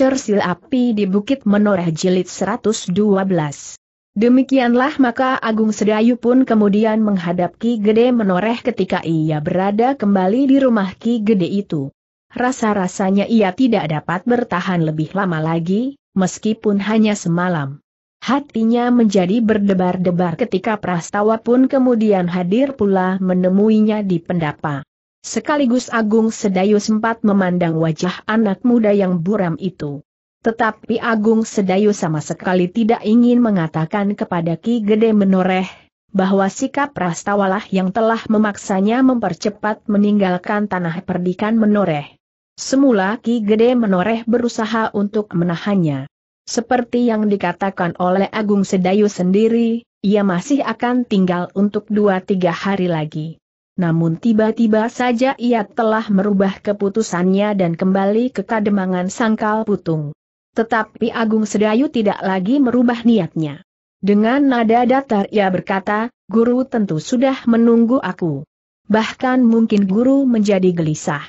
Cersil Api di Bukit Menoreh Jilid 112. Demikianlah maka Agung Sedayu pun kemudian menghadap Ki Gede Menoreh ketika ia berada kembali di rumah Ki Gede itu. Rasa-rasanya ia tidak dapat bertahan lebih lama lagi, meskipun hanya semalam. Hatinya menjadi berdebar-debar ketika Prastawa pun kemudian hadir pula menemuinya di pendapa. Sekaligus Agung Sedayu sempat memandang wajah anak muda yang buram itu. Tetapi Agung Sedayu sama sekali tidak ingin mengatakan kepada Ki Gede Menoreh, bahwa sikap Rastawalah yang telah memaksanya mempercepat meninggalkan tanah perdikan Menoreh. Semula Ki Gede Menoreh berusaha untuk menahannya. Seperti yang dikatakan oleh Agung Sedayu sendiri, ia masih akan tinggal untuk dua tiga hari lagi. Namun tiba-tiba saja ia telah merubah keputusannya dan kembali ke kademangan sangkal putung. Tetapi Agung Sedayu tidak lagi merubah niatnya. Dengan nada datar ia berkata, guru tentu sudah menunggu aku. Bahkan mungkin guru menjadi gelisah.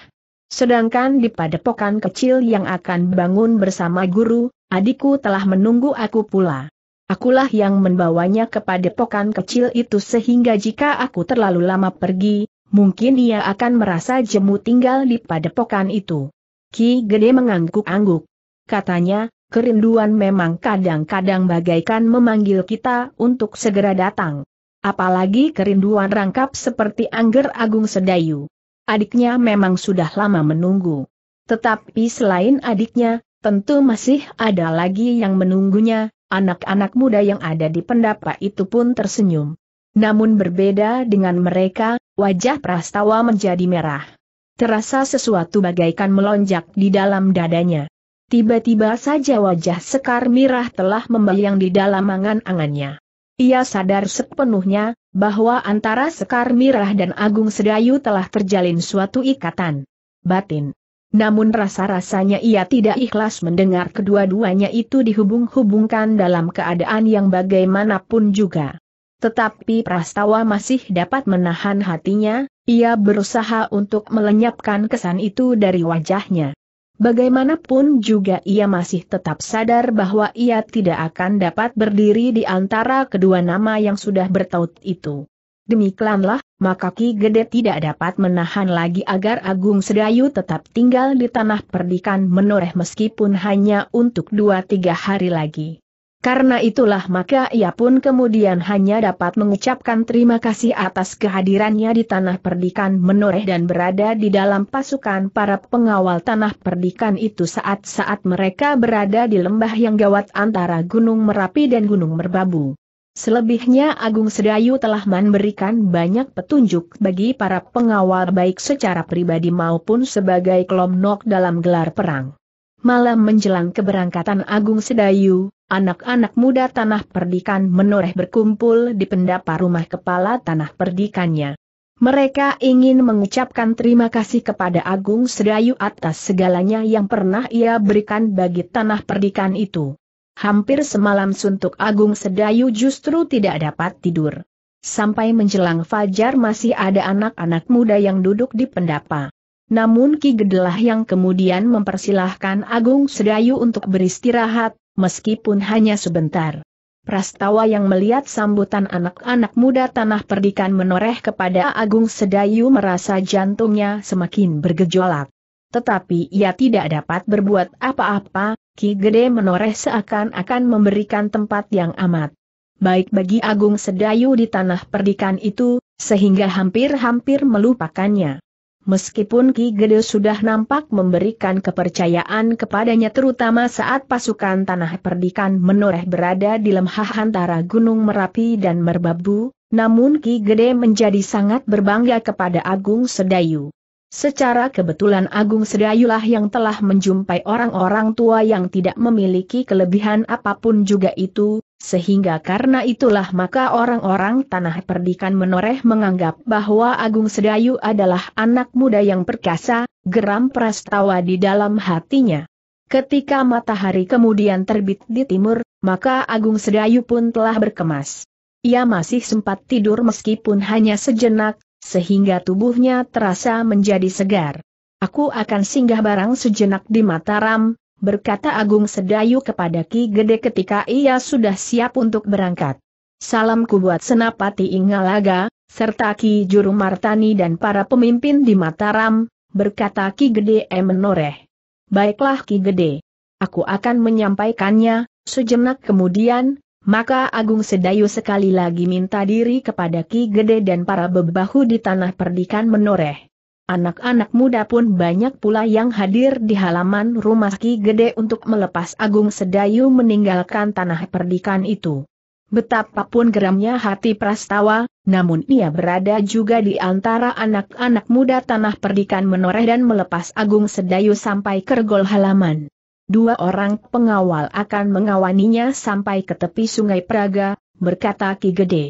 Sedangkan di padepokan kecil yang akan bangun bersama guru, adikku telah menunggu aku pula. Akulah yang membawanya kepada pokan kecil itu sehingga jika aku terlalu lama pergi, mungkin ia akan merasa jemu tinggal di padepokan itu. Ki Gede mengangguk-angguk. Katanya, kerinduan memang kadang-kadang bagaikan memanggil kita untuk segera datang. Apalagi kerinduan rangkap seperti Angger Agung Sedayu. Adiknya memang sudah lama menunggu. Tetapi selain adiknya, tentu masih ada lagi yang menunggunya, Anak-anak muda yang ada di pendapa itu pun tersenyum. Namun berbeda dengan mereka, wajah Prastawa menjadi merah. Terasa sesuatu bagaikan melonjak di dalam dadanya. Tiba-tiba saja wajah Sekar Mirah telah membayang di dalam angan-angannya. Ia sadar sepenuhnya, bahwa antara Sekar Mirah dan Agung Sedayu telah terjalin suatu ikatan batin. Namun rasa-rasanya ia tidak ikhlas mendengar kedua-duanya itu dihubung-hubungkan dalam keadaan yang bagaimanapun juga. Tetapi Prastawa masih dapat menahan hatinya, ia berusaha untuk melenyapkan kesan itu dari wajahnya. Bagaimanapun juga ia masih tetap sadar bahwa ia tidak akan dapat berdiri di antara kedua nama yang sudah bertaut itu. Demikianlah, maka Ki Gede tidak dapat menahan lagi agar Agung Sedayu tetap tinggal di tanah perdikan menoreh meskipun hanya untuk dua tiga hari lagi. Karena itulah maka ia pun kemudian hanya dapat mengucapkan terima kasih atas kehadirannya di tanah perdikan menoreh dan berada di dalam pasukan para pengawal tanah perdikan itu saat-saat mereka berada di lembah yang gawat antara Gunung Merapi dan Gunung Merbabu. Selebihnya Agung Sedayu telah memberikan banyak petunjuk bagi para pengawal baik secara pribadi maupun sebagai kelompok dalam gelar perang. Malam menjelang keberangkatan Agung Sedayu, anak-anak muda Tanah Perdikan menoreh berkumpul di pendapa rumah kepala Tanah Perdikannya. Mereka ingin mengucapkan terima kasih kepada Agung Sedayu atas segalanya yang pernah ia berikan bagi Tanah Perdikan itu hampir semalam suntuk Agung Sedayu justru tidak dapat tidur. Sampai menjelang fajar masih ada anak-anak muda yang duduk di pendapa. Namun Ki Gedelah yang kemudian mempersilahkan Agung Sedayu untuk beristirahat, meskipun hanya sebentar. Prastawa yang melihat sambutan anak-anak muda tanah perdikan menoreh kepada Agung Sedayu merasa jantungnya semakin bergejolak tetapi ia tidak dapat berbuat apa-apa, Ki Gede menoreh seakan-akan memberikan tempat yang amat baik bagi Agung Sedayu di tanah perdikan itu, sehingga hampir-hampir melupakannya. Meskipun Ki Gede sudah nampak memberikan kepercayaan kepadanya terutama saat pasukan tanah perdikan menoreh berada di lemah antara Gunung Merapi dan Merbabu, namun Ki Gede menjadi sangat berbangga kepada Agung Sedayu. Secara kebetulan Agung Sedayulah yang telah menjumpai orang-orang tua yang tidak memiliki kelebihan apapun juga itu, sehingga karena itulah maka orang-orang tanah perdikan menoreh menganggap bahwa Agung Sedayu adalah anak muda yang perkasa, geram prastawa di dalam hatinya. Ketika matahari kemudian terbit di timur, maka Agung Sedayu pun telah berkemas. Ia masih sempat tidur meskipun hanya sejenak, sehingga tubuhnya terasa menjadi segar. Aku akan singgah barang sejenak di Mataram, berkata Agung Sedayu kepada Ki Gede ketika ia sudah siap untuk berangkat. Salamku buat Senapati Ingalaga, serta Ki Juru Martani dan para pemimpin di Mataram, berkata Ki Gede Emenoreh. Baiklah Ki Gede. Aku akan menyampaikannya, sejenak kemudian, maka Agung Sedayu sekali lagi minta diri kepada Ki Gede dan para bebahu di tanah perdikan menoreh. Anak-anak muda pun banyak pula yang hadir di halaman rumah Ki Gede untuk melepas Agung Sedayu meninggalkan tanah perdikan itu. Betapapun geramnya hati Prastawa, namun ia berada juga di antara anak-anak muda tanah perdikan menoreh dan melepas Agung Sedayu sampai kergol halaman dua orang pengawal akan mengawaninya sampai ke tepi sungai Praga, berkata Ki Gede.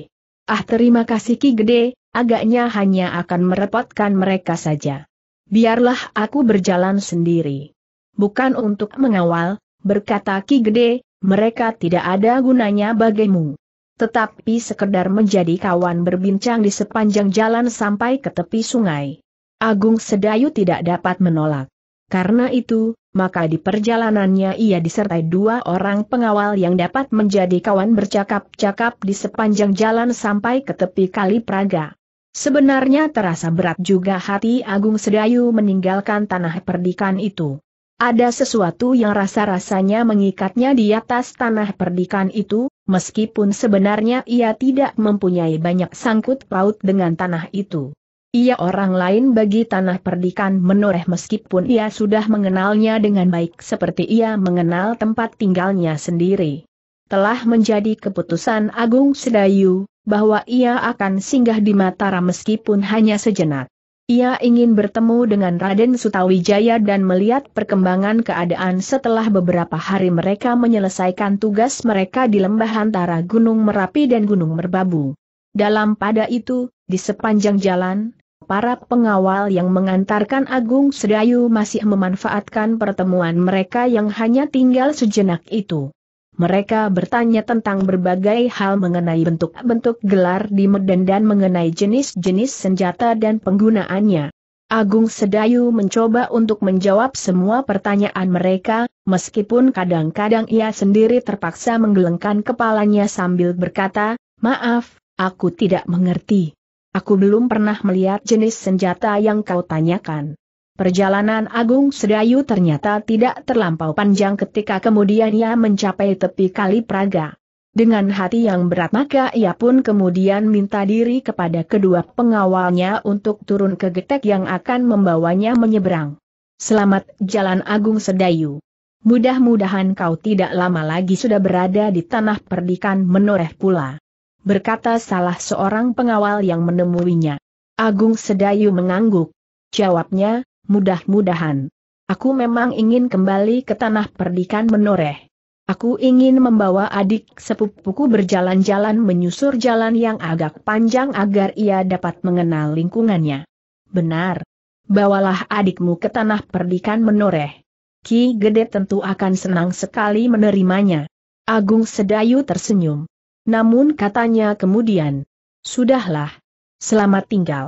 Ah terima kasih Ki Gede, agaknya hanya akan merepotkan mereka saja. Biarlah aku berjalan sendiri. Bukan untuk mengawal, berkata Ki Gede, mereka tidak ada gunanya bagimu. Tetapi sekedar menjadi kawan berbincang di sepanjang jalan sampai ke tepi sungai. Agung Sedayu tidak dapat menolak. Karena itu, maka di perjalanannya ia disertai dua orang pengawal yang dapat menjadi kawan bercakap-cakap di sepanjang jalan sampai ke tepi Kali Praga. Sebenarnya terasa berat juga hati Agung Sedayu meninggalkan tanah perdikan itu. Ada sesuatu yang rasa-rasanya mengikatnya di atas tanah perdikan itu, meskipun sebenarnya ia tidak mempunyai banyak sangkut paut dengan tanah itu. Ia orang lain bagi tanah perdikan menoreh meskipun ia sudah mengenalnya dengan baik seperti ia mengenal tempat tinggalnya sendiri. Telah menjadi keputusan Agung Sedayu, bahwa ia akan singgah di Mataram meskipun hanya sejenak. Ia ingin bertemu dengan Raden Sutawijaya dan melihat perkembangan keadaan setelah beberapa hari mereka menyelesaikan tugas mereka di lembah antara Gunung Merapi dan Gunung Merbabu. Dalam pada itu, di sepanjang jalan, para pengawal yang mengantarkan Agung Sedayu masih memanfaatkan pertemuan mereka yang hanya tinggal sejenak itu. Mereka bertanya tentang berbagai hal mengenai bentuk-bentuk gelar di Medan dan mengenai jenis-jenis senjata dan penggunaannya. Agung Sedayu mencoba untuk menjawab semua pertanyaan mereka, meskipun kadang-kadang ia sendiri terpaksa menggelengkan kepalanya sambil berkata, Maaf, aku tidak mengerti. Aku belum pernah melihat jenis senjata yang kau tanyakan. Perjalanan Agung Sedayu ternyata tidak terlampau panjang ketika kemudian ia mencapai tepi kali Praga. Dengan hati yang berat maka ia pun kemudian minta diri kepada kedua pengawalnya untuk turun ke getek yang akan membawanya menyeberang. Selamat jalan Agung Sedayu. Mudah-mudahan kau tidak lama lagi sudah berada di tanah perdikan menoreh pula berkata salah seorang pengawal yang menemuinya. Agung Sedayu mengangguk. Jawabnya, mudah-mudahan. Aku memang ingin kembali ke tanah perdikan menoreh. Aku ingin membawa adik sepupuku berjalan-jalan menyusur jalan yang agak panjang agar ia dapat mengenal lingkungannya. Benar. Bawalah adikmu ke tanah perdikan menoreh. Ki Gede tentu akan senang sekali menerimanya. Agung Sedayu tersenyum. Namun katanya kemudian, Sudahlah. Selamat tinggal.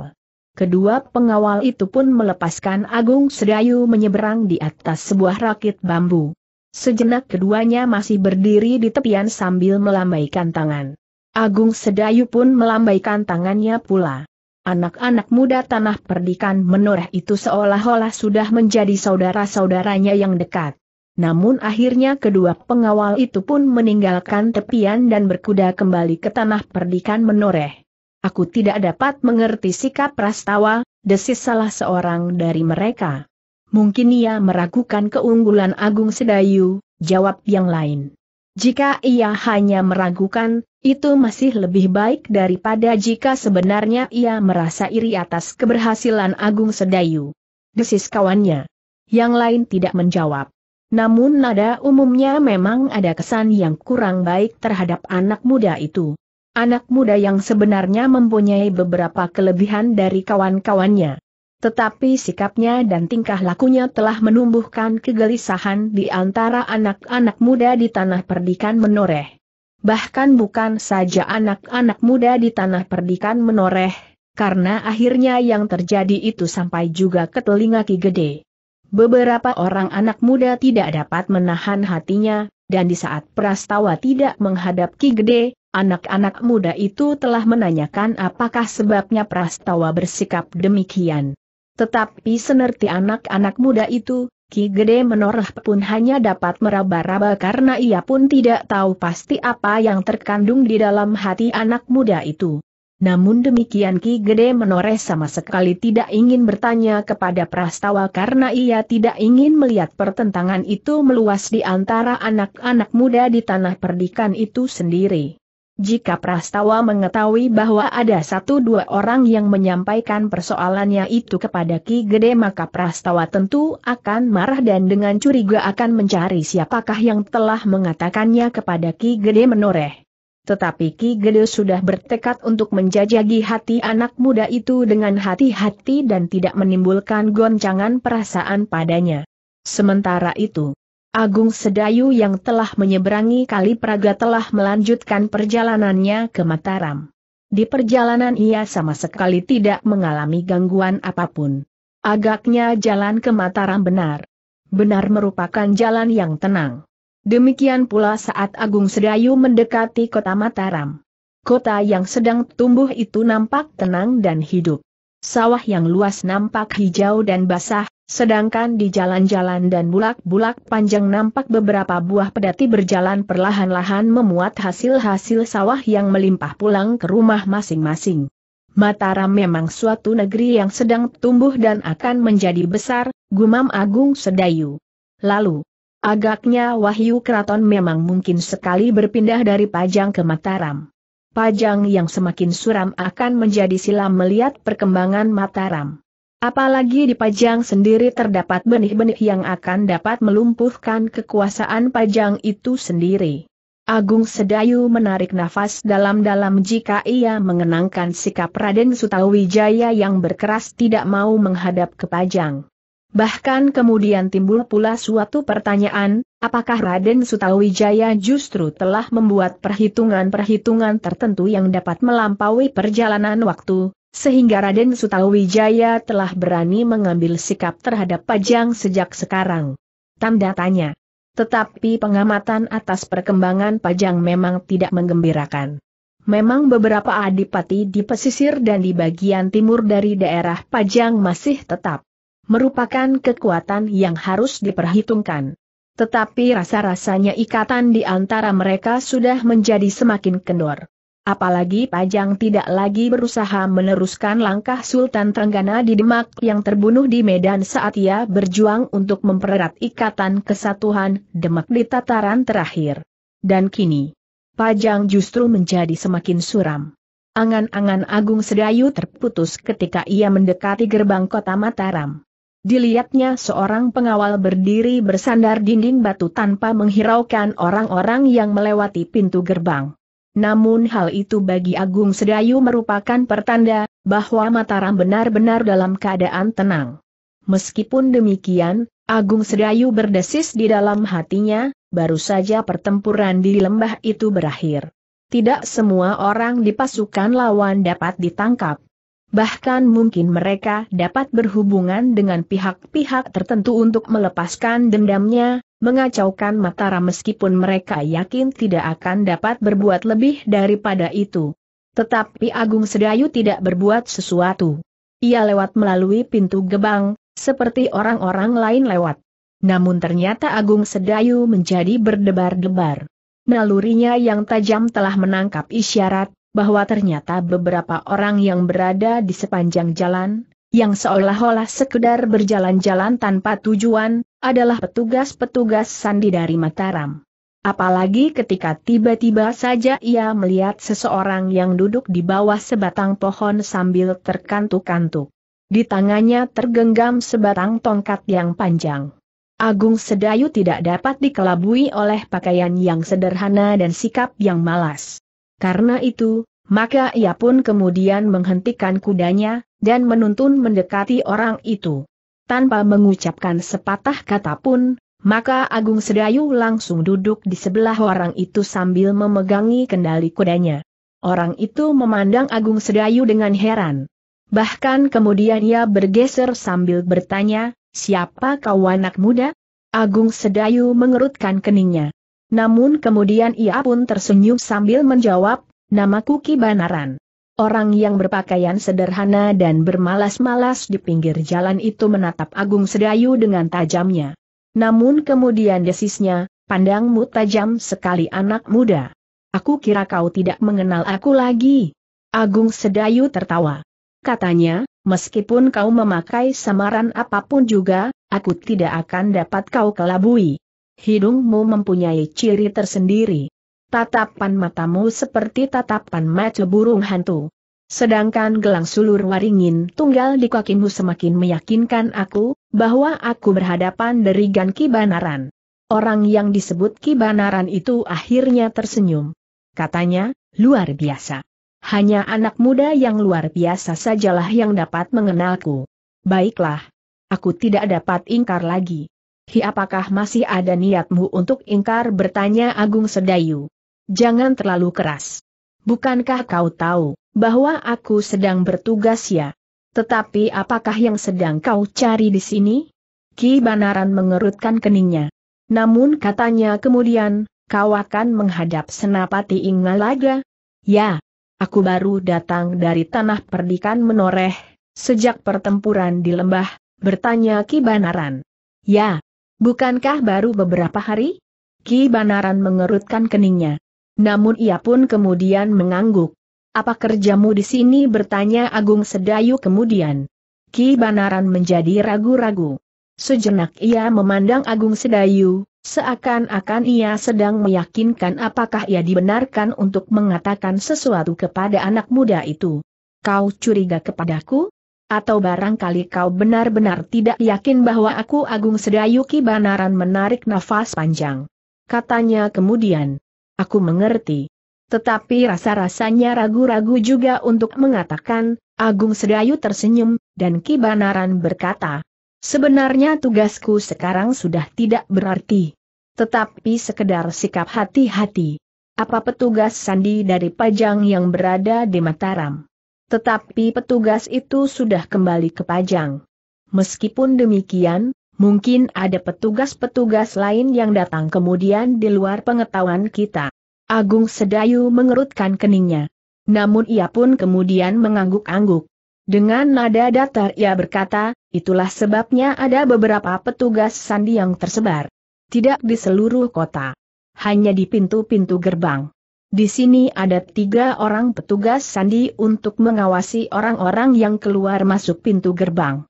Kedua pengawal itu pun melepaskan Agung Sedayu menyeberang di atas sebuah rakit bambu. Sejenak keduanya masih berdiri di tepian sambil melambaikan tangan. Agung Sedayu pun melambaikan tangannya pula. Anak-anak muda tanah perdikan menoreh itu seolah-olah sudah menjadi saudara-saudaranya yang dekat. Namun akhirnya kedua pengawal itu pun meninggalkan tepian dan berkuda kembali ke tanah perdikan menoreh. Aku tidak dapat mengerti sikap Prastawa, desis salah seorang dari mereka. Mungkin ia meragukan keunggulan Agung Sedayu, jawab yang lain. Jika ia hanya meragukan, itu masih lebih baik daripada jika sebenarnya ia merasa iri atas keberhasilan Agung Sedayu. Desis kawannya. Yang lain tidak menjawab. Namun nada umumnya memang ada kesan yang kurang baik terhadap anak muda itu. Anak muda yang sebenarnya mempunyai beberapa kelebihan dari kawan-kawannya. Tetapi sikapnya dan tingkah lakunya telah menumbuhkan kegelisahan di antara anak-anak muda di tanah perdikan menoreh. Bahkan bukan saja anak-anak muda di tanah perdikan menoreh, karena akhirnya yang terjadi itu sampai juga ke telinga Ki Gede. Beberapa orang anak muda tidak dapat menahan hatinya, dan di saat prastawa tidak menghadap Ki Gede, anak-anak muda itu telah menanyakan apakah sebabnya prastawa bersikap demikian. Tetapi senerti anak-anak muda itu, Ki Gede menoreh pun hanya dapat meraba-raba karena ia pun tidak tahu pasti apa yang terkandung di dalam hati anak muda itu. Namun demikian Ki Gede menoreh sama sekali tidak ingin bertanya kepada Prastawa karena ia tidak ingin melihat pertentangan itu meluas di antara anak-anak muda di tanah perdikan itu sendiri. Jika Prastawa mengetahui bahwa ada satu dua orang yang menyampaikan persoalannya itu kepada Ki Gede maka Prastawa tentu akan marah dan dengan curiga akan mencari siapakah yang telah mengatakannya kepada Ki Gede menoreh. Tetapi Ki Gede sudah bertekad untuk menjajagi hati anak muda itu dengan hati-hati dan tidak menimbulkan goncangan perasaan padanya. Sementara itu, Agung Sedayu yang telah menyeberangi Kali Praga telah melanjutkan perjalanannya ke Mataram. Di perjalanan ia sama sekali tidak mengalami gangguan apapun. Agaknya jalan ke Mataram benar. Benar merupakan jalan yang tenang. Demikian pula saat Agung Sedayu mendekati kota Mataram. Kota yang sedang tumbuh itu nampak tenang dan hidup. Sawah yang luas nampak hijau dan basah, sedangkan di jalan-jalan dan bulak-bulak panjang nampak beberapa buah pedati berjalan perlahan-lahan memuat hasil-hasil sawah yang melimpah pulang ke rumah masing-masing. Mataram memang suatu negeri yang sedang tumbuh dan akan menjadi besar, gumam Agung Sedayu. Lalu, Agaknya Wahyu Keraton memang mungkin sekali berpindah dari Pajang ke Mataram. Pajang yang semakin suram akan menjadi silam melihat perkembangan Mataram. Apalagi di Pajang sendiri terdapat benih-benih yang akan dapat melumpuhkan kekuasaan Pajang itu sendiri. Agung Sedayu menarik nafas dalam-dalam jika ia mengenangkan sikap Raden Sutawijaya yang berkeras tidak mau menghadap ke Pajang. Bahkan kemudian timbul pula suatu pertanyaan, apakah Raden Sutawijaya justru telah membuat perhitungan-perhitungan tertentu yang dapat melampaui perjalanan waktu, sehingga Raden Sutawijaya telah berani mengambil sikap terhadap Pajang sejak sekarang. Tanda tanya. Tetapi pengamatan atas perkembangan Pajang memang tidak menggembirakan. Memang beberapa adipati di pesisir dan di bagian timur dari daerah Pajang masih tetap merupakan kekuatan yang harus diperhitungkan. Tetapi rasa-rasanya ikatan di antara mereka sudah menjadi semakin kendor. Apalagi Pajang tidak lagi berusaha meneruskan langkah Sultan Trenggana di Demak yang terbunuh di Medan saat ia berjuang untuk mempererat ikatan kesatuan Demak di tataran terakhir. Dan kini, Pajang justru menjadi semakin suram. Angan-angan Agung Sedayu terputus ketika ia mendekati gerbang kota Mataram. Dilihatnya seorang pengawal berdiri bersandar dinding batu tanpa menghiraukan orang-orang yang melewati pintu gerbang. Namun hal itu bagi Agung Sedayu merupakan pertanda bahwa Mataram benar-benar dalam keadaan tenang. Meskipun demikian, Agung Sedayu berdesis di dalam hatinya, baru saja pertempuran di lembah itu berakhir. Tidak semua orang di pasukan lawan dapat ditangkap bahkan mungkin mereka dapat berhubungan dengan pihak-pihak tertentu untuk melepaskan dendamnya, mengacaukan Matara meskipun mereka yakin tidak akan dapat berbuat lebih daripada itu. Tetapi Agung Sedayu tidak berbuat sesuatu. Ia lewat melalui pintu gebang, seperti orang-orang lain lewat. Namun ternyata Agung Sedayu menjadi berdebar-debar. Nalurinya yang tajam telah menangkap isyarat, bahwa ternyata beberapa orang yang berada di sepanjang jalan, yang seolah-olah sekedar berjalan-jalan tanpa tujuan, adalah petugas-petugas sandi dari Mataram. Apalagi ketika tiba-tiba saja ia melihat seseorang yang duduk di bawah sebatang pohon sambil terkantuk-kantuk. Di tangannya tergenggam sebatang tongkat yang panjang. Agung Sedayu tidak dapat dikelabui oleh pakaian yang sederhana dan sikap yang malas. Karena itu, maka ia pun kemudian menghentikan kudanya, dan menuntun mendekati orang itu. Tanpa mengucapkan sepatah kata pun, maka Agung Sedayu langsung duduk di sebelah orang itu sambil memegangi kendali kudanya. Orang itu memandang Agung Sedayu dengan heran. Bahkan kemudian ia bergeser sambil bertanya, siapa kau anak muda? Agung Sedayu mengerutkan keningnya. Namun kemudian ia pun tersenyum sambil menjawab, namaku Ki Banaran. Orang yang berpakaian sederhana dan bermalas-malas di pinggir jalan itu menatap Agung Sedayu dengan tajamnya. Namun kemudian desisnya, pandangmu tajam sekali anak muda. Aku kira kau tidak mengenal aku lagi. Agung Sedayu tertawa. Katanya, meskipun kau memakai samaran apapun juga, aku tidak akan dapat kau kelabui. Hidungmu mempunyai ciri tersendiri. Tatapan matamu seperti tatapan mata burung hantu. Sedangkan gelang sulur waringin tunggal di kakimu semakin meyakinkan aku, bahwa aku berhadapan dari Kibanaran. Orang yang disebut Kibanaran itu akhirnya tersenyum. Katanya, luar biasa. Hanya anak muda yang luar biasa sajalah yang dapat mengenalku. Baiklah. Aku tidak dapat ingkar lagi. Hi apakah masih ada niatmu untuk ingkar bertanya Agung Sedayu? Jangan terlalu keras. Bukankah kau tahu, bahwa aku sedang bertugas ya? Tetapi apakah yang sedang kau cari di sini? Ki Banaran mengerutkan keningnya. Namun katanya kemudian, kau akan menghadap Senapati Ingalaga? Ya, aku baru datang dari tanah perdikan menoreh, sejak pertempuran di lembah, bertanya Ki Banaran. Ya, Bukankah baru beberapa hari? Ki Banaran mengerutkan keningnya. Namun ia pun kemudian mengangguk. Apa kerjamu di sini bertanya Agung Sedayu kemudian. Ki Banaran menjadi ragu-ragu. Sejenak ia memandang Agung Sedayu, seakan-akan ia sedang meyakinkan apakah ia dibenarkan untuk mengatakan sesuatu kepada anak muda itu. Kau curiga kepadaku? atau barangkali kau benar-benar tidak yakin bahwa aku Agung Sedayuki Banaran menarik nafas panjang. Katanya kemudian. Aku mengerti. Tetapi rasa-rasanya ragu-ragu juga untuk mengatakan, Agung Sedayu tersenyum, dan Ki Banaran berkata, Sebenarnya tugasku sekarang sudah tidak berarti. Tetapi sekedar sikap hati-hati. Apa petugas sandi dari Pajang yang berada di Mataram? Tetapi petugas itu sudah kembali ke Pajang. Meskipun demikian, mungkin ada petugas-petugas lain yang datang kemudian di luar pengetahuan kita. Agung Sedayu mengerutkan keningnya. Namun ia pun kemudian mengangguk-angguk. Dengan nada datar ia berkata, itulah sebabnya ada beberapa petugas sandi yang tersebar. Tidak di seluruh kota. Hanya di pintu-pintu gerbang. Di sini ada tiga orang petugas sandi untuk mengawasi orang-orang yang keluar masuk pintu gerbang.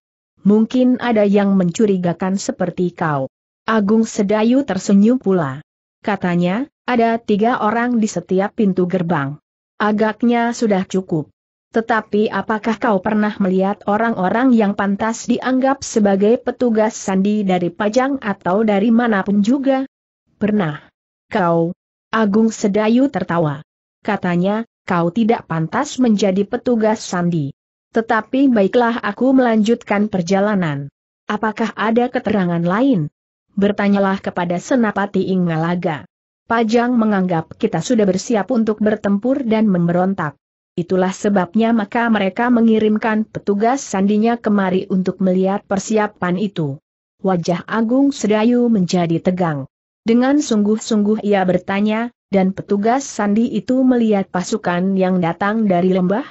Mungkin ada yang mencurigakan seperti kau. Agung Sedayu tersenyum pula. Katanya, ada tiga orang di setiap pintu gerbang. Agaknya sudah cukup. Tetapi apakah kau pernah melihat orang-orang yang pantas dianggap sebagai petugas sandi dari Pajang atau dari manapun juga? Pernah. Kau, Agung Sedayu tertawa. Katanya, kau tidak pantas menjadi petugas sandi. Tetapi baiklah aku melanjutkan perjalanan. Apakah ada keterangan lain? Bertanyalah kepada Senapati Ingalaga. Pajang menganggap kita sudah bersiap untuk bertempur dan memberontak. Itulah sebabnya maka mereka mengirimkan petugas sandinya kemari untuk melihat persiapan itu. Wajah Agung Sedayu menjadi tegang. Dengan sungguh-sungguh ia bertanya, dan petugas sandi itu melihat pasukan yang datang dari lembah?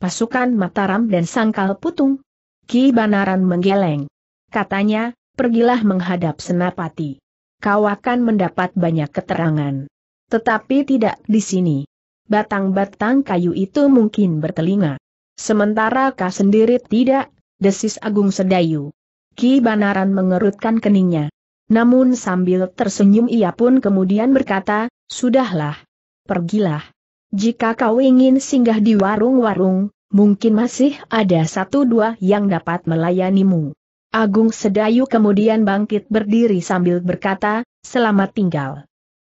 Pasukan Mataram dan Sangkal Putung? Ki Banaran menggeleng. Katanya, pergilah menghadap Senapati. Kau akan mendapat banyak keterangan. Tetapi tidak di sini. Batang-batang kayu itu mungkin bertelinga. Sementara kau sendiri tidak, desis Agung Sedayu. Ki Banaran mengerutkan keningnya. Namun sambil tersenyum ia pun kemudian berkata, Sudahlah. Pergilah. Jika kau ingin singgah di warung-warung, mungkin masih ada satu dua yang dapat melayanimu. Agung Sedayu kemudian bangkit berdiri sambil berkata, selamat tinggal.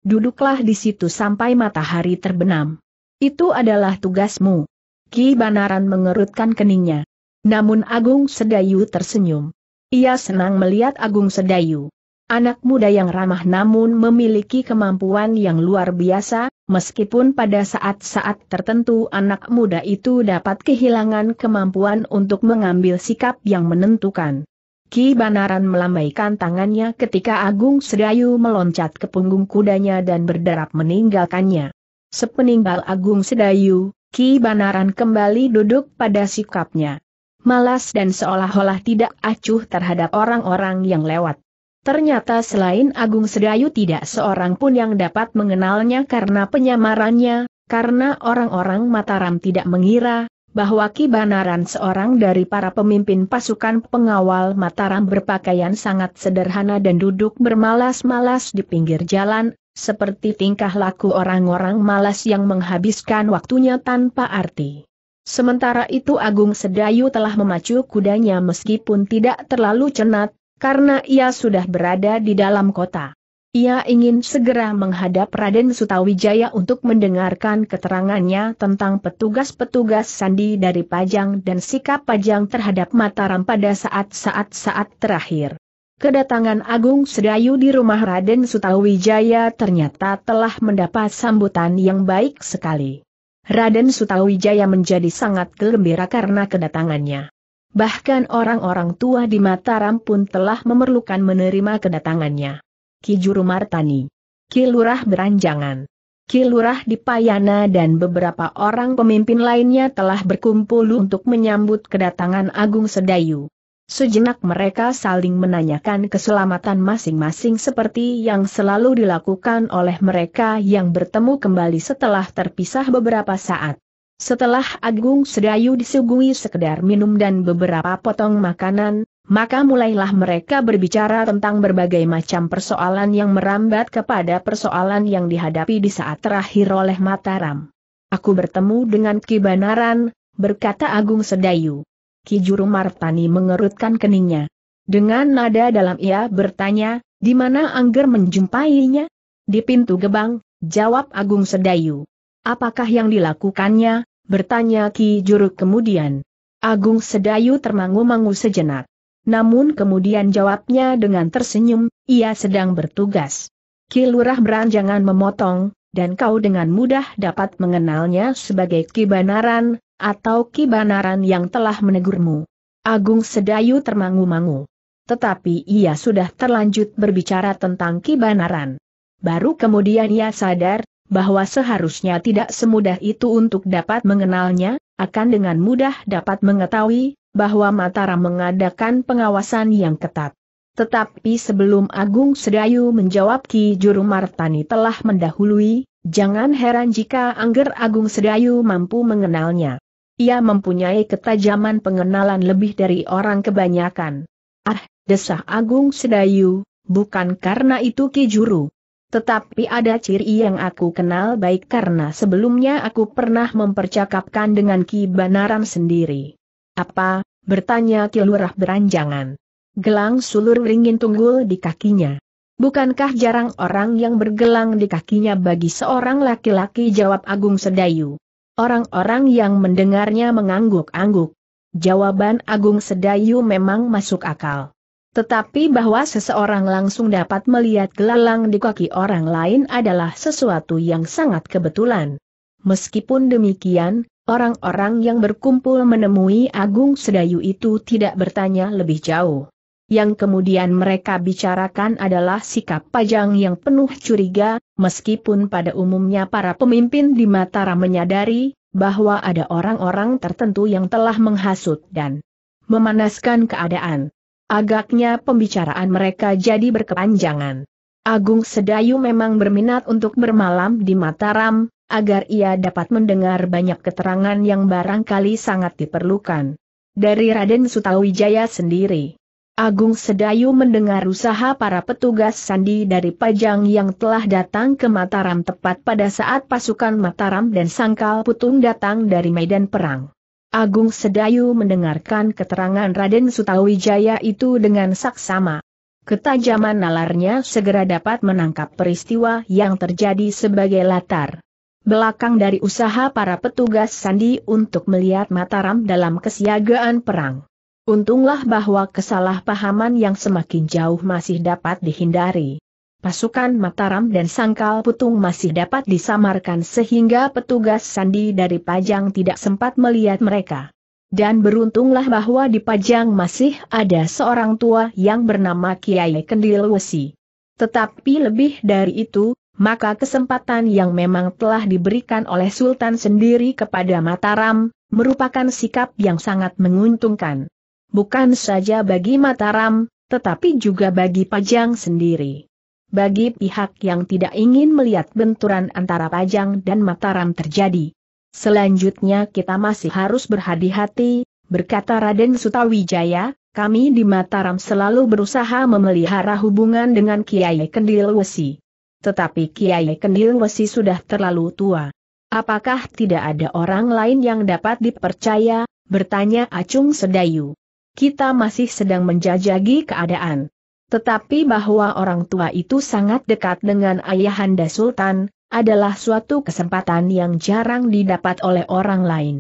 Duduklah di situ sampai matahari terbenam. Itu adalah tugasmu. Ki Banaran mengerutkan keningnya. Namun Agung Sedayu tersenyum. Ia senang melihat Agung Sedayu. Anak muda yang ramah namun memiliki kemampuan yang luar biasa, meskipun pada saat-saat tertentu anak muda itu dapat kehilangan kemampuan untuk mengambil sikap yang menentukan. Ki Banaran melambaikan tangannya ketika Agung Sedayu meloncat ke punggung kudanya dan berderap meninggalkannya. Sepeninggal Agung Sedayu, Ki Banaran kembali duduk pada sikapnya. Malas dan seolah-olah tidak acuh terhadap orang-orang yang lewat. Ternyata selain Agung Sedayu tidak seorang pun yang dapat mengenalnya karena penyamarannya, karena orang-orang Mataram tidak mengira bahwa Ki Banaran seorang dari para pemimpin pasukan pengawal Mataram berpakaian sangat sederhana dan duduk bermalas-malas di pinggir jalan, seperti tingkah laku orang-orang malas yang menghabiskan waktunya tanpa arti. Sementara itu Agung Sedayu telah memacu kudanya meskipun tidak terlalu cenat, karena ia sudah berada di dalam kota. Ia ingin segera menghadap Raden Sutawijaya untuk mendengarkan keterangannya tentang petugas-petugas sandi dari Pajang dan sikap Pajang terhadap Mataram pada saat-saat-saat terakhir. Kedatangan Agung Sedayu di rumah Raden Sutawijaya ternyata telah mendapat sambutan yang baik sekali. Raden Sutawijaya menjadi sangat gembira karena kedatangannya. Bahkan orang-orang tua di Mataram pun telah memerlukan menerima kedatangannya. Ki Juru Martani, Ki Lurah Beranjangan, Ki Lurah Dipayana dan beberapa orang pemimpin lainnya telah berkumpul untuk menyambut kedatangan Agung Sedayu. Sejenak mereka saling menanyakan keselamatan masing-masing seperti yang selalu dilakukan oleh mereka yang bertemu kembali setelah terpisah beberapa saat. Setelah Agung Sedayu disuguhi sekedar minum dan beberapa potong makanan, maka mulailah mereka berbicara tentang berbagai macam persoalan yang merambat kepada persoalan yang dihadapi di saat terakhir oleh Mataram. Aku bertemu dengan Ki Banaran, berkata Agung Sedayu. Ki Juru Martani mengerutkan keningnya. Dengan nada dalam ia bertanya, di mana Angger menjumpainya? Di pintu gebang, jawab Agung Sedayu. Apakah yang dilakukannya? Bertanya Ki Juruk kemudian. Agung Sedayu termangu-mangu sejenak. Namun kemudian jawabnya dengan tersenyum, ia sedang bertugas. Ki Lurah beranjangan memotong, dan kau dengan mudah dapat mengenalnya sebagai Ki Banaran, atau Ki Banaran yang telah menegurmu. Agung Sedayu termangu-mangu. Tetapi ia sudah terlanjut berbicara tentang Ki Banaran. Baru kemudian ia sadar, bahwa seharusnya tidak semudah itu untuk dapat mengenalnya, akan dengan mudah dapat mengetahui bahwa Mataram mengadakan pengawasan yang ketat. Tetapi sebelum Agung Sedayu menjawab Ki Juru Martani telah mendahului, jangan heran jika Angger Agung Sedayu mampu mengenalnya. Ia mempunyai ketajaman pengenalan lebih dari orang kebanyakan. Ah, desah Agung Sedayu, bukan karena itu Ki Juru. Tetapi ada ciri yang aku kenal baik karena sebelumnya aku pernah mempercakapkan dengan Ki Banaran sendiri. Apa? bertanya Ki Lurah beranjangan. Gelang sulur ringin tunggul di kakinya. Bukankah jarang orang yang bergelang di kakinya bagi seorang laki-laki jawab Agung Sedayu. Orang-orang yang mendengarnya mengangguk-angguk. Jawaban Agung Sedayu memang masuk akal. Tetapi bahwa seseorang langsung dapat melihat gelalang di kaki orang lain adalah sesuatu yang sangat kebetulan. Meskipun demikian, orang-orang yang berkumpul menemui Agung Sedayu itu tidak bertanya lebih jauh. Yang kemudian mereka bicarakan adalah sikap Pajang yang penuh curiga, meskipun pada umumnya para pemimpin di Mataram menyadari bahwa ada orang-orang tertentu yang telah menghasut dan memanaskan keadaan. Agaknya pembicaraan mereka jadi berkepanjangan. Agung Sedayu memang berminat untuk bermalam di Mataram, agar ia dapat mendengar banyak keterangan yang barangkali sangat diperlukan. Dari Raden Sutawijaya sendiri, Agung Sedayu mendengar usaha para petugas sandi dari Pajang yang telah datang ke Mataram tepat pada saat pasukan Mataram dan Sangkal Putung datang dari medan perang. Agung Sedayu mendengarkan keterangan Raden Sutawijaya itu dengan saksama. Ketajaman nalarnya segera dapat menangkap peristiwa yang terjadi sebagai latar belakang dari usaha para petugas Sandi untuk melihat Mataram dalam kesiagaan perang. Untunglah bahwa kesalahpahaman yang semakin jauh masih dapat dihindari pasukan Mataram dan Sangkal Putung masih dapat disamarkan sehingga petugas sandi dari Pajang tidak sempat melihat mereka. Dan beruntunglah bahwa di Pajang masih ada seorang tua yang bernama Kiai Kendil Wesi. Tetapi lebih dari itu, maka kesempatan yang memang telah diberikan oleh Sultan sendiri kepada Mataram, merupakan sikap yang sangat menguntungkan. Bukan saja bagi Mataram, tetapi juga bagi Pajang sendiri bagi pihak yang tidak ingin melihat benturan antara Pajang dan Mataram terjadi. Selanjutnya kita masih harus berhati-hati, berkata Raden Sutawijaya, kami di Mataram selalu berusaha memelihara hubungan dengan Kiai Kendil Wesi. Tetapi Kiai Kendil Wesi sudah terlalu tua. Apakah tidak ada orang lain yang dapat dipercaya, bertanya Acung Sedayu. Kita masih sedang menjajagi keadaan. Tetapi bahwa orang tua itu sangat dekat dengan ayahanda Sultan, adalah suatu kesempatan yang jarang didapat oleh orang lain.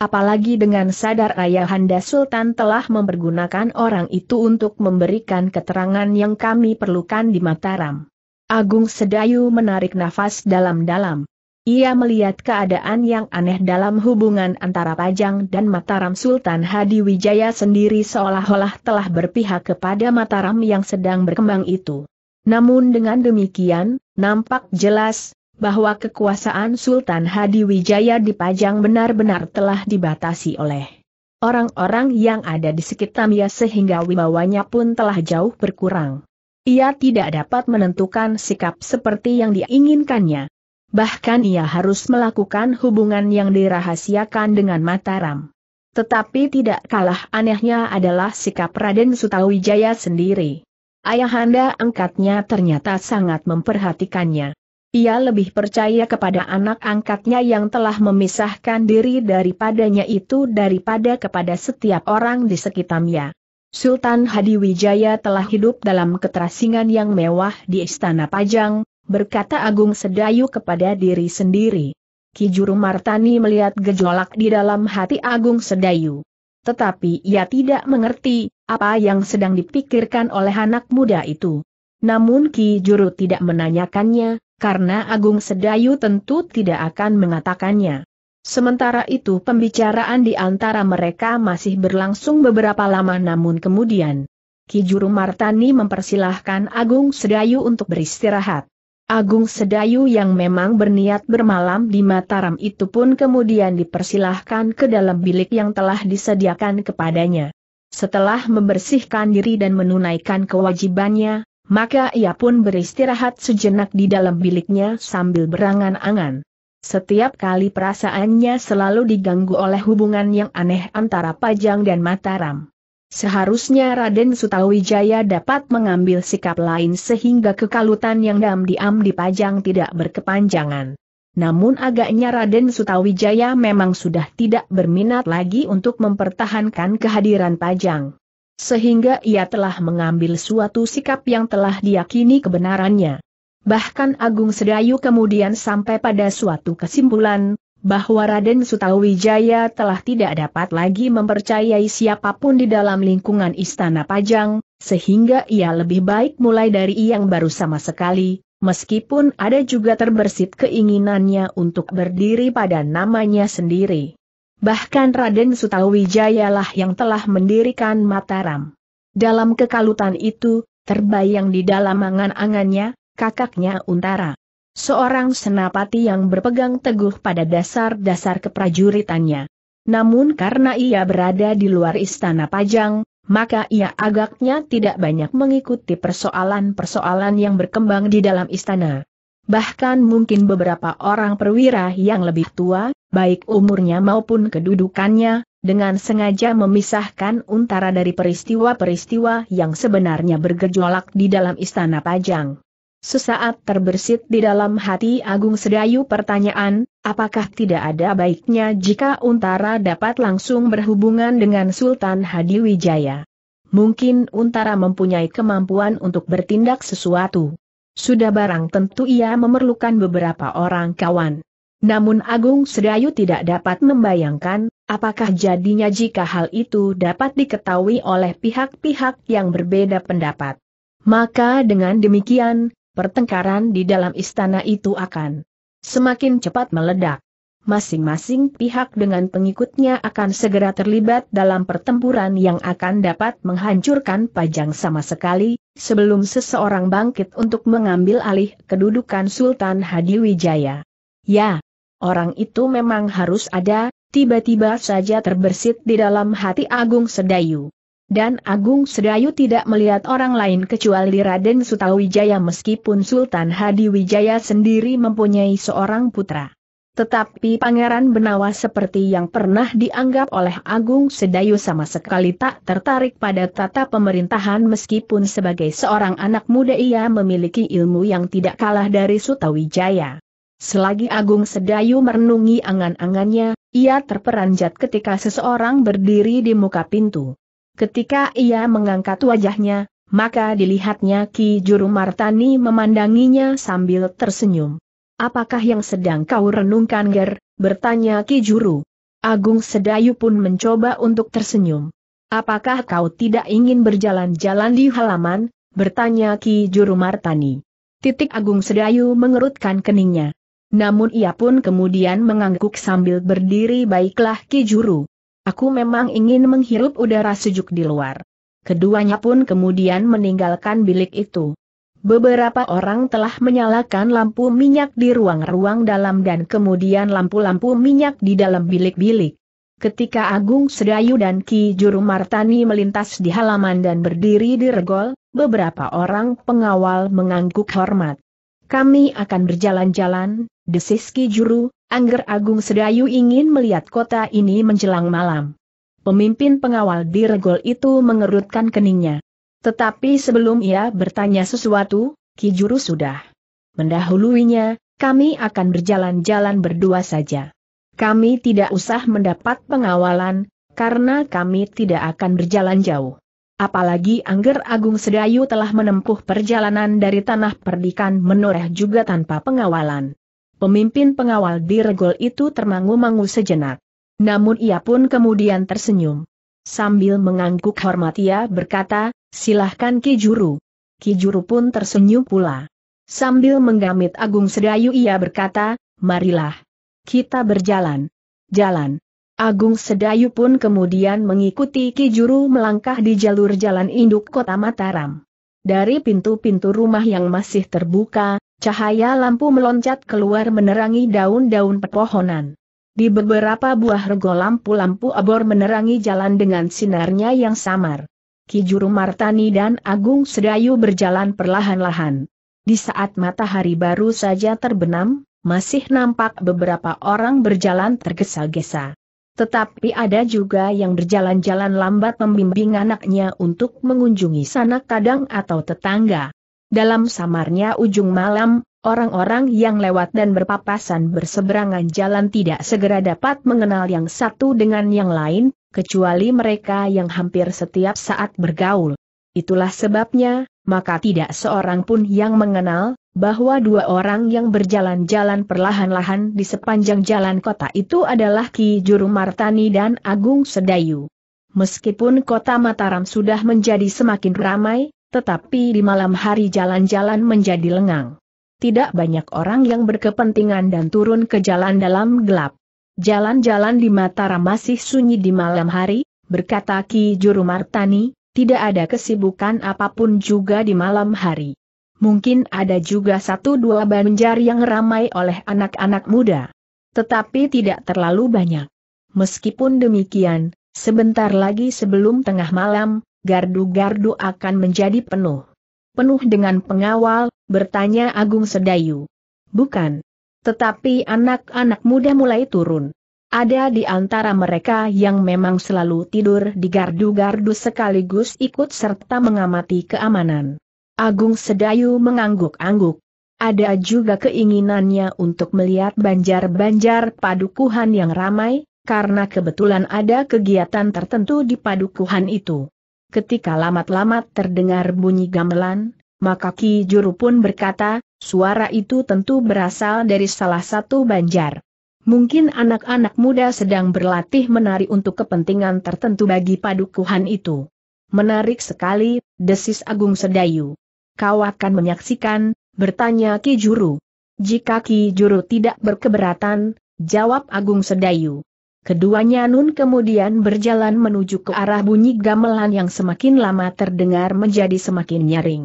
Apalagi dengan sadar ayahanda Sultan telah mempergunakan orang itu untuk memberikan keterangan yang kami perlukan di Mataram. Agung Sedayu menarik nafas dalam-dalam. Ia melihat keadaan yang aneh dalam hubungan antara Pajang dan Mataram Sultan Hadi Wijaya sendiri seolah-olah telah berpihak kepada Mataram yang sedang berkembang itu. Namun dengan demikian, nampak jelas, bahwa kekuasaan Sultan Hadi Wijaya di Pajang benar-benar telah dibatasi oleh orang-orang yang ada di sekitarnya sehingga wibawanya pun telah jauh berkurang. Ia tidak dapat menentukan sikap seperti yang diinginkannya. Bahkan ia harus melakukan hubungan yang dirahasiakan dengan Mataram. Tetapi tidak kalah anehnya adalah sikap Raden Sutawijaya sendiri. Ayahanda angkatnya ternyata sangat memperhatikannya. Ia lebih percaya kepada anak angkatnya yang telah memisahkan diri daripadanya itu daripada kepada setiap orang di sekitarnya. Sultan Hadiwijaya telah hidup dalam keterasingan yang mewah di Istana Pajang, berkata Agung Sedayu kepada diri sendiri. Ki Juru Martani melihat gejolak di dalam hati Agung Sedayu. Tetapi ia tidak mengerti, apa yang sedang dipikirkan oleh anak muda itu. Namun Ki Juru tidak menanyakannya, karena Agung Sedayu tentu tidak akan mengatakannya. Sementara itu pembicaraan di antara mereka masih berlangsung beberapa lama namun kemudian, Ki Juru Martani mempersilahkan Agung Sedayu untuk beristirahat. Agung Sedayu yang memang berniat bermalam di Mataram itu pun kemudian dipersilahkan ke dalam bilik yang telah disediakan kepadanya. Setelah membersihkan diri dan menunaikan kewajibannya, maka ia pun beristirahat sejenak di dalam biliknya sambil berangan-angan. Setiap kali perasaannya selalu diganggu oleh hubungan yang aneh antara Pajang dan Mataram. Seharusnya Raden Sutawijaya dapat mengambil sikap lain sehingga kekalutan yang dam diam dipajang tidak berkepanjangan. Namun agaknya Raden Sutawijaya memang sudah tidak berminat lagi untuk mempertahankan kehadiran Pajang. Sehingga ia telah mengambil suatu sikap yang telah diyakini kebenarannya. Bahkan Agung Sedayu kemudian sampai pada suatu kesimpulan, bahwa Raden Sutawijaya telah tidak dapat lagi mempercayai siapapun di dalam lingkungan Istana Pajang, sehingga ia lebih baik mulai dari yang baru sama sekali, meskipun ada juga terbersit keinginannya untuk berdiri pada namanya sendiri. Bahkan Raden Sutawijaya lah yang telah mendirikan Mataram. Dalam kekalutan itu, terbayang di dalam angan-angannya, kakaknya Untara seorang senapati yang berpegang teguh pada dasar-dasar keprajuritannya. Namun karena ia berada di luar istana Pajang, maka ia agaknya tidak banyak mengikuti persoalan-persoalan yang berkembang di dalam istana. Bahkan mungkin beberapa orang perwira yang lebih tua, baik umurnya maupun kedudukannya, dengan sengaja memisahkan untara dari peristiwa-peristiwa yang sebenarnya bergejolak di dalam istana Pajang. Sesaat terbersit di dalam hati Agung Sedayu pertanyaan, apakah tidak ada baiknya jika Untara dapat langsung berhubungan dengan Sultan Hadi Wijaya? Mungkin Untara mempunyai kemampuan untuk bertindak sesuatu. Sudah barang tentu ia memerlukan beberapa orang kawan. Namun Agung Sedayu tidak dapat membayangkan, apakah jadinya jika hal itu dapat diketahui oleh pihak-pihak yang berbeda pendapat. Maka dengan demikian, pertengkaran di dalam istana itu akan semakin cepat meledak. Masing-masing pihak dengan pengikutnya akan segera terlibat dalam pertempuran yang akan dapat menghancurkan pajang sama sekali, sebelum seseorang bangkit untuk mengambil alih kedudukan Sultan Hadi Wijaya. Ya, orang itu memang harus ada, tiba-tiba saja terbersit di dalam hati Agung Sedayu. Dan Agung Sedayu tidak melihat orang lain kecuali Raden Sutawijaya meskipun Sultan Hadiwijaya sendiri mempunyai seorang putra. Tetapi Pangeran Benawa seperti yang pernah dianggap oleh Agung Sedayu sama sekali tak tertarik pada tata pemerintahan meskipun sebagai seorang anak muda ia memiliki ilmu yang tidak kalah dari Sutawijaya. Selagi Agung Sedayu merenungi angan-angannya, ia terperanjat ketika seseorang berdiri di muka pintu. Ketika ia mengangkat wajahnya, maka dilihatnya Ki Juru Martani memandanginya sambil tersenyum. Apakah yang sedang kau renungkan Ger? bertanya Ki Juru. Agung Sedayu pun mencoba untuk tersenyum. Apakah kau tidak ingin berjalan-jalan di halaman? bertanya Ki Juru Martani. Titik Agung Sedayu mengerutkan keningnya. Namun ia pun kemudian mengangguk sambil berdiri baiklah Ki Juru. Aku memang ingin menghirup udara sejuk di luar. Keduanya pun kemudian meninggalkan bilik itu. Beberapa orang telah menyalakan lampu minyak di ruang-ruang dalam dan kemudian lampu-lampu minyak di dalam bilik-bilik. Ketika Agung Sedayu dan Ki Juru Martani melintas di halaman dan berdiri di regol, beberapa orang pengawal mengangguk hormat. Kami akan berjalan-jalan, desis Ki Juru, Angger Agung Sedayu ingin melihat kota ini menjelang malam. Pemimpin pengawal di regol itu mengerutkan keningnya. Tetapi sebelum ia bertanya sesuatu, Ki Juru sudah mendahuluinya, kami akan berjalan-jalan berdua saja. Kami tidak usah mendapat pengawalan, karena kami tidak akan berjalan jauh. Apalagi Angger Agung Sedayu telah menempuh perjalanan dari tanah perdikan menoreh juga tanpa pengawalan. Pemimpin pengawal regol itu termangu-mangu sejenak. Namun ia pun kemudian tersenyum. Sambil mengangguk hormat ia berkata, silahkan Ki Juru. pun tersenyum pula. Sambil menggamit Agung Sedayu ia berkata, marilah. Kita berjalan. Jalan. Agung Sedayu pun kemudian mengikuti Ki melangkah di jalur jalan induk kota Mataram. Dari pintu-pintu rumah yang masih terbuka, Cahaya lampu meloncat keluar menerangi daun-daun pepohonan. Di beberapa buah rego lampu-lampu abor menerangi jalan dengan sinarnya yang samar. Kijuru Martani dan Agung Sedayu berjalan perlahan-lahan. Di saat matahari baru saja terbenam, masih nampak beberapa orang berjalan tergesa-gesa. Tetapi ada juga yang berjalan-jalan lambat membimbing anaknya untuk mengunjungi sanak kadang atau tetangga. Dalam samarnya ujung malam, orang-orang yang lewat dan berpapasan berseberangan jalan tidak segera dapat mengenal yang satu dengan yang lain, kecuali mereka yang hampir setiap saat bergaul. Itulah sebabnya, maka tidak seorang pun yang mengenal, bahwa dua orang yang berjalan-jalan perlahan-lahan di sepanjang jalan kota itu adalah Ki Juru Martani dan Agung Sedayu. Meskipun kota Mataram sudah menjadi semakin ramai, tetapi di malam hari jalan-jalan menjadi lengang. Tidak banyak orang yang berkepentingan dan turun ke jalan dalam gelap. Jalan-jalan di Mataram masih sunyi di malam hari, berkata Ki Juru Martani, tidak ada kesibukan apapun juga di malam hari. Mungkin ada juga satu dua banjar yang ramai oleh anak-anak muda. Tetapi tidak terlalu banyak. Meskipun demikian, sebentar lagi sebelum tengah malam, gardu-gardu akan menjadi penuh. Penuh dengan pengawal, bertanya Agung Sedayu. Bukan. Tetapi anak-anak muda mulai turun. Ada di antara mereka yang memang selalu tidur di gardu-gardu sekaligus ikut serta mengamati keamanan. Agung Sedayu mengangguk-angguk. Ada juga keinginannya untuk melihat banjar-banjar padukuhan yang ramai, karena kebetulan ada kegiatan tertentu di padukuhan itu ketika lamat-lamat terdengar bunyi gamelan, maka Ki Juru pun berkata, suara itu tentu berasal dari salah satu banjar. Mungkin anak-anak muda sedang berlatih menari untuk kepentingan tertentu bagi padukuhan itu. Menarik sekali, desis Agung Sedayu. Kau akan menyaksikan, bertanya Ki Juru. Jika Ki Juru tidak berkeberatan, jawab Agung Sedayu. Keduanya Nun kemudian berjalan menuju ke arah bunyi gamelan yang semakin lama terdengar menjadi semakin nyaring.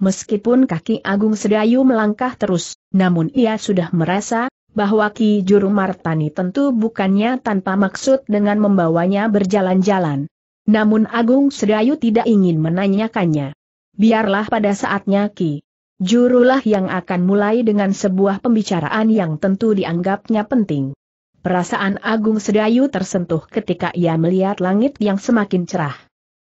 Meskipun kaki Agung Sedayu melangkah terus, namun ia sudah merasa bahwa Ki Juru Martani tentu bukannya tanpa maksud dengan membawanya berjalan-jalan. Namun Agung Sedayu tidak ingin menanyakannya. Biarlah pada saatnya Ki. Jurulah yang akan mulai dengan sebuah pembicaraan yang tentu dianggapnya penting. Perasaan Agung Sedayu tersentuh ketika ia melihat langit yang semakin cerah.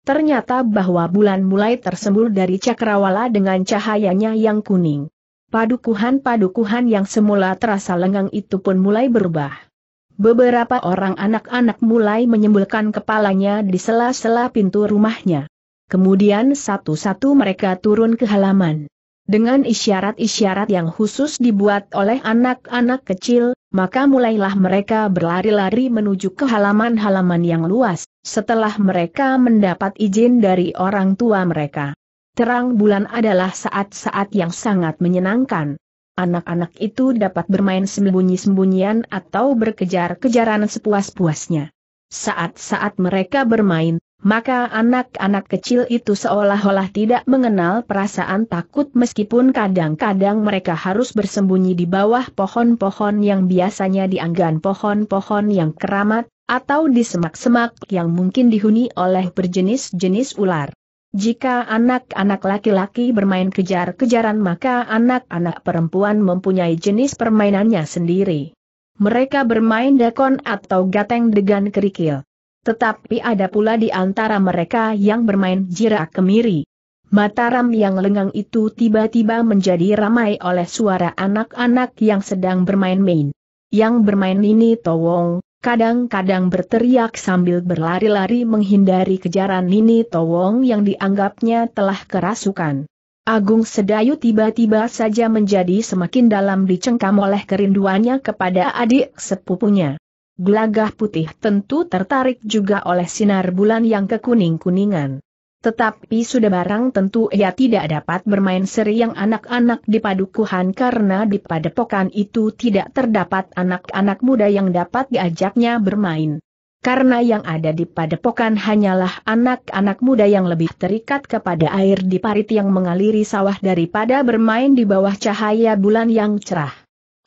Ternyata bahwa bulan mulai tersembul dari cakrawala dengan cahayanya yang kuning. Padukuhan-padukuhan yang semula terasa lengang itu pun mulai berubah. Beberapa orang anak-anak mulai menyembulkan kepalanya di sela-sela pintu rumahnya. Kemudian satu-satu mereka turun ke halaman. Dengan isyarat-isyarat yang khusus dibuat oleh anak-anak kecil, maka mulailah mereka berlari-lari menuju ke halaman-halaman yang luas, setelah mereka mendapat izin dari orang tua mereka. Terang bulan adalah saat-saat yang sangat menyenangkan. Anak-anak itu dapat bermain sembunyi-sembunyian atau berkejar-kejaran sepuas-puasnya. Saat-saat mereka bermain, maka anak-anak kecil itu seolah-olah tidak mengenal perasaan takut meskipun kadang-kadang mereka harus bersembunyi di bawah pohon-pohon yang biasanya dianggap pohon-pohon yang keramat, atau di semak-semak yang mungkin dihuni oleh berjenis-jenis ular. Jika anak-anak laki-laki bermain kejar-kejaran maka anak-anak perempuan mempunyai jenis permainannya sendiri. Mereka bermain dekon atau gateng dengan kerikil. Tetapi ada pula di antara mereka yang bermain jirak kemiri. Mataram yang lengang itu tiba-tiba menjadi ramai oleh suara anak-anak yang sedang bermain-main. Yang bermain ini towong, kadang-kadang berteriak sambil berlari-lari menghindari kejaran Nini Towong yang dianggapnya telah kerasukan. Agung Sedayu tiba-tiba saja menjadi semakin dalam dicengkam oleh kerinduannya kepada adik sepupunya. Gelagah putih tentu tertarik juga oleh sinar bulan yang kekuning-kuningan. Tetapi sudah barang tentu ia tidak dapat bermain seri yang anak-anak di padukuhan karena di padepokan itu tidak terdapat anak-anak muda yang dapat diajaknya bermain. Karena yang ada di padepokan hanyalah anak-anak muda yang lebih terikat kepada air di parit yang mengaliri sawah daripada bermain di bawah cahaya bulan yang cerah.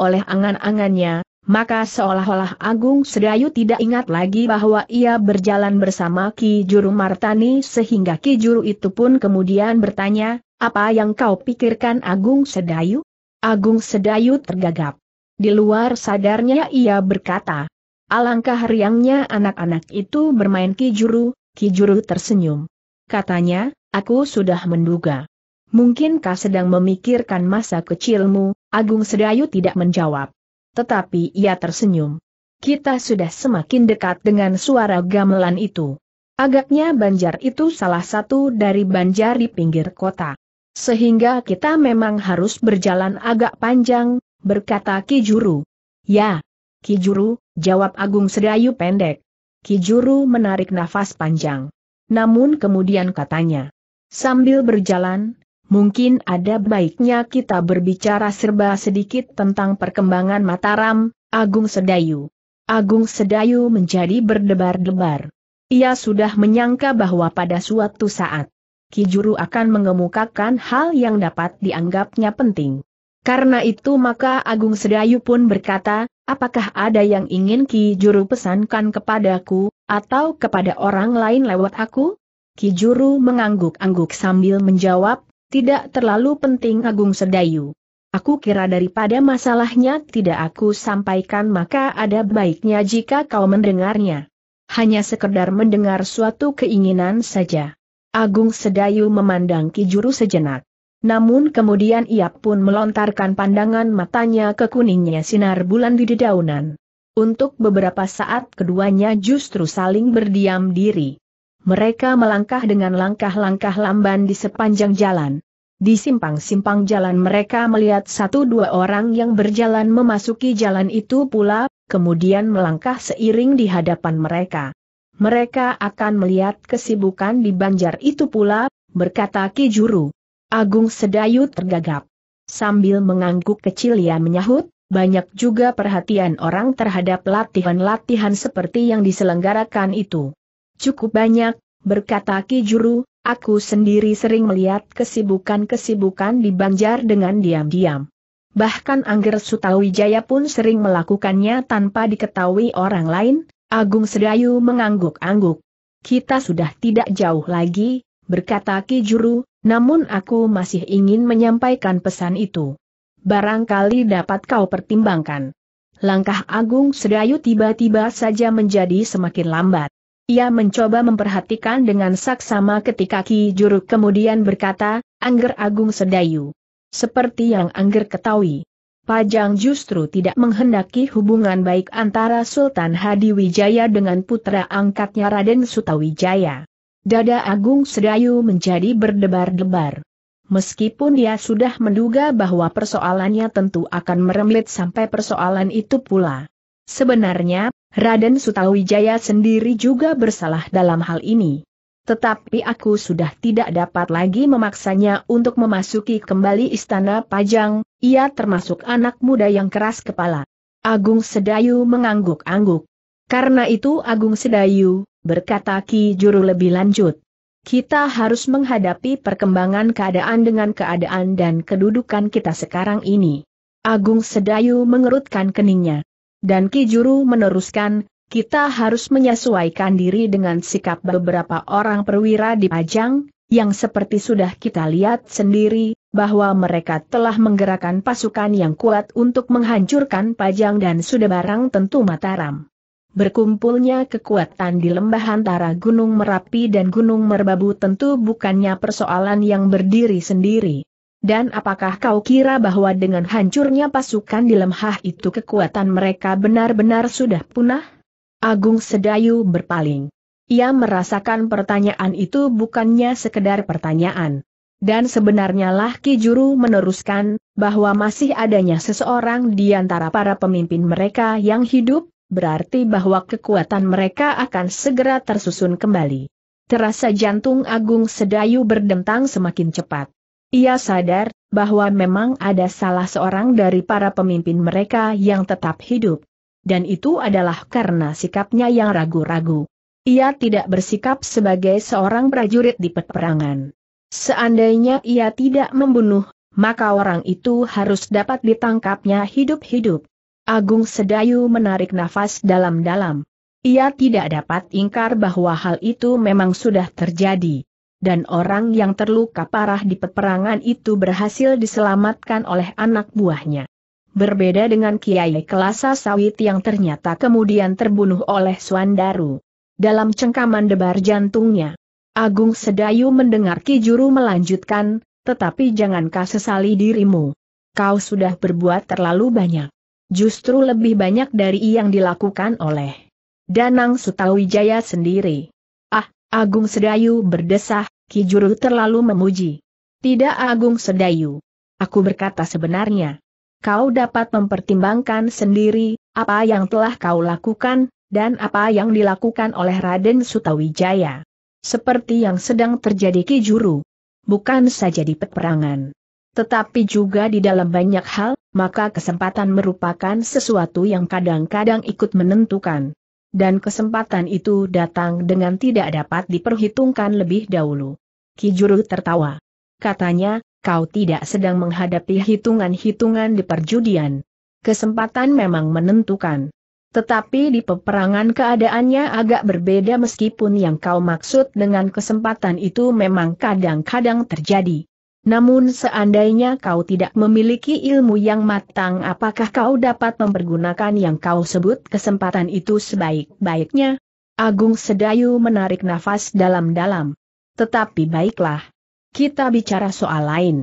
Oleh angan-angannya, maka seolah-olah Agung Sedayu tidak ingat lagi bahwa ia berjalan bersama Ki Juru Martani sehingga Ki Juru itu pun kemudian bertanya, apa yang kau pikirkan Agung Sedayu? Agung Sedayu tergagap. Di luar sadarnya ia berkata, alangkah riangnya anak-anak itu bermain Ki Juru, Ki Juru tersenyum. Katanya, aku sudah menduga. Mungkinkah sedang memikirkan masa kecilmu, Agung Sedayu tidak menjawab tetapi ia tersenyum. Kita sudah semakin dekat dengan suara gamelan itu. Agaknya banjar itu salah satu dari banjar di pinggir kota. Sehingga kita memang harus berjalan agak panjang, berkata Kijuru. Ya, Kijuru, jawab Agung Sedayu pendek. Kijuru menarik nafas panjang. Namun kemudian katanya, sambil berjalan, mungkin ada baiknya kita berbicara serba sedikit tentang perkembangan Mataram, Agung Sedayu. Agung Sedayu menjadi berdebar-debar. Ia sudah menyangka bahwa pada suatu saat, Kijuru akan mengemukakan hal yang dapat dianggapnya penting. Karena itu maka Agung Sedayu pun berkata, apakah ada yang ingin Ki Juru pesankan kepadaku, atau kepada orang lain lewat aku? Ki Juru mengangguk-angguk sambil menjawab, tidak terlalu penting Agung Sedayu. Aku kira daripada masalahnya tidak aku sampaikan maka ada baiknya jika kau mendengarnya. Hanya sekedar mendengar suatu keinginan saja. Agung Sedayu memandang Kijuru sejenak. Namun kemudian ia pun melontarkan pandangan matanya ke kuningnya sinar bulan di dedaunan. Untuk beberapa saat keduanya justru saling berdiam diri. Mereka melangkah dengan langkah-langkah lamban di sepanjang jalan. Di simpang-simpang jalan mereka melihat satu dua orang yang berjalan memasuki jalan itu pula, kemudian melangkah seiring di hadapan mereka. Mereka akan melihat kesibukan di banjar itu pula, berkata Ki Juru. Agung Sedayu tergagap. Sambil mengangguk kecil ia menyahut, banyak juga perhatian orang terhadap latihan-latihan seperti yang diselenggarakan itu. Cukup banyak, berkata Ki Juru, aku sendiri sering melihat kesibukan-kesibukan di Banjar dengan diam-diam. Bahkan Angger Sutawijaya pun sering melakukannya tanpa diketahui orang lain, Agung Sedayu mengangguk-angguk. Kita sudah tidak jauh lagi, berkata Ki Juru, namun aku masih ingin menyampaikan pesan itu. Barangkali dapat kau pertimbangkan. Langkah Agung Sedayu tiba-tiba saja menjadi semakin lambat. Ia mencoba memperhatikan dengan saksama ketika Ki Juru kemudian berkata, Angger Agung Sedayu. Seperti yang Angger ketahui. Pajang justru tidak menghendaki hubungan baik antara Sultan Hadi Wijaya dengan putra angkatnya Raden Sutawijaya. Dada Agung Sedayu menjadi berdebar-debar. Meskipun dia sudah menduga bahwa persoalannya tentu akan merembet sampai persoalan itu pula. Sebenarnya, Raden Sutawijaya sendiri juga bersalah dalam hal ini. Tetapi aku sudah tidak dapat lagi memaksanya untuk memasuki kembali istana Pajang, ia termasuk anak muda yang keras kepala. Agung Sedayu mengangguk-angguk. Karena itu Agung Sedayu, berkata Ki Juru lebih lanjut. Kita harus menghadapi perkembangan keadaan dengan keadaan dan kedudukan kita sekarang ini. Agung Sedayu mengerutkan keningnya. Dan Ki Juru meneruskan, kita harus menyesuaikan diri dengan sikap beberapa orang perwira di Pajang, yang seperti sudah kita lihat sendiri, bahwa mereka telah menggerakkan pasukan yang kuat untuk menghancurkan Pajang dan sudah barang tentu Mataram. Berkumpulnya kekuatan di lembah antara Gunung Merapi dan Gunung Merbabu tentu bukannya persoalan yang berdiri sendiri. Dan apakah kau kira bahwa dengan hancurnya pasukan di lemhah itu kekuatan mereka benar-benar sudah punah? Agung Sedayu berpaling. Ia merasakan pertanyaan itu bukannya sekedar pertanyaan. Dan sebenarnya lah Ki Juru meneruskan, bahwa masih adanya seseorang di antara para pemimpin mereka yang hidup, berarti bahwa kekuatan mereka akan segera tersusun kembali. Terasa jantung Agung Sedayu berdentang semakin cepat. Ia sadar bahwa memang ada salah seorang dari para pemimpin mereka yang tetap hidup. Dan itu adalah karena sikapnya yang ragu-ragu. Ia tidak bersikap sebagai seorang prajurit di peperangan. Seandainya ia tidak membunuh, maka orang itu harus dapat ditangkapnya hidup-hidup. Agung Sedayu menarik nafas dalam-dalam. Ia tidak dapat ingkar bahwa hal itu memang sudah terjadi dan orang yang terluka parah di peperangan itu berhasil diselamatkan oleh anak buahnya. Berbeda dengan Kiai Kelasa Sawit yang ternyata kemudian terbunuh oleh Suandaru. Dalam cengkaman debar jantungnya, Agung Sedayu mendengar Ki Juru melanjutkan, tetapi jangankah sesali dirimu. Kau sudah berbuat terlalu banyak. Justru lebih banyak dari yang dilakukan oleh Danang Sutawijaya sendiri. Agung Sedayu berdesah, Kijuru terlalu memuji. Tidak Agung Sedayu. Aku berkata sebenarnya. Kau dapat mempertimbangkan sendiri, apa yang telah kau lakukan, dan apa yang dilakukan oleh Raden Sutawijaya. Seperti yang sedang terjadi Kijuru. Bukan saja di peperangan. Tetapi juga di dalam banyak hal, maka kesempatan merupakan sesuatu yang kadang-kadang ikut menentukan dan kesempatan itu datang dengan tidak dapat diperhitungkan lebih dahulu. Kijuru tertawa. Katanya, kau tidak sedang menghadapi hitungan-hitungan di perjudian. Kesempatan memang menentukan. Tetapi di peperangan keadaannya agak berbeda meskipun yang kau maksud dengan kesempatan itu memang kadang-kadang terjadi. Namun seandainya kau tidak memiliki ilmu yang matang apakah kau dapat mempergunakan yang kau sebut kesempatan itu sebaik-baiknya? Agung Sedayu menarik nafas dalam-dalam. Tetapi baiklah. Kita bicara soal lain.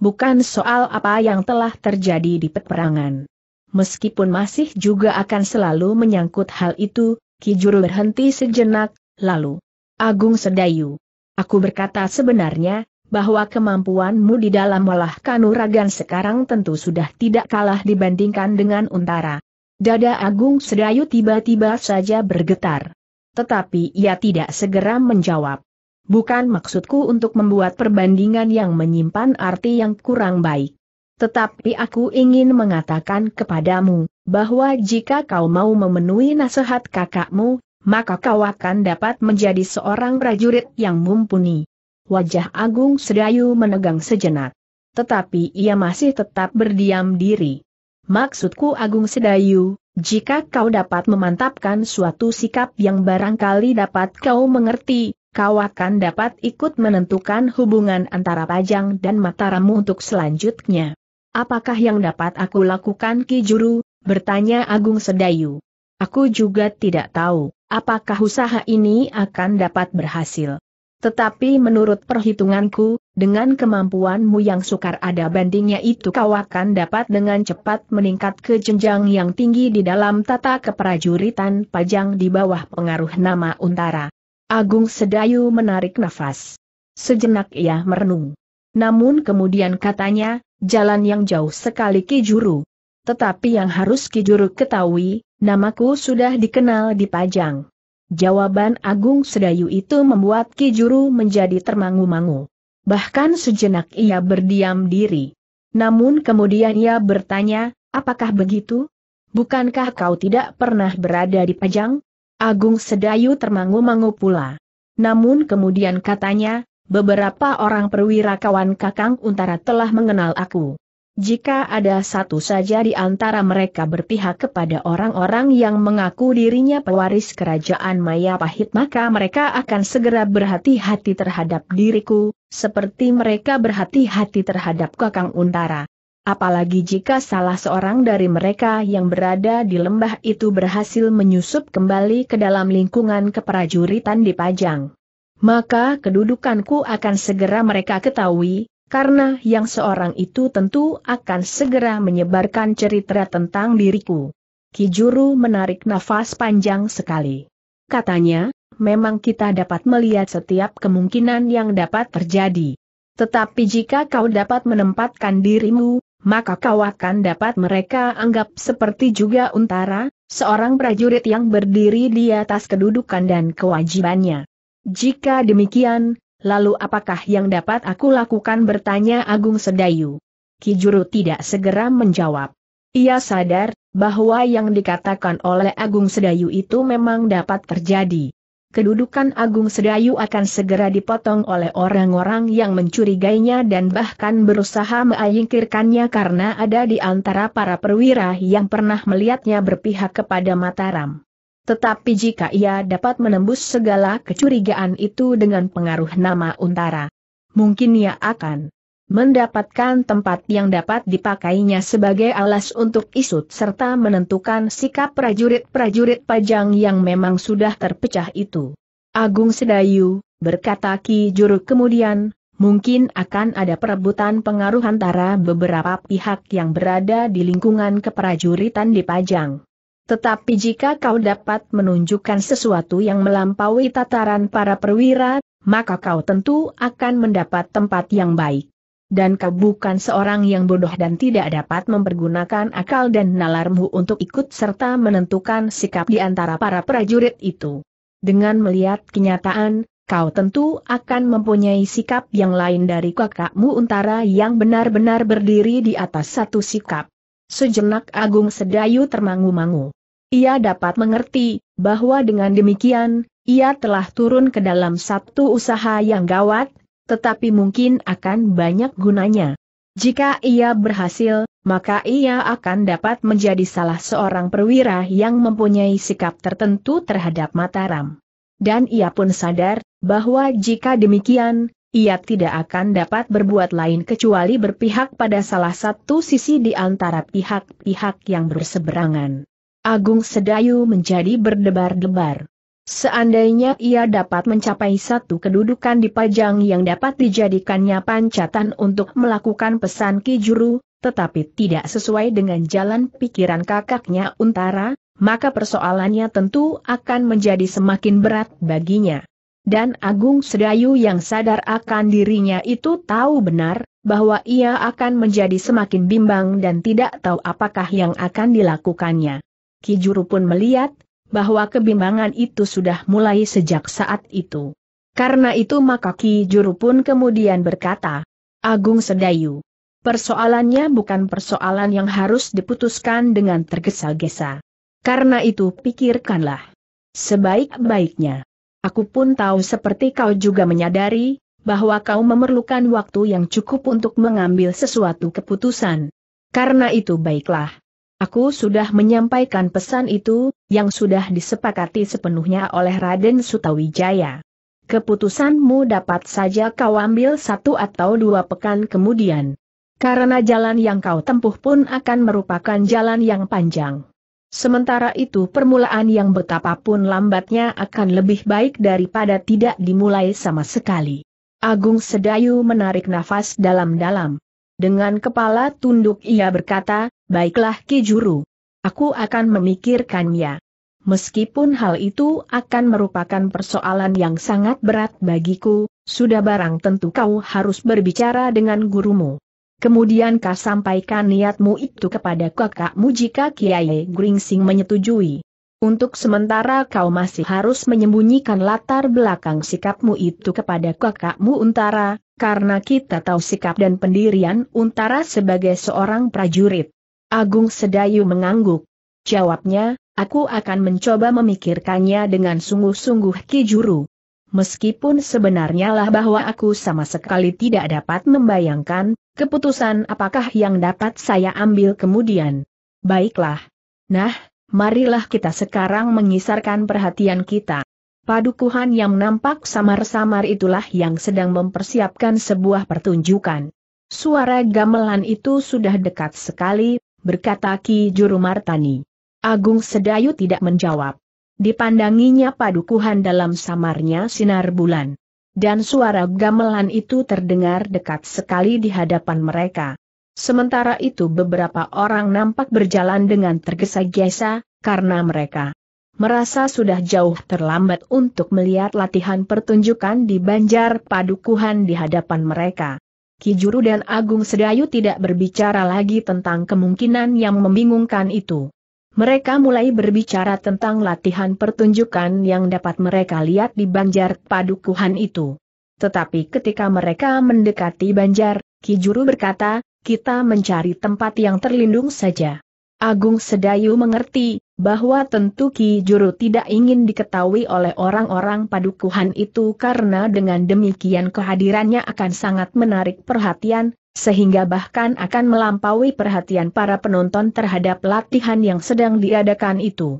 Bukan soal apa yang telah terjadi di peperangan. Meskipun masih juga akan selalu menyangkut hal itu, Kijuru berhenti sejenak, lalu. Agung Sedayu. Aku berkata sebenarnya, bahwa kemampuanmu di dalam olah kanuragan sekarang tentu sudah tidak kalah dibandingkan dengan Untara. Dada Agung Sedayu tiba-tiba saja bergetar. Tetapi ia tidak segera menjawab. Bukan maksudku untuk membuat perbandingan yang menyimpan arti yang kurang baik. Tetapi aku ingin mengatakan kepadamu, bahwa jika kau mau memenuhi nasihat kakakmu, maka kau akan dapat menjadi seorang prajurit yang mumpuni wajah Agung Sedayu menegang sejenak. Tetapi ia masih tetap berdiam diri. Maksudku Agung Sedayu, jika kau dapat memantapkan suatu sikap yang barangkali dapat kau mengerti, kau akan dapat ikut menentukan hubungan antara Pajang dan Mataramu untuk selanjutnya. Apakah yang dapat aku lakukan Ki Juru? bertanya Agung Sedayu. Aku juga tidak tahu, apakah usaha ini akan dapat berhasil. Tetapi menurut perhitunganku, dengan kemampuanmu yang sukar ada bandingnya itu kau akan dapat dengan cepat meningkat ke jenjang yang tinggi di dalam tata keprajuritan pajang di bawah pengaruh nama Untara. Agung Sedayu menarik nafas. Sejenak ia merenung. Namun kemudian katanya, jalan yang jauh sekali Kijuru. Tetapi yang harus Kijuru ketahui, namaku sudah dikenal di Pajang. Jawaban Agung Sedayu itu membuat Ki Juru menjadi termangu-mangu. Bahkan sejenak ia berdiam diri. Namun kemudian ia bertanya, apakah begitu? Bukankah kau tidak pernah berada di Pajang? Agung Sedayu termangu-mangu pula. Namun kemudian katanya, beberapa orang perwira kawan Kakang Untara telah mengenal aku. Jika ada satu saja di antara mereka berpihak kepada orang-orang yang mengaku dirinya pewaris kerajaan Maya Pahit, maka mereka akan segera berhati-hati terhadap diriku, seperti mereka berhati-hati terhadap Kakang Untara. Apalagi jika salah seorang dari mereka yang berada di lembah itu berhasil menyusup kembali ke dalam lingkungan keprajuritan di Pajang. Maka kedudukanku akan segera mereka ketahui, karena yang seorang itu tentu akan segera menyebarkan cerita tentang diriku. Kijuru menarik nafas panjang sekali. Katanya, memang kita dapat melihat setiap kemungkinan yang dapat terjadi. Tetapi jika kau dapat menempatkan dirimu, maka kau akan dapat mereka anggap seperti juga untara, seorang prajurit yang berdiri di atas kedudukan dan kewajibannya. Jika demikian, Lalu apakah yang dapat aku lakukan bertanya Agung Sedayu. Kijuru tidak segera menjawab. Ia sadar, bahwa yang dikatakan oleh Agung Sedayu itu memang dapat terjadi. Kedudukan Agung Sedayu akan segera dipotong oleh orang-orang yang mencurigainya dan bahkan berusaha meayingkirkannya karena ada di antara para perwira yang pernah melihatnya berpihak kepada Mataram. Tetapi jika ia dapat menembus segala kecurigaan itu dengan pengaruh nama Untara, mungkin ia akan mendapatkan tempat yang dapat dipakainya sebagai alas untuk isut serta menentukan sikap prajurit-prajurit pajang yang memang sudah terpecah itu. Agung Sedayu, berkata Ki Juru kemudian, mungkin akan ada perebutan pengaruh antara beberapa pihak yang berada di lingkungan keprajuritan di Pajang. Tetapi jika kau dapat menunjukkan sesuatu yang melampaui tataran para perwira, maka kau tentu akan mendapat tempat yang baik. Dan kau bukan seorang yang bodoh dan tidak dapat mempergunakan akal dan nalarmu untuk ikut serta menentukan sikap di antara para prajurit itu. Dengan melihat kenyataan, kau tentu akan mempunyai sikap yang lain dari kakakmu Untara yang benar-benar berdiri di atas satu sikap. Sejenak Agung Sedayu termangu-mangu. Ia dapat mengerti, bahwa dengan demikian, ia telah turun ke dalam satu usaha yang gawat, tetapi mungkin akan banyak gunanya. Jika ia berhasil, maka ia akan dapat menjadi salah seorang perwira yang mempunyai sikap tertentu terhadap Mataram. Dan ia pun sadar, bahwa jika demikian, ia tidak akan dapat berbuat lain kecuali berpihak pada salah satu sisi di antara pihak-pihak yang berseberangan. Agung Sedayu menjadi berdebar-debar. Seandainya ia dapat mencapai satu kedudukan di Pajang yang dapat dijadikannya pancatan untuk melakukan pesan Kijuru, tetapi tidak sesuai dengan jalan pikiran kakaknya Untara, maka persoalannya tentu akan menjadi semakin berat baginya. Dan Agung Sedayu yang sadar akan dirinya itu tahu benar, bahwa ia akan menjadi semakin bimbang dan tidak tahu apakah yang akan dilakukannya. Kijuru pun melihat, bahwa kebimbangan itu sudah mulai sejak saat itu. Karena itu maka Kijuru pun kemudian berkata, Agung Sedayu, persoalannya bukan persoalan yang harus diputuskan dengan tergesa-gesa. Karena itu pikirkanlah. Sebaik-baiknya. Aku pun tahu seperti kau juga menyadari, bahwa kau memerlukan waktu yang cukup untuk mengambil sesuatu keputusan. Karena itu baiklah, Aku sudah menyampaikan pesan itu, yang sudah disepakati sepenuhnya oleh Raden Sutawijaya. Keputusanmu dapat saja kau ambil satu atau dua pekan kemudian. Karena jalan yang kau tempuh pun akan merupakan jalan yang panjang. Sementara itu permulaan yang betapapun lambatnya akan lebih baik daripada tidak dimulai sama sekali. Agung Sedayu menarik nafas dalam-dalam. Dengan kepala tunduk ia berkata, baiklah Ki Juru. Aku akan memikirkannya. Meskipun hal itu akan merupakan persoalan yang sangat berat bagiku, sudah barang tentu kau harus berbicara dengan gurumu. Kemudian kau sampaikan niatmu itu kepada kakakmu jika Kiai Gringsing menyetujui. Untuk sementara kau masih harus menyembunyikan latar belakang sikapmu itu kepada kakakmu Untara, karena kita tahu sikap dan pendirian Untara sebagai seorang prajurit. Agung Sedayu mengangguk. Jawabnya, aku akan mencoba memikirkannya dengan sungguh-sungguh Kijuru. Meskipun sebenarnya lah bahwa aku sama sekali tidak dapat membayangkan, keputusan apakah yang dapat saya ambil kemudian. Baiklah. Nah, marilah kita sekarang mengisarkan perhatian kita. Padukuhan yang nampak samar-samar itulah yang sedang mempersiapkan sebuah pertunjukan. Suara gamelan itu sudah dekat sekali, berkata Ki Juru Martani. Agung Sedayu tidak menjawab. Dipandanginya padukuhan dalam samarnya sinar bulan. Dan suara gamelan itu terdengar dekat sekali di hadapan mereka. Sementara itu beberapa orang nampak berjalan dengan tergesa-gesa, karena mereka merasa sudah jauh terlambat untuk melihat latihan pertunjukan di Banjar Padukuhan di hadapan mereka. Kijuru dan Agung Sedayu tidak berbicara lagi tentang kemungkinan yang membingungkan itu. Mereka mulai berbicara tentang latihan pertunjukan yang dapat mereka lihat di Banjar Padukuhan itu. Tetapi ketika mereka mendekati Banjar, Kijuru berkata, kita mencari tempat yang terlindung saja. Agung Sedayu mengerti bahwa tentu Ki Juru tidak ingin diketahui oleh orang-orang padukuhan itu karena dengan demikian kehadirannya akan sangat menarik perhatian, sehingga bahkan akan melampaui perhatian para penonton terhadap latihan yang sedang diadakan itu.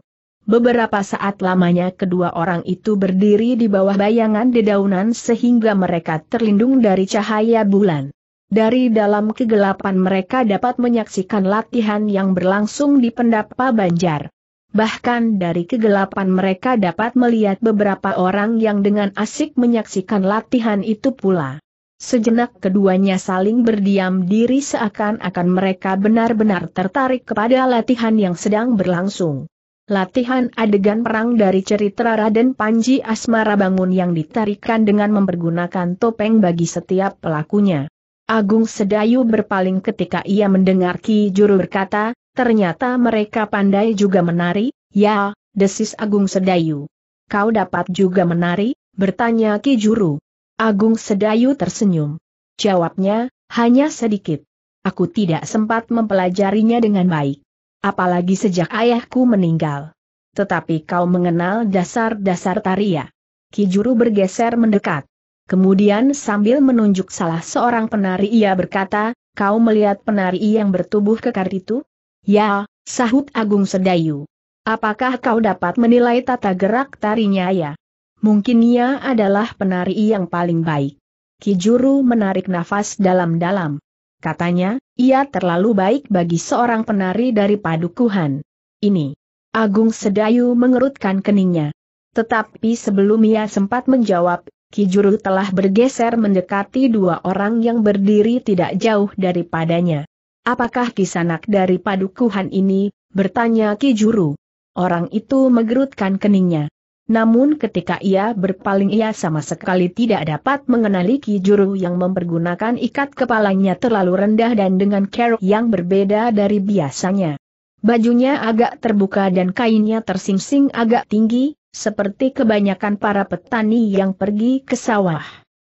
Beberapa saat lamanya kedua orang itu berdiri di bawah bayangan dedaunan sehingga mereka terlindung dari cahaya bulan. Dari dalam kegelapan mereka dapat menyaksikan latihan yang berlangsung di pendapa banjar. Bahkan dari kegelapan mereka dapat melihat beberapa orang yang dengan asik menyaksikan latihan itu pula. Sejenak keduanya saling berdiam diri seakan-akan mereka benar-benar tertarik kepada latihan yang sedang berlangsung. Latihan adegan perang dari cerita Raden Panji Asmara Bangun yang ditarikan dengan mempergunakan topeng bagi setiap pelakunya. Agung Sedayu berpaling ketika ia mendengar Ki Juru berkata, ternyata mereka pandai juga menari, ya, desis Agung Sedayu. Kau dapat juga menari, bertanya Ki Juru. Agung Sedayu tersenyum. Jawabnya, hanya sedikit. Aku tidak sempat mempelajarinya dengan baik. Apalagi sejak ayahku meninggal. Tetapi kau mengenal dasar-dasar taria. Ki Juru bergeser mendekat. Kemudian sambil menunjuk salah seorang penari ia berkata, kau melihat penari yang bertubuh kekar itu? Ya, sahut Agung Sedayu. Apakah kau dapat menilai tata gerak tarinya ya? Mungkin ia adalah penari yang paling baik. Kijuru menarik nafas dalam-dalam. Katanya, ia terlalu baik bagi seorang penari dari padukuhan. Ini. Agung Sedayu mengerutkan keningnya. Tetapi sebelum ia sempat menjawab, Kijuru telah bergeser mendekati dua orang yang berdiri tidak jauh daripadanya. Apakah kisanak dari padukuhan ini? bertanya Kijuru. Orang itu menggerutkan keningnya. Namun ketika ia berpaling ia sama sekali tidak dapat mengenali Kijuru yang mempergunakan ikat kepalanya terlalu rendah dan dengan kerok yang berbeda dari biasanya. Bajunya agak terbuka dan kainnya tersingsing agak tinggi, seperti kebanyakan para petani yang pergi ke sawah.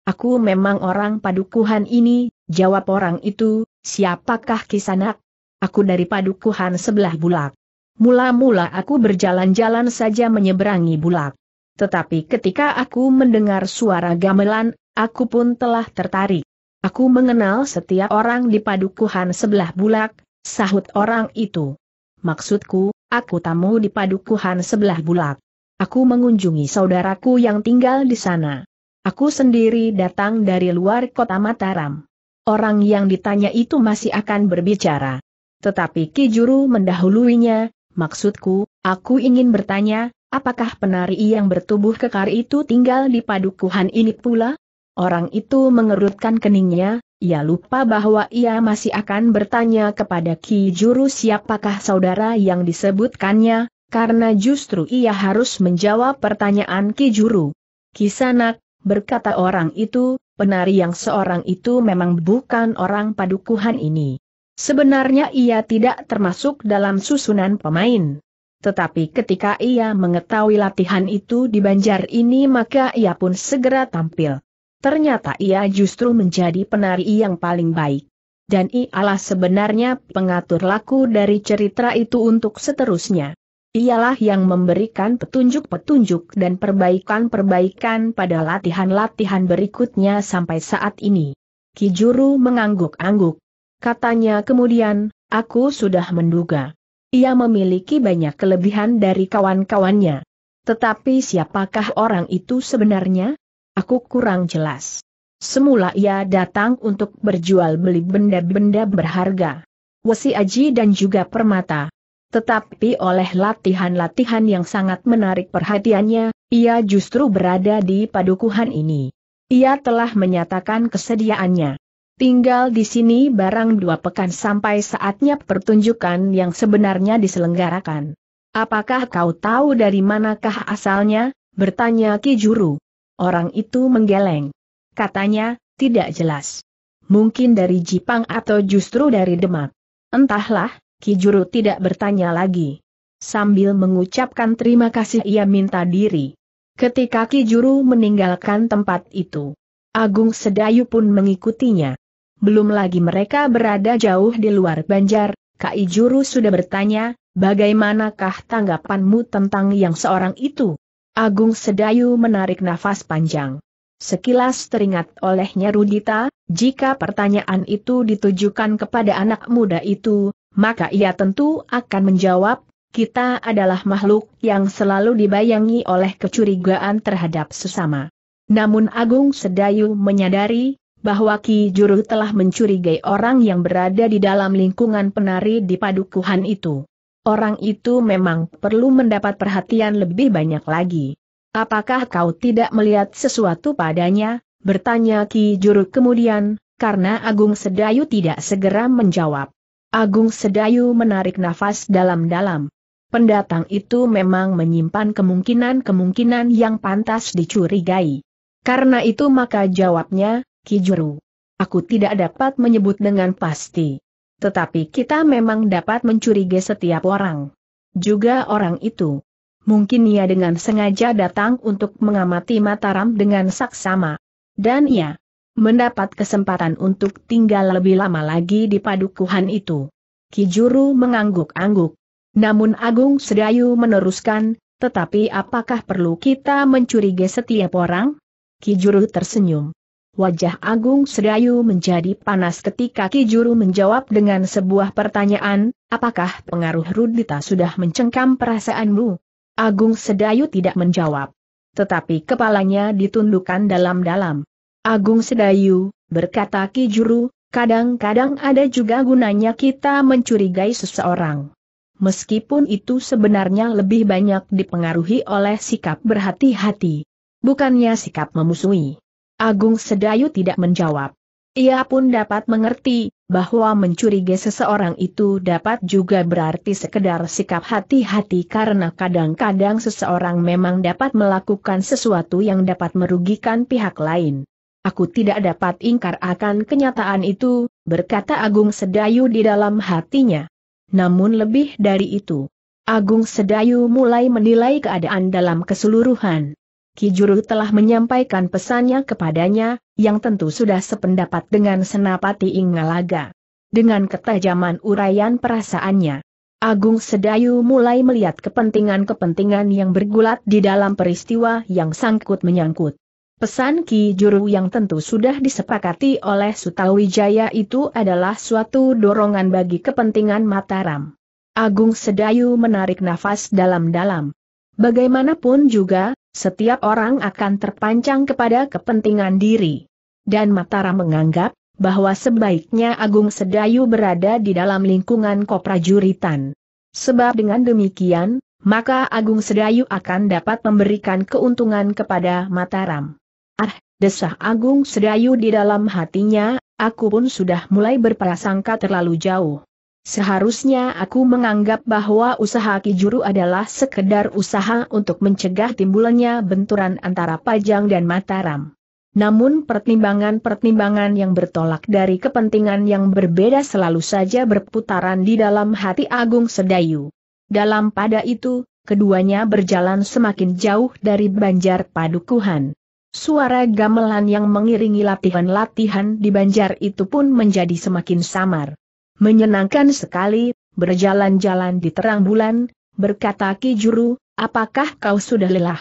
Aku memang orang padukuhan ini, jawab orang itu, siapakah kisanak? Aku dari padukuhan sebelah bulak. Mula-mula aku berjalan-jalan saja menyeberangi bulak. Tetapi ketika aku mendengar suara gamelan, aku pun telah tertarik. Aku mengenal setiap orang di padukuhan sebelah bulak, sahut orang itu. Maksudku, aku tamu di padukuhan sebelah bulak. Aku mengunjungi saudaraku yang tinggal di sana. Aku sendiri datang dari luar kota Mataram. Orang yang ditanya itu masih akan berbicara. Tetapi Ki Juru mendahuluinya, maksudku, aku ingin bertanya, apakah penari yang bertubuh kekar itu tinggal di padukuhan ini pula? Orang itu mengerutkan keningnya, ia lupa bahwa ia masih akan bertanya kepada Ki Juru siapakah saudara yang disebutkannya, karena justru ia harus menjawab pertanyaan Ki Juru. Kisanak, berkata orang itu, penari yang seorang itu memang bukan orang padukuhan ini. Sebenarnya ia tidak termasuk dalam susunan pemain. Tetapi ketika ia mengetahui latihan itu di banjar ini maka ia pun segera tampil. Ternyata ia justru menjadi penari yang paling baik. Dan ialah sebenarnya pengatur laku dari cerita itu untuk seterusnya. Ialah yang memberikan petunjuk-petunjuk dan perbaikan-perbaikan pada latihan-latihan berikutnya sampai saat ini. Kijuru mengangguk-angguk. Katanya kemudian, aku sudah menduga. Ia memiliki banyak kelebihan dari kawan-kawannya. Tetapi siapakah orang itu sebenarnya? Aku kurang jelas. Semula ia datang untuk berjual beli benda-benda berharga. Wesi Aji dan juga permata, tetapi oleh latihan-latihan yang sangat menarik perhatiannya, ia justru berada di padukuhan ini. Ia telah menyatakan kesediaannya. Tinggal di sini barang dua pekan sampai saatnya pertunjukan yang sebenarnya diselenggarakan. Apakah kau tahu dari manakah asalnya? Bertanya Ki Juru. Orang itu menggeleng. Katanya, tidak jelas. Mungkin dari Jipang atau justru dari Demak. Entahlah, Kijuru tidak bertanya lagi. Sambil mengucapkan terima kasih ia minta diri. Ketika Kijuru meninggalkan tempat itu, Agung Sedayu pun mengikutinya. Belum lagi mereka berada jauh di luar banjar, Kai Juru sudah bertanya, bagaimanakah tanggapanmu tentang yang seorang itu? Agung Sedayu menarik nafas panjang. Sekilas teringat olehnya Rudita, jika pertanyaan itu ditujukan kepada anak muda itu, maka ia tentu akan menjawab, kita adalah makhluk yang selalu dibayangi oleh kecurigaan terhadap sesama. Namun Agung Sedayu menyadari, bahwa Ki Juru telah mencurigai orang yang berada di dalam lingkungan penari di padukuhan itu. Orang itu memang perlu mendapat perhatian lebih banyak lagi. Apakah kau tidak melihat sesuatu padanya? Bertanya Ki Juru kemudian, karena Agung Sedayu tidak segera menjawab. Agung Sedayu menarik nafas dalam-dalam. Pendatang itu memang menyimpan kemungkinan-kemungkinan yang pantas dicurigai. Karena itu maka jawabnya, Kijuru. Aku tidak dapat menyebut dengan pasti. Tetapi kita memang dapat mencurigai setiap orang. Juga orang itu. Mungkin ia dengan sengaja datang untuk mengamati Mataram dengan saksama. Dan ia mendapat kesempatan untuk tinggal lebih lama lagi di padukuhan itu. Kijuru mengangguk-angguk. Namun Agung Sedayu meneruskan, tetapi apakah perlu kita mencurigai setiap orang? Kijuru tersenyum. Wajah Agung Sedayu menjadi panas ketika Kijuru menjawab dengan sebuah pertanyaan, apakah pengaruh Rudita sudah mencengkam perasaanmu? Agung Sedayu tidak menjawab. Tetapi kepalanya ditundukkan dalam-dalam. Agung Sedayu, berkata Ki Juru, kadang-kadang ada juga gunanya kita mencurigai seseorang. Meskipun itu sebenarnya lebih banyak dipengaruhi oleh sikap berhati-hati. Bukannya sikap memusuhi. Agung Sedayu tidak menjawab. Ia pun dapat mengerti, bahwa mencurigai seseorang itu dapat juga berarti sekedar sikap hati-hati karena kadang-kadang seseorang memang dapat melakukan sesuatu yang dapat merugikan pihak lain. Aku tidak dapat ingkar akan kenyataan itu, berkata Agung Sedayu di dalam hatinya. Namun lebih dari itu, Agung Sedayu mulai menilai keadaan dalam keseluruhan. Kijuru telah menyampaikan pesannya kepadanya, yang tentu sudah sependapat dengan Senapati Ingalaga. Dengan ketajaman uraian perasaannya, Agung Sedayu mulai melihat kepentingan-kepentingan yang bergulat di dalam peristiwa yang sangkut-menyangkut. Pesan Ki Juru yang tentu sudah disepakati oleh Sutawijaya itu adalah suatu dorongan bagi kepentingan Mataram. Agung Sedayu menarik nafas dalam-dalam. Bagaimanapun juga, setiap orang akan terpancang kepada kepentingan diri. Dan Mataram menganggap, bahwa sebaiknya Agung Sedayu berada di dalam lingkungan koprajuritan. Sebab dengan demikian, maka Agung Sedayu akan dapat memberikan keuntungan kepada Mataram. Ah, desah Agung Sedayu di dalam hatinya, aku pun sudah mulai berprasangka terlalu jauh. Seharusnya aku menganggap bahwa usaha Kijuru adalah sekedar usaha untuk mencegah timbulannya benturan antara Pajang dan Mataram. Namun pertimbangan-pertimbangan yang bertolak dari kepentingan yang berbeda selalu saja berputaran di dalam hati Agung Sedayu. Dalam pada itu, keduanya berjalan semakin jauh dari Banjar Padukuhan. Suara gamelan yang mengiringi latihan-latihan di banjar itu pun menjadi semakin samar. Menyenangkan sekali, berjalan-jalan di terang bulan, berkata Ki Juru, apakah kau sudah lelah?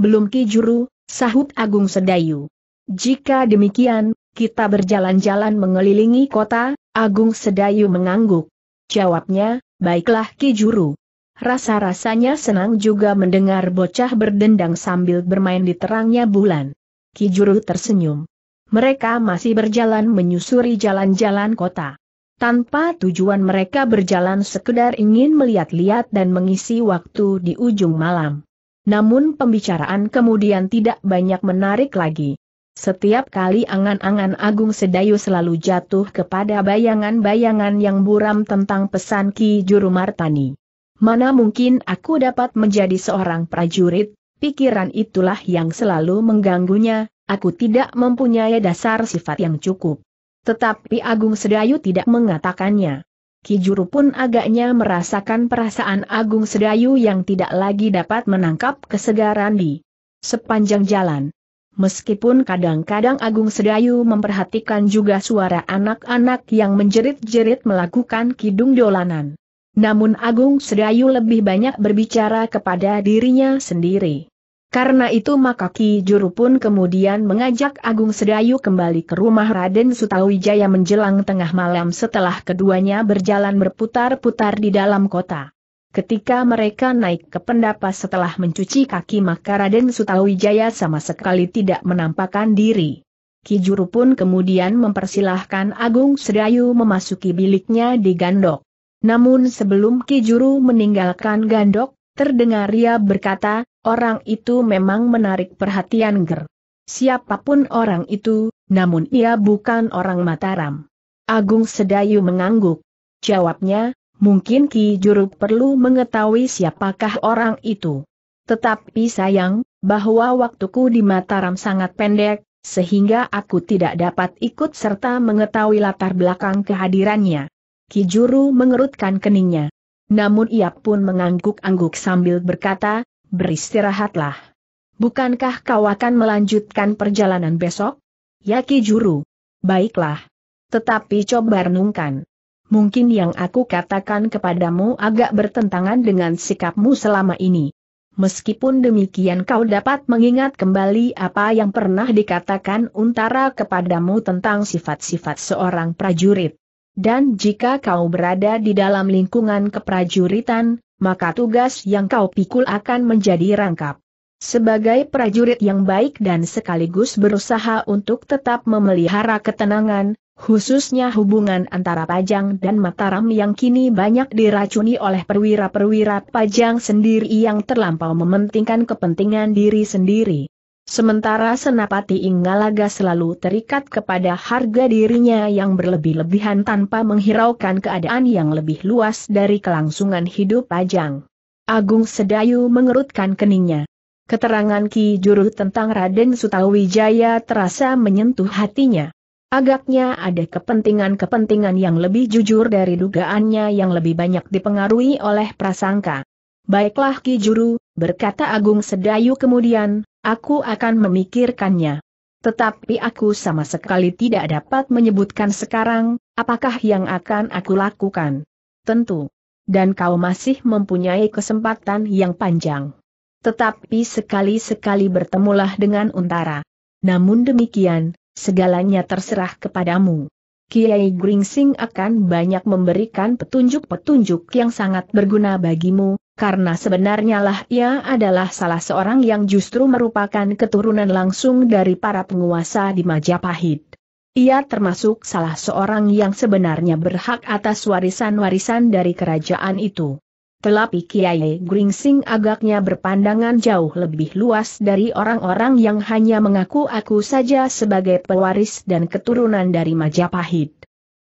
Belum Ki Juru, sahut Agung Sedayu. Jika demikian, kita berjalan-jalan mengelilingi kota, Agung Sedayu mengangguk. Jawabnya, baiklah Ki Juru. Rasa-rasanya senang juga mendengar bocah berdendang sambil bermain di terangnya bulan. Kijuru tersenyum. Mereka masih berjalan menyusuri jalan-jalan kota. Tanpa tujuan mereka berjalan sekedar ingin melihat-lihat dan mengisi waktu di ujung malam. Namun pembicaraan kemudian tidak banyak menarik lagi. Setiap kali angan-angan Agung Sedayu selalu jatuh kepada bayangan-bayangan yang buram tentang pesan Ki Juru Martani. Mana mungkin aku dapat menjadi seorang prajurit, pikiran itulah yang selalu mengganggunya, aku tidak mempunyai dasar sifat yang cukup. Tetapi Agung Sedayu tidak mengatakannya. Kijuru pun agaknya merasakan perasaan Agung Sedayu yang tidak lagi dapat menangkap kesegaran di sepanjang jalan. Meskipun kadang-kadang Agung Sedayu memperhatikan juga suara anak-anak yang menjerit-jerit melakukan kidung dolanan. Namun Agung Sedayu lebih banyak berbicara kepada dirinya sendiri. Karena itu maka Ki Juru pun kemudian mengajak Agung Sedayu kembali ke rumah Raden Sutawijaya menjelang tengah malam setelah keduanya berjalan berputar-putar di dalam kota. Ketika mereka naik ke pendapa setelah mencuci kaki maka Raden Sutawijaya sama sekali tidak menampakkan diri. Kijuru pun kemudian mempersilahkan Agung Sedayu memasuki biliknya di Gandok. Namun sebelum Ki Juru meninggalkan Gandok, terdengar Ria berkata, orang itu memang menarik perhatian Ger. Siapapun orang itu, namun ia bukan orang Mataram. Agung Sedayu mengangguk. Jawabnya, mungkin Ki Juru perlu mengetahui siapakah orang itu. Tetapi sayang, bahwa waktuku di Mataram sangat pendek, sehingga aku tidak dapat ikut serta mengetahui latar belakang kehadirannya. Kijuru mengerutkan keningnya. Namun ia pun mengangguk-angguk sambil berkata, beristirahatlah. Bukankah kau akan melanjutkan perjalanan besok? Ya Juru, Baiklah. Tetapi coba renungkan. Mungkin yang aku katakan kepadamu agak bertentangan dengan sikapmu selama ini. Meskipun demikian kau dapat mengingat kembali apa yang pernah dikatakan Untara kepadamu tentang sifat-sifat seorang prajurit. Dan jika kau berada di dalam lingkungan keprajuritan, maka tugas yang kau pikul akan menjadi rangkap. Sebagai prajurit yang baik dan sekaligus berusaha untuk tetap memelihara ketenangan, khususnya hubungan antara Pajang dan Mataram yang kini banyak diracuni oleh perwira-perwira Pajang sendiri yang terlampau mementingkan kepentingan diri sendiri. Sementara Senapati Inggalaga selalu terikat kepada harga dirinya yang berlebih-lebihan tanpa menghiraukan keadaan yang lebih luas dari kelangsungan hidup Pajang. Agung Sedayu mengerutkan keningnya. Keterangan Ki Juru tentang Raden Sutawijaya terasa menyentuh hatinya. Agaknya ada kepentingan-kepentingan yang lebih jujur dari dugaannya yang lebih banyak dipengaruhi oleh prasangka. Baiklah Ki Juru, berkata Agung Sedayu kemudian, aku akan memikirkannya. Tetapi aku sama sekali tidak dapat menyebutkan sekarang, apakah yang akan aku lakukan. Tentu. Dan kau masih mempunyai kesempatan yang panjang. Tetapi sekali-sekali bertemulah dengan Untara. Namun demikian, segalanya terserah kepadamu. Kiai Gringsing akan banyak memberikan petunjuk-petunjuk yang sangat berguna bagimu, karena sebenarnya lah ia adalah salah seorang yang justru merupakan keturunan langsung dari para penguasa di Majapahit. Ia termasuk salah seorang yang sebenarnya berhak atas warisan-warisan dari kerajaan itu. Telapi Kiai Gringsing agaknya berpandangan jauh lebih luas dari orang-orang yang hanya mengaku aku saja sebagai pewaris dan keturunan dari Majapahit.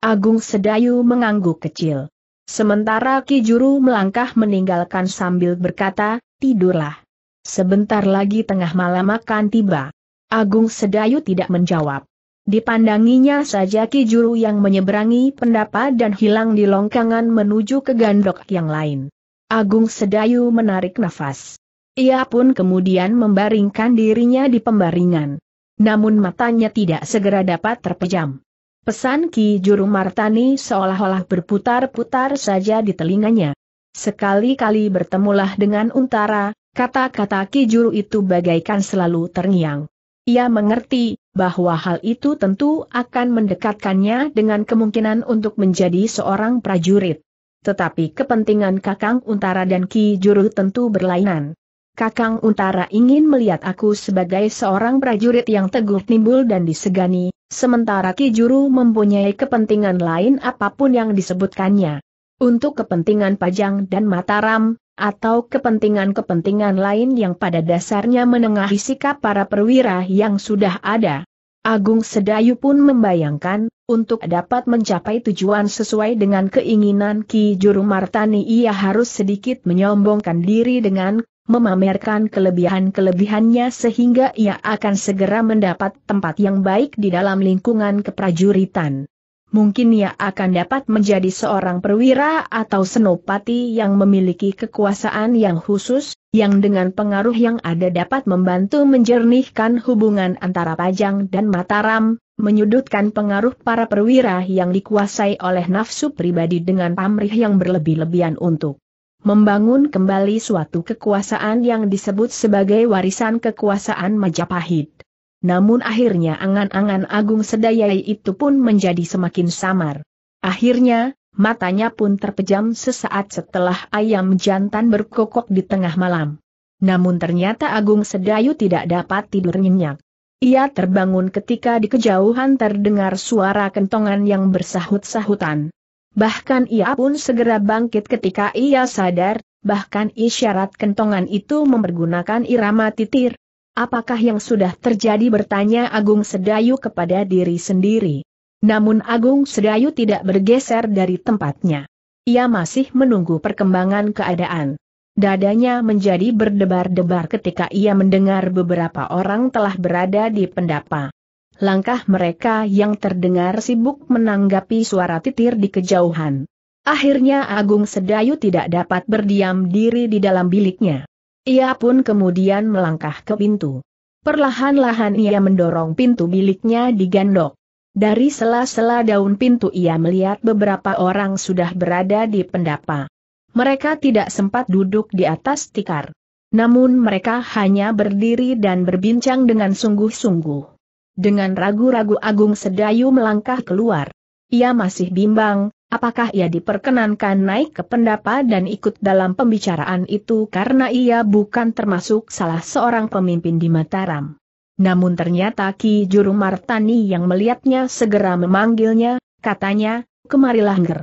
Agung Sedayu mengangguk kecil. Sementara Ki Juru melangkah meninggalkan sambil berkata, tidurlah. Sebentar lagi tengah malam akan tiba. Agung Sedayu tidak menjawab. Dipandanginya saja Ki Juru yang menyeberangi pendapa dan hilang di longkangan menuju ke gandok yang lain. Agung Sedayu menarik nafas. Ia pun kemudian membaringkan dirinya di pembaringan. Namun matanya tidak segera dapat terpejam. Pesan Ki Juru Martani seolah-olah berputar-putar saja di telinganya. Sekali-kali bertemulah dengan untara, kata-kata Ki Juru itu bagaikan selalu terngiang. Ia mengerti bahwa hal itu tentu akan mendekatkannya dengan kemungkinan untuk menjadi seorang prajurit. Tetapi kepentingan Kakang Untara dan Ki Juru tentu berlainan. Kakang Untara ingin melihat aku sebagai seorang prajurit yang teguh timbul dan disegani, sementara Ki Juru mempunyai kepentingan lain apapun yang disebutkannya. Untuk kepentingan Pajang dan Mataram, atau kepentingan-kepentingan lain yang pada dasarnya menengahi sikap para perwira yang sudah ada. Agung Sedayu pun membayangkan, untuk dapat mencapai tujuan sesuai dengan keinginan Ki Juru Martani ia harus sedikit menyombongkan diri dengan memamerkan kelebihan-kelebihannya sehingga ia akan segera mendapat tempat yang baik di dalam lingkungan keprajuritan mungkin ia akan dapat menjadi seorang perwira atau senopati yang memiliki kekuasaan yang khusus, yang dengan pengaruh yang ada dapat membantu menjernihkan hubungan antara Pajang dan Mataram, menyudutkan pengaruh para perwira yang dikuasai oleh nafsu pribadi dengan pamrih yang berlebih-lebihan untuk membangun kembali suatu kekuasaan yang disebut sebagai warisan kekuasaan Majapahit. Namun akhirnya angan-angan Agung Sedayai itu pun menjadi semakin samar. Akhirnya, matanya pun terpejam sesaat setelah ayam jantan berkokok di tengah malam. Namun ternyata Agung Sedayu tidak dapat tidur nyenyak. Ia terbangun ketika di kejauhan terdengar suara kentongan yang bersahut-sahutan. Bahkan ia pun segera bangkit ketika ia sadar, bahkan isyarat kentongan itu mempergunakan irama titir, Apakah yang sudah terjadi bertanya Agung Sedayu kepada diri sendiri. Namun Agung Sedayu tidak bergeser dari tempatnya. Ia masih menunggu perkembangan keadaan. Dadanya menjadi berdebar-debar ketika ia mendengar beberapa orang telah berada di pendapa. Langkah mereka yang terdengar sibuk menanggapi suara titir di kejauhan. Akhirnya Agung Sedayu tidak dapat berdiam diri di dalam biliknya. Ia pun kemudian melangkah ke pintu. Perlahan-lahan ia mendorong pintu biliknya digandok. Dari sela-sela daun pintu ia melihat beberapa orang sudah berada di pendapa. Mereka tidak sempat duduk di atas tikar. Namun mereka hanya berdiri dan berbincang dengan sungguh-sungguh. Dengan ragu-ragu Agung Sedayu melangkah keluar. Ia masih bimbang, Apakah ia diperkenankan naik ke pendapa dan ikut dalam pembicaraan itu karena ia bukan termasuk salah seorang pemimpin di Mataram. Namun ternyata Ki Juru Martani yang melihatnya segera memanggilnya, katanya, kemarilah Nger.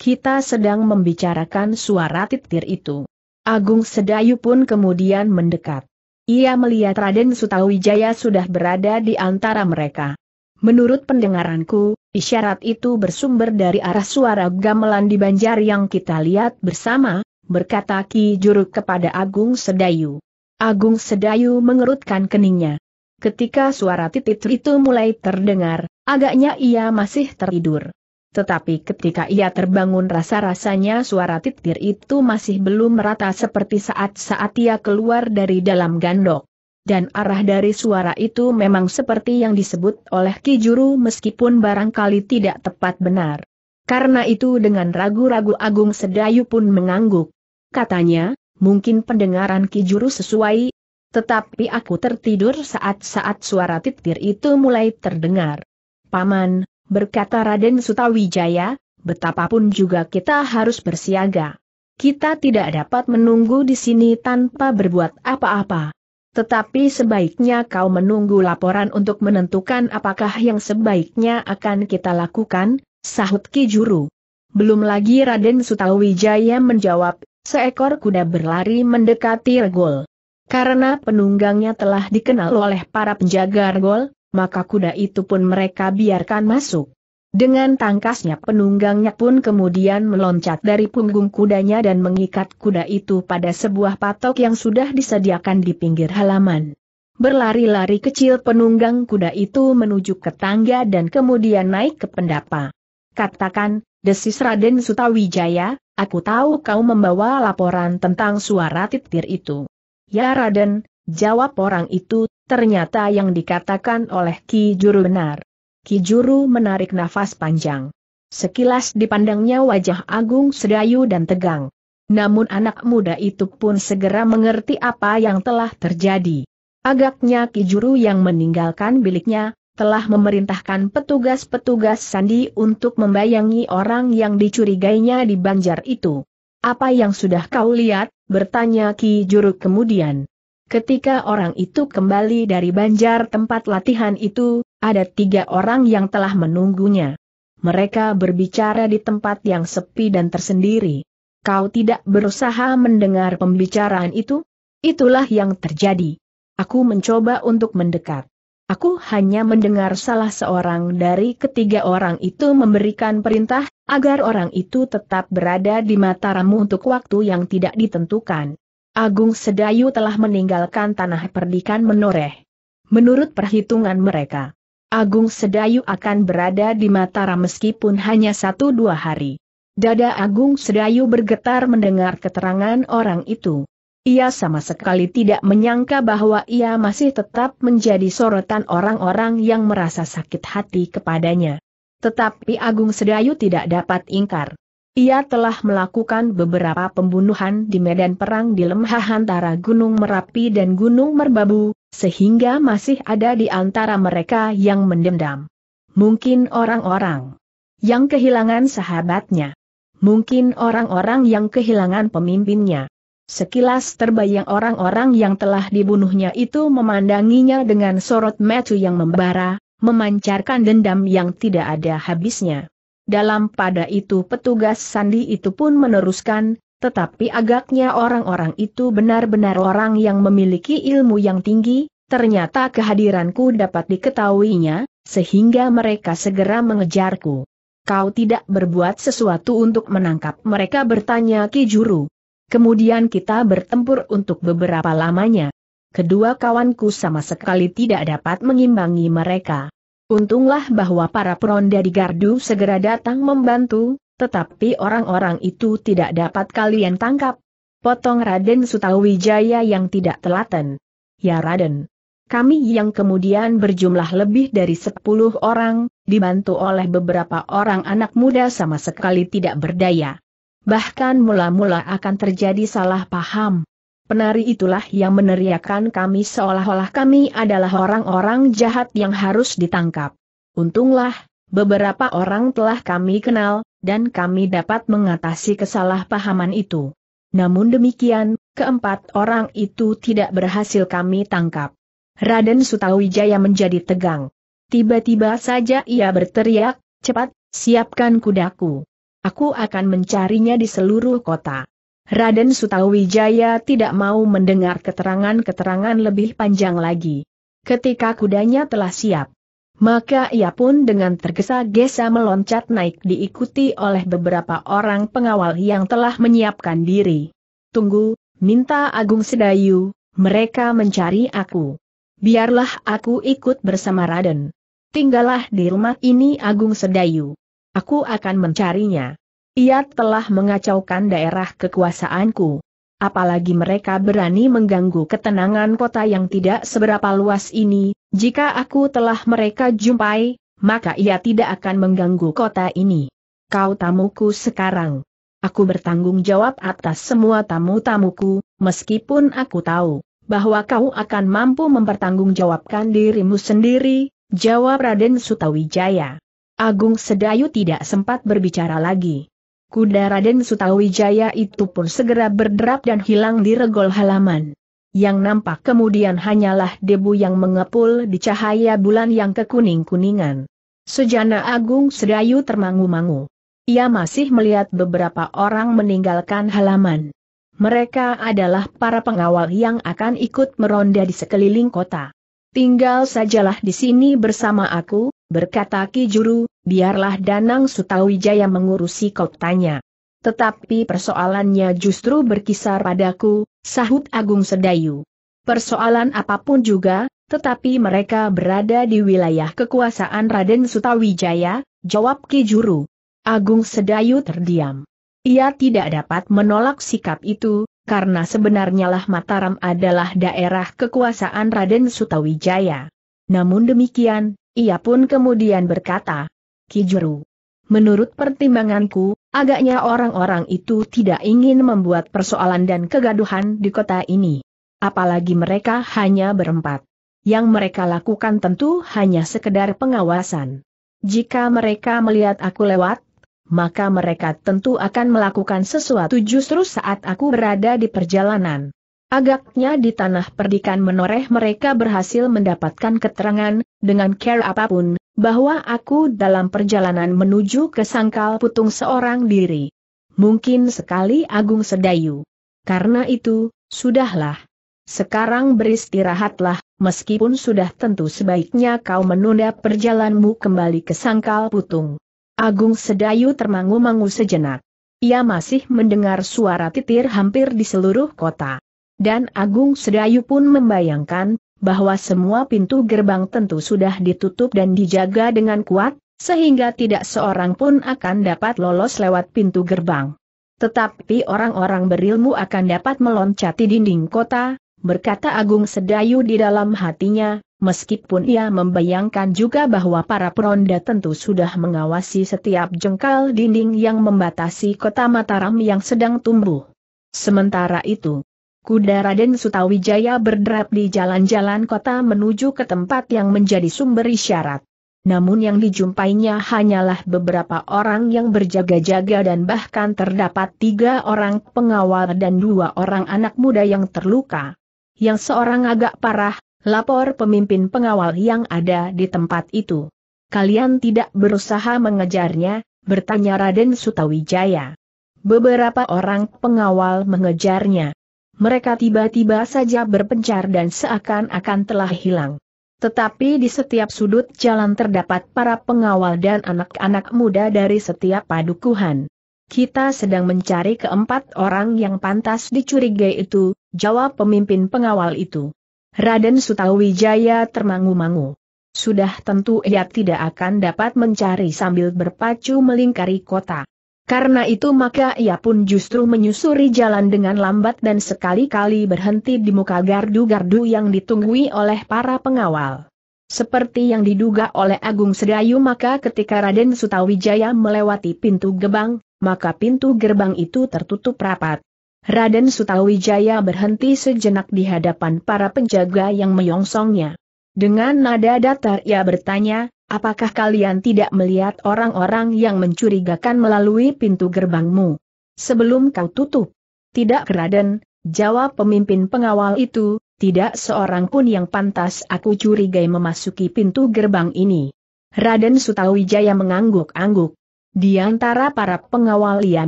Kita sedang membicarakan suara titir itu. Agung Sedayu pun kemudian mendekat. Ia melihat Raden Sutawijaya sudah berada di antara mereka. Menurut pendengaranku, isyarat itu bersumber dari arah suara gamelan di banjar yang kita lihat bersama, berkata Ki Juru kepada Agung Sedayu. Agung Sedayu mengerutkan keningnya. Ketika suara titit itu mulai terdengar, agaknya ia masih tertidur. Tetapi ketika ia terbangun rasa-rasanya suara titir itu masih belum merata seperti saat-saat ia keluar dari dalam gandok dan arah dari suara itu memang seperti yang disebut oleh Ki Juru meskipun barangkali tidak tepat benar. Karena itu dengan ragu-ragu Agung Sedayu pun mengangguk. Katanya, mungkin pendengaran Ki Juru sesuai, tetapi aku tertidur saat-saat suara titir itu mulai terdengar. Paman, berkata Raden Sutawijaya, betapapun juga kita harus bersiaga. Kita tidak dapat menunggu di sini tanpa berbuat apa-apa. Tetapi sebaiknya kau menunggu laporan untuk menentukan apakah yang sebaiknya akan kita lakukan, sahut Ki Juru. Belum lagi Raden Sutawijaya menjawab, seekor kuda berlari mendekati regol. Karena penunggangnya telah dikenal oleh para penjaga regol, maka kuda itu pun mereka biarkan masuk. Dengan tangkasnya penunggangnya pun kemudian meloncat dari punggung kudanya dan mengikat kuda itu pada sebuah patok yang sudah disediakan di pinggir halaman. Berlari-lari kecil penunggang kuda itu menuju ke tangga dan kemudian naik ke pendapa. Katakan, desis Raden Sutawijaya, aku tahu kau membawa laporan tentang suara titir itu. Ya Raden, jawab orang itu, ternyata yang dikatakan oleh Ki Juru benar. Kijuru menarik nafas panjang. Sekilas dipandangnya wajah Agung Sedayu dan tegang. Namun anak muda itu pun segera mengerti apa yang telah terjadi. Agaknya Kijuru yang meninggalkan biliknya, telah memerintahkan petugas-petugas Sandi untuk membayangi orang yang dicurigainya di banjar itu. Apa yang sudah kau lihat? bertanya Ki Juru kemudian. Ketika orang itu kembali dari banjar tempat latihan itu, ada tiga orang yang telah menunggunya. Mereka berbicara di tempat yang sepi dan tersendiri. Kau tidak berusaha mendengar pembicaraan itu? Itulah yang terjadi. Aku mencoba untuk mendekat. Aku hanya mendengar salah seorang dari ketiga orang itu memberikan perintah agar orang itu tetap berada di Mataramu untuk waktu yang tidak ditentukan. Agung Sedayu telah meninggalkan tanah perdikan menoreh. Menurut perhitungan mereka, Agung Sedayu akan berada di Mataram meskipun hanya satu dua hari. Dada Agung Sedayu bergetar mendengar keterangan orang itu. Ia sama sekali tidak menyangka bahwa ia masih tetap menjadi sorotan orang-orang yang merasa sakit hati kepadanya. Tetapi Agung Sedayu tidak dapat ingkar. Ia telah melakukan beberapa pembunuhan di medan perang di lemah antara Gunung Merapi dan Gunung Merbabu, sehingga masih ada di antara mereka yang mendendam. Mungkin orang-orang yang kehilangan sahabatnya. Mungkin orang-orang yang kehilangan pemimpinnya. Sekilas terbayang orang-orang yang telah dibunuhnya itu memandanginya dengan sorot metu yang membara, memancarkan dendam yang tidak ada habisnya. Dalam pada itu petugas sandi itu pun meneruskan, tetapi agaknya orang-orang itu benar-benar orang yang memiliki ilmu yang tinggi, ternyata kehadiranku dapat diketahuinya, sehingga mereka segera mengejarku. Kau tidak berbuat sesuatu untuk menangkap mereka bertanya Ki Juru. Kemudian kita bertempur untuk beberapa lamanya. Kedua kawanku sama sekali tidak dapat mengimbangi mereka. Untunglah bahwa para peronda di gardu segera datang membantu, tetapi orang-orang itu tidak dapat kalian tangkap. Potong Raden Sutawijaya yang tidak telaten. Ya Raden. Kami yang kemudian berjumlah lebih dari sepuluh orang, dibantu oleh beberapa orang anak muda sama sekali tidak berdaya. Bahkan mula-mula akan terjadi salah paham. Penari itulah yang meneriakan kami seolah-olah kami adalah orang-orang jahat yang harus ditangkap. Untunglah, Beberapa orang telah kami kenal, dan kami dapat mengatasi kesalahpahaman itu. Namun demikian, keempat orang itu tidak berhasil kami tangkap. Raden Sutawijaya menjadi tegang. Tiba-tiba saja ia berteriak, cepat, siapkan kudaku. Aku akan mencarinya di seluruh kota. Raden Sutawijaya tidak mau mendengar keterangan-keterangan lebih panjang lagi. Ketika kudanya telah siap, maka ia pun dengan tergesa-gesa meloncat naik diikuti oleh beberapa orang pengawal yang telah menyiapkan diri. Tunggu, minta Agung Sedayu, mereka mencari aku. Biarlah aku ikut bersama Raden. Tinggallah di rumah ini Agung Sedayu. Aku akan mencarinya. Ia telah mengacaukan daerah kekuasaanku apalagi mereka berani mengganggu ketenangan kota yang tidak seberapa luas ini, jika aku telah mereka jumpai, maka ia tidak akan mengganggu kota ini. Kau tamuku sekarang. Aku bertanggung jawab atas semua tamu-tamuku, meskipun aku tahu bahwa kau akan mampu mempertanggungjawabkan dirimu sendiri, jawab Raden Sutawijaya. Agung Sedayu tidak sempat berbicara lagi kuda Raden Sutawijaya itu pun segera berderap dan hilang di regol halaman. Yang nampak kemudian hanyalah debu yang mengepul di cahaya bulan yang kekuning-kuningan. Sejana Agung Sedayu termangu-mangu. Ia masih melihat beberapa orang meninggalkan halaman. Mereka adalah para pengawal yang akan ikut meronda di sekeliling kota. Tinggal sajalah di sini bersama aku, Berkata Ki Juru, biarlah Danang Sutawijaya mengurusi kotanya. Tetapi persoalannya justru berkisar padaku, sahut Agung Sedayu. Persoalan apapun juga, tetapi mereka berada di wilayah kekuasaan Raden Sutawijaya, jawab Ki Juru. Agung Sedayu terdiam. Ia tidak dapat menolak sikap itu, karena sebenarnya lah Mataram adalah daerah kekuasaan Raden Sutawijaya. Namun demikian, ia pun kemudian berkata, Kijuru, menurut pertimbanganku, agaknya orang-orang itu tidak ingin membuat persoalan dan kegaduhan di kota ini. Apalagi mereka hanya berempat. Yang mereka lakukan tentu hanya sekedar pengawasan. Jika mereka melihat aku lewat, maka mereka tentu akan melakukan sesuatu justru saat aku berada di perjalanan. Agaknya di tanah perdikan menoreh mereka berhasil mendapatkan keterangan, dengan care apapun, bahwa aku dalam perjalanan menuju ke sangkal putung seorang diri. Mungkin sekali Agung Sedayu. Karena itu, sudahlah. Sekarang beristirahatlah, meskipun sudah tentu sebaiknya kau menunda perjalanmu kembali ke sangkal putung. Agung Sedayu termangu-mangu sejenak. Ia masih mendengar suara titir hampir di seluruh kota dan Agung Sedayu pun membayangkan, bahwa semua pintu gerbang tentu sudah ditutup dan dijaga dengan kuat, sehingga tidak seorang pun akan dapat lolos lewat pintu gerbang. Tetapi orang-orang berilmu akan dapat meloncati dinding kota, berkata Agung Sedayu di dalam hatinya, meskipun ia membayangkan juga bahwa para peronda tentu sudah mengawasi setiap jengkal dinding yang membatasi kota Mataram yang sedang tumbuh. Sementara itu, Kuda Raden Sutawijaya berderap di jalan-jalan kota menuju ke tempat yang menjadi sumber isyarat. Namun yang dijumpainya hanyalah beberapa orang yang berjaga-jaga dan bahkan terdapat tiga orang pengawal dan dua orang anak muda yang terluka. Yang seorang agak parah, lapor pemimpin pengawal yang ada di tempat itu. Kalian tidak berusaha mengejarnya, bertanya Raden Sutawijaya. Beberapa orang pengawal mengejarnya mereka tiba-tiba saja berpencar dan seakan-akan telah hilang. Tetapi di setiap sudut jalan terdapat para pengawal dan anak-anak muda dari setiap padukuhan. Kita sedang mencari keempat orang yang pantas dicurigai itu, jawab pemimpin pengawal itu. Raden Sutawijaya termangu-mangu. Sudah tentu ia tidak akan dapat mencari sambil berpacu melingkari kota. Karena itu maka ia pun justru menyusuri jalan dengan lambat dan sekali-kali berhenti di muka gardu-gardu yang ditunggui oleh para pengawal. Seperti yang diduga oleh Agung Sedayu maka ketika Raden Sutawijaya melewati pintu gerbang, maka pintu gerbang itu tertutup rapat. Raden Sutawijaya berhenti sejenak di hadapan para penjaga yang menyongsongnya. Dengan nada datar ia bertanya, Apakah kalian tidak melihat orang-orang yang mencurigakan melalui pintu gerbangmu? Sebelum kau tutup. Tidak Raden, jawab pemimpin pengawal itu, tidak seorang pun yang pantas aku curigai memasuki pintu gerbang ini. Raden Sutawijaya mengangguk-angguk. Di antara para pengawal ia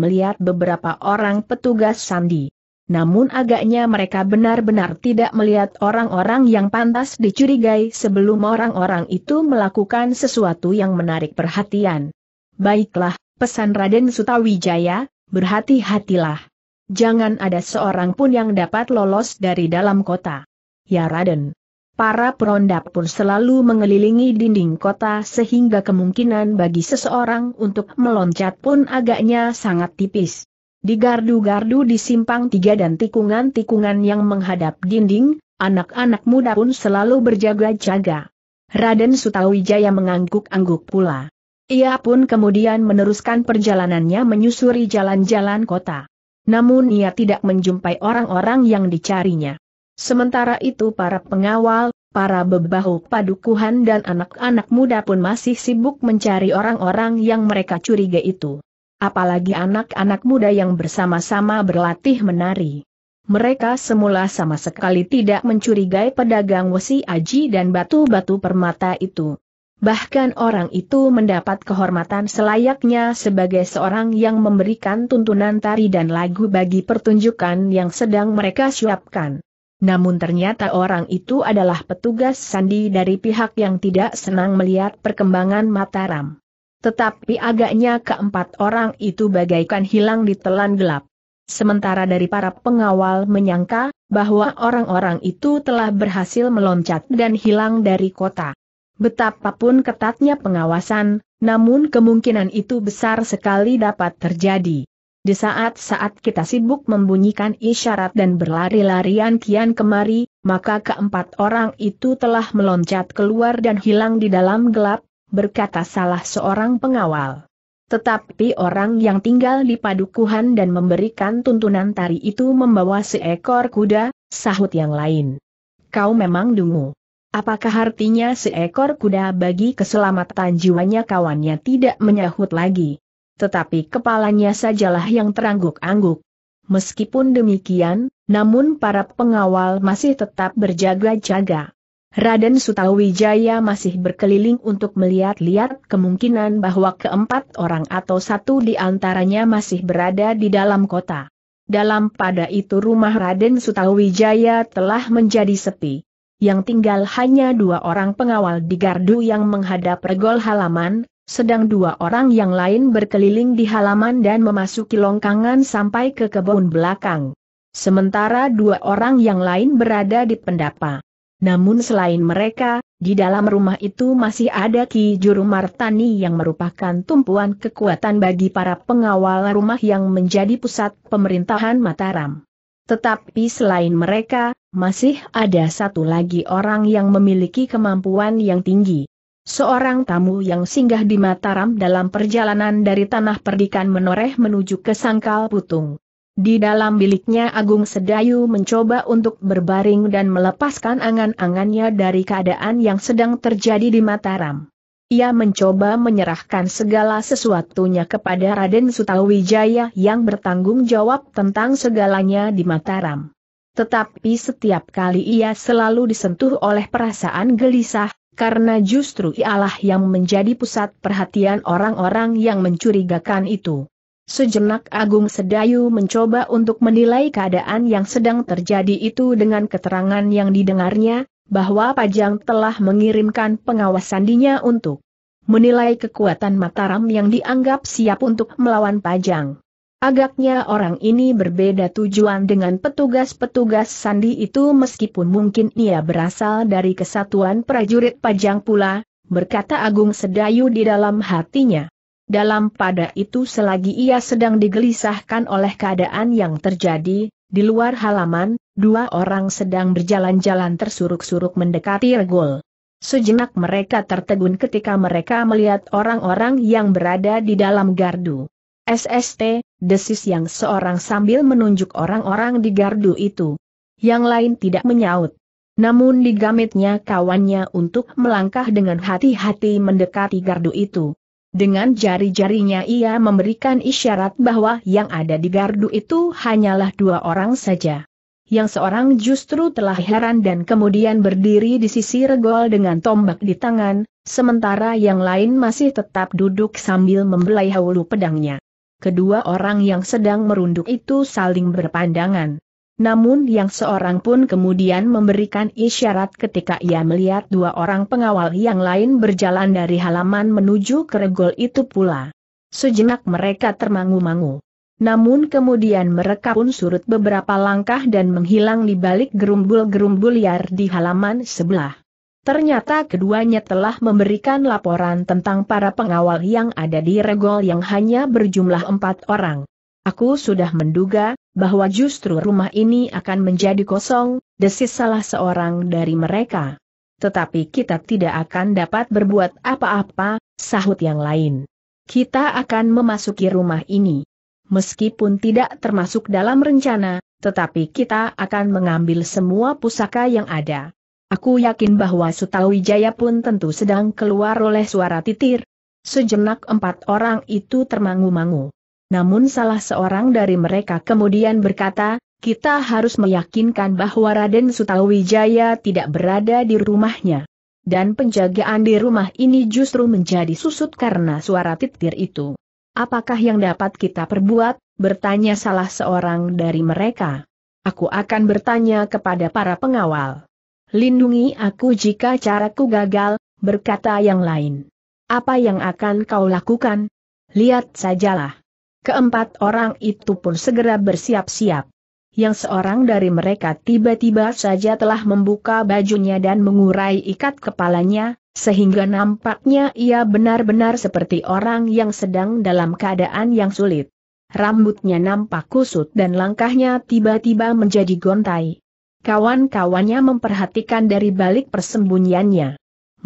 melihat beberapa orang petugas sandi namun agaknya mereka benar-benar tidak melihat orang-orang yang pantas dicurigai sebelum orang-orang itu melakukan sesuatu yang menarik perhatian. Baiklah, pesan Raden Sutawijaya, berhati-hatilah. Jangan ada seorang pun yang dapat lolos dari dalam kota. Ya Raden. Para peronda pun selalu mengelilingi dinding kota sehingga kemungkinan bagi seseorang untuk meloncat pun agaknya sangat tipis. Di gardu-gardu di simpang tiga dan tikungan-tikungan yang menghadap dinding, anak-anak muda pun selalu berjaga-jaga. Raden Sutawijaya mengangguk-angguk pula. Ia pun kemudian meneruskan perjalanannya menyusuri jalan-jalan kota. Namun ia tidak menjumpai orang-orang yang dicarinya. Sementara itu para pengawal, para bebahu padukuhan dan anak-anak muda pun masih sibuk mencari orang-orang yang mereka curiga itu apalagi anak-anak muda yang bersama-sama berlatih menari. Mereka semula sama sekali tidak mencurigai pedagang wesi aji dan batu-batu permata itu. Bahkan orang itu mendapat kehormatan selayaknya sebagai seorang yang memberikan tuntunan tari dan lagu bagi pertunjukan yang sedang mereka siapkan. Namun ternyata orang itu adalah petugas sandi dari pihak yang tidak senang melihat perkembangan Mataram. Tetapi agaknya keempat orang itu bagaikan hilang di telan gelap. Sementara dari para pengawal menyangka bahwa orang-orang itu telah berhasil meloncat dan hilang dari kota. Betapapun ketatnya pengawasan, namun kemungkinan itu besar sekali dapat terjadi. Di saat-saat kita sibuk membunyikan isyarat dan berlari-larian kian kemari, maka keempat orang itu telah meloncat keluar dan hilang di dalam gelap, berkata salah seorang pengawal. Tetapi orang yang tinggal di padukuhan dan memberikan tuntunan tari itu membawa seekor kuda, sahut yang lain. Kau memang dungu. Apakah artinya seekor kuda bagi keselamatan jiwanya kawannya tidak menyahut lagi? Tetapi kepalanya sajalah yang terangguk-angguk. Meskipun demikian, namun para pengawal masih tetap berjaga-jaga. Raden Sutawijaya masih berkeliling untuk melihat-lihat kemungkinan bahwa keempat orang atau satu di antaranya masih berada di dalam kota. Dalam pada itu rumah Raden Sutawijaya telah menjadi sepi. Yang tinggal hanya dua orang pengawal di gardu yang menghadap regol halaman, sedang dua orang yang lain berkeliling di halaman dan memasuki longkangan sampai ke kebun belakang. Sementara dua orang yang lain berada di pendapa. Namun selain mereka, di dalam rumah itu masih ada Ki Juru Martani yang merupakan tumpuan kekuatan bagi para pengawal rumah yang menjadi pusat pemerintahan Mataram. Tetapi selain mereka, masih ada satu lagi orang yang memiliki kemampuan yang tinggi. Seorang tamu yang singgah di Mataram dalam perjalanan dari tanah perdikan menoreh menuju ke Sangkal Putung. Di dalam biliknya Agung Sedayu mencoba untuk berbaring dan melepaskan angan-angannya dari keadaan yang sedang terjadi di Mataram. Ia mencoba menyerahkan segala sesuatunya kepada Raden Sutawijaya yang bertanggung jawab tentang segalanya di Mataram. Tetapi setiap kali ia selalu disentuh oleh perasaan gelisah, karena justru ialah yang menjadi pusat perhatian orang-orang yang mencurigakan itu. Sejenak Agung Sedayu mencoba untuk menilai keadaan yang sedang terjadi itu dengan keterangan yang didengarnya, bahwa Pajang telah mengirimkan pengawas sandinya untuk menilai kekuatan Mataram yang dianggap siap untuk melawan Pajang. Agaknya orang ini berbeda tujuan dengan petugas-petugas sandi itu meskipun mungkin ia berasal dari kesatuan prajurit Pajang pula, berkata Agung Sedayu di dalam hatinya. Dalam pada itu selagi ia sedang digelisahkan oleh keadaan yang terjadi, di luar halaman, dua orang sedang berjalan-jalan tersuruk-suruk mendekati regol. Sejenak mereka tertegun ketika mereka melihat orang-orang yang berada di dalam gardu. SST, desis yang seorang sambil menunjuk orang-orang di gardu itu. Yang lain tidak menyaut. Namun digamitnya kawannya untuk melangkah dengan hati-hati mendekati gardu itu. Dengan jari-jarinya ia memberikan isyarat bahwa yang ada di gardu itu hanyalah dua orang saja. Yang seorang justru telah heran dan kemudian berdiri di sisi regol dengan tombak di tangan, sementara yang lain masih tetap duduk sambil membelai haulu pedangnya. Kedua orang yang sedang merunduk itu saling berpandangan namun yang seorang pun kemudian memberikan isyarat ketika ia melihat dua orang pengawal yang lain berjalan dari halaman menuju ke regol itu pula. Sejenak mereka termangu-mangu. Namun kemudian mereka pun surut beberapa langkah dan menghilang di balik gerumbul-gerumbul liar di halaman sebelah. Ternyata keduanya telah memberikan laporan tentang para pengawal yang ada di regol yang hanya berjumlah empat orang. Aku sudah menduga, bahwa justru rumah ini akan menjadi kosong, desis salah seorang dari mereka. Tetapi kita tidak akan dapat berbuat apa-apa, sahut yang lain. Kita akan memasuki rumah ini. Meskipun tidak termasuk dalam rencana, tetapi kita akan mengambil semua pusaka yang ada. Aku yakin bahwa Sutawijaya pun tentu sedang keluar oleh suara titir. Sejenak empat orang itu termangu-mangu. Namun salah seorang dari mereka kemudian berkata, kita harus meyakinkan bahwa Raden Sutawijaya tidak berada di rumahnya. Dan penjagaan di rumah ini justru menjadi susut karena suara titir itu. Apakah yang dapat kita perbuat? bertanya salah seorang dari mereka. Aku akan bertanya kepada para pengawal. Lindungi aku jika caraku gagal, berkata yang lain. Apa yang akan kau lakukan? Lihat sajalah. Keempat orang itu pun segera bersiap-siap. Yang seorang dari mereka tiba-tiba saja telah membuka bajunya dan mengurai ikat kepalanya, sehingga nampaknya ia benar-benar seperti orang yang sedang dalam keadaan yang sulit. Rambutnya nampak kusut dan langkahnya tiba-tiba menjadi gontai. Kawan-kawannya memperhatikan dari balik persembunyiannya.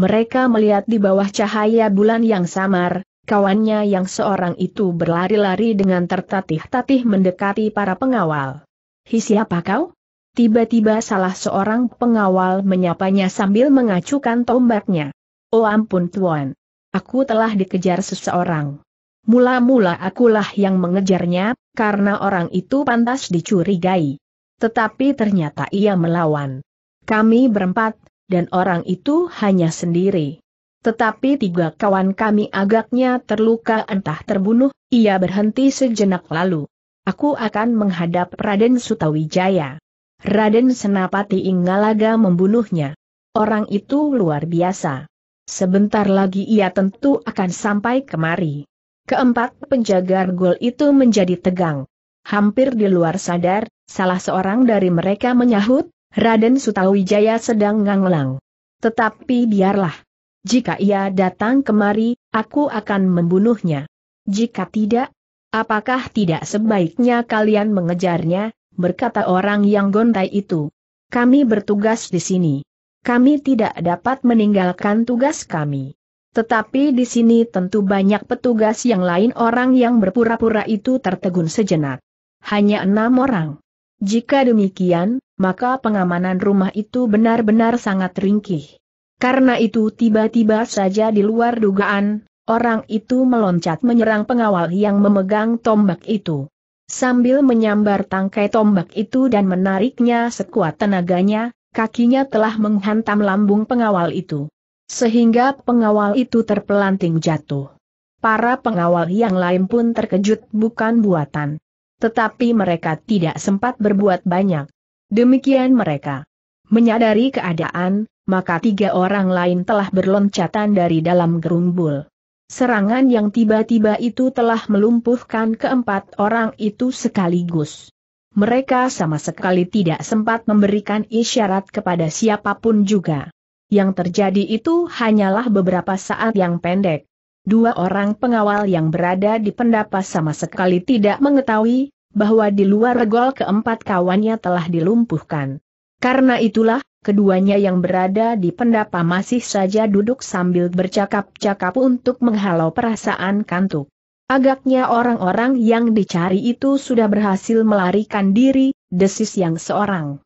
Mereka melihat di bawah cahaya bulan yang samar, Kawannya yang seorang itu berlari-lari dengan tertatih-tatih mendekati para pengawal. Hi siapa kau? Tiba-tiba salah seorang pengawal menyapanya sambil mengacukan tombaknya. Oh ampun tuan. Aku telah dikejar seseorang. Mula-mula akulah yang mengejarnya, karena orang itu pantas dicurigai. Tetapi ternyata ia melawan. Kami berempat, dan orang itu hanya sendiri. Tetapi tiga kawan kami agaknya terluka entah terbunuh, ia berhenti sejenak lalu. Aku akan menghadap Raden Sutawijaya. Raden Senapati Inggalaga membunuhnya. Orang itu luar biasa. Sebentar lagi ia tentu akan sampai kemari. Keempat penjaga gol itu menjadi tegang. Hampir di luar sadar, salah seorang dari mereka menyahut, Raden Sutawijaya sedang nganglang. Tetapi biarlah, jika ia datang kemari, aku akan membunuhnya. Jika tidak, apakah tidak sebaiknya kalian mengejarnya, berkata orang yang gontai itu. Kami bertugas di sini. Kami tidak dapat meninggalkan tugas kami. Tetapi di sini tentu banyak petugas yang lain orang yang berpura-pura itu tertegun sejenak. Hanya enam orang. Jika demikian, maka pengamanan rumah itu benar-benar sangat ringkih. Karena itu tiba-tiba saja di luar dugaan, orang itu meloncat menyerang pengawal yang memegang tombak itu. Sambil menyambar tangkai tombak itu dan menariknya sekuat tenaganya, kakinya telah menghantam lambung pengawal itu. Sehingga pengawal itu terpelanting jatuh. Para pengawal yang lain pun terkejut bukan buatan. Tetapi mereka tidak sempat berbuat banyak. Demikian mereka menyadari keadaan, maka tiga orang lain telah berloncatan dari dalam gerumbul. Serangan yang tiba-tiba itu telah melumpuhkan keempat orang itu sekaligus. Mereka sama sekali tidak sempat memberikan isyarat kepada siapapun juga. Yang terjadi itu hanyalah beberapa saat yang pendek. Dua orang pengawal yang berada di pendapa sama sekali tidak mengetahui bahwa di luar regol keempat kawannya telah dilumpuhkan. Karena itulah, keduanya yang berada di pendapa masih saja duduk sambil bercakap-cakap untuk menghalau perasaan kantuk. Agaknya orang-orang yang dicari itu sudah berhasil melarikan diri, desis yang seorang.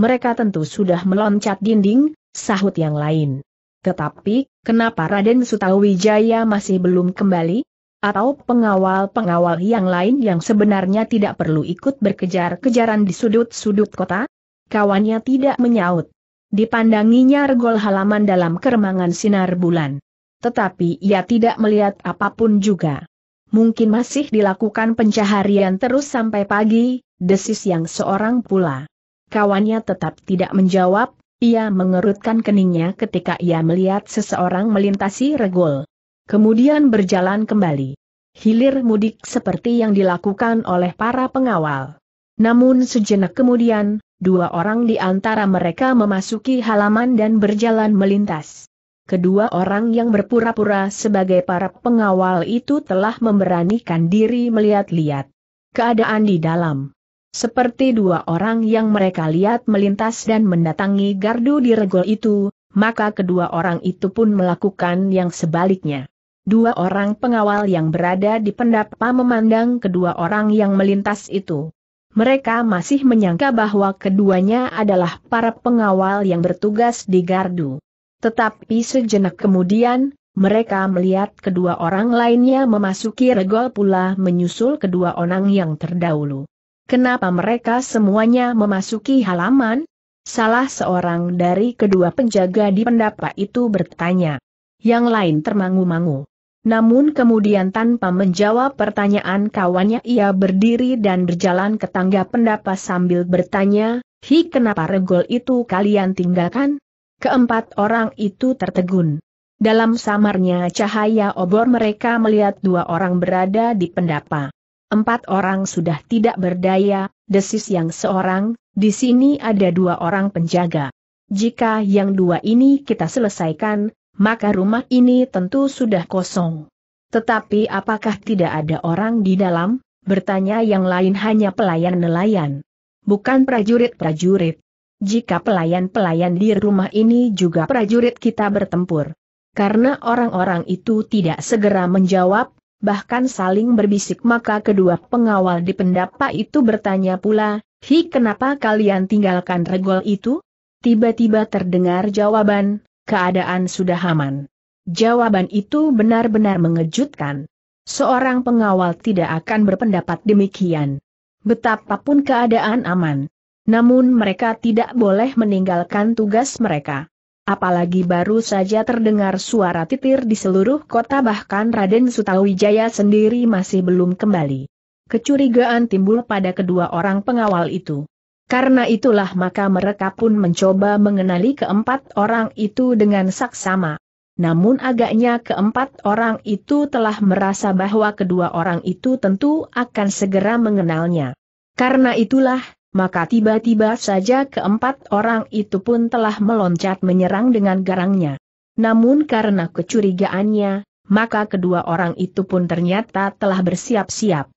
Mereka tentu sudah meloncat dinding, sahut yang lain. Tetapi, kenapa Raden Sutawijaya masih belum kembali? Atau pengawal-pengawal yang lain yang sebenarnya tidak perlu ikut berkejar-kejaran di sudut-sudut kota? Kawannya tidak menyaut. Dipandanginya regol halaman dalam keremangan sinar bulan. Tetapi ia tidak melihat apapun juga. Mungkin masih dilakukan pencaharian terus sampai pagi, desis yang seorang pula. Kawannya tetap tidak menjawab, ia mengerutkan keningnya ketika ia melihat seseorang melintasi regol. Kemudian berjalan kembali. Hilir mudik seperti yang dilakukan oleh para pengawal. Namun sejenak kemudian, dua orang di antara mereka memasuki halaman dan berjalan melintas. Kedua orang yang berpura-pura sebagai para pengawal itu telah memberanikan diri melihat-lihat keadaan di dalam. Seperti dua orang yang mereka lihat melintas dan mendatangi gardu di regol itu, maka kedua orang itu pun melakukan yang sebaliknya. Dua orang pengawal yang berada di pendapa memandang kedua orang yang melintas itu mereka masih menyangka bahwa keduanya adalah para pengawal yang bertugas di gardu. Tetapi sejenak kemudian, mereka melihat kedua orang lainnya memasuki regol pula menyusul kedua orang yang terdahulu. Kenapa mereka semuanya memasuki halaman? Salah seorang dari kedua penjaga di pendapa itu bertanya. Yang lain termangu-mangu. Namun kemudian tanpa menjawab pertanyaan kawannya ia berdiri dan berjalan ke tangga pendapa sambil bertanya, Hi kenapa regol itu kalian tinggalkan? Keempat orang itu tertegun. Dalam samarnya cahaya obor mereka melihat dua orang berada di pendapa. Empat orang sudah tidak berdaya, desis yang seorang, di sini ada dua orang penjaga. Jika yang dua ini kita selesaikan, maka rumah ini tentu sudah kosong. Tetapi apakah tidak ada orang di dalam? Bertanya yang lain hanya pelayan nelayan. Bukan prajurit-prajurit. Jika pelayan-pelayan di rumah ini juga prajurit kita bertempur. Karena orang-orang itu tidak segera menjawab, bahkan saling berbisik maka kedua pengawal di pendapa itu bertanya pula, Hi kenapa kalian tinggalkan regol itu? Tiba-tiba terdengar jawaban, keadaan sudah aman. Jawaban itu benar-benar mengejutkan. Seorang pengawal tidak akan berpendapat demikian. Betapapun keadaan aman. Namun mereka tidak boleh meninggalkan tugas mereka. Apalagi baru saja terdengar suara titir di seluruh kota bahkan Raden Sutawijaya sendiri masih belum kembali. Kecurigaan timbul pada kedua orang pengawal itu. Karena itulah maka mereka pun mencoba mengenali keempat orang itu dengan saksama. Namun agaknya keempat orang itu telah merasa bahwa kedua orang itu tentu akan segera mengenalnya. Karena itulah, maka tiba-tiba saja keempat orang itu pun telah meloncat menyerang dengan garangnya. Namun karena kecurigaannya, maka kedua orang itu pun ternyata telah bersiap-siap.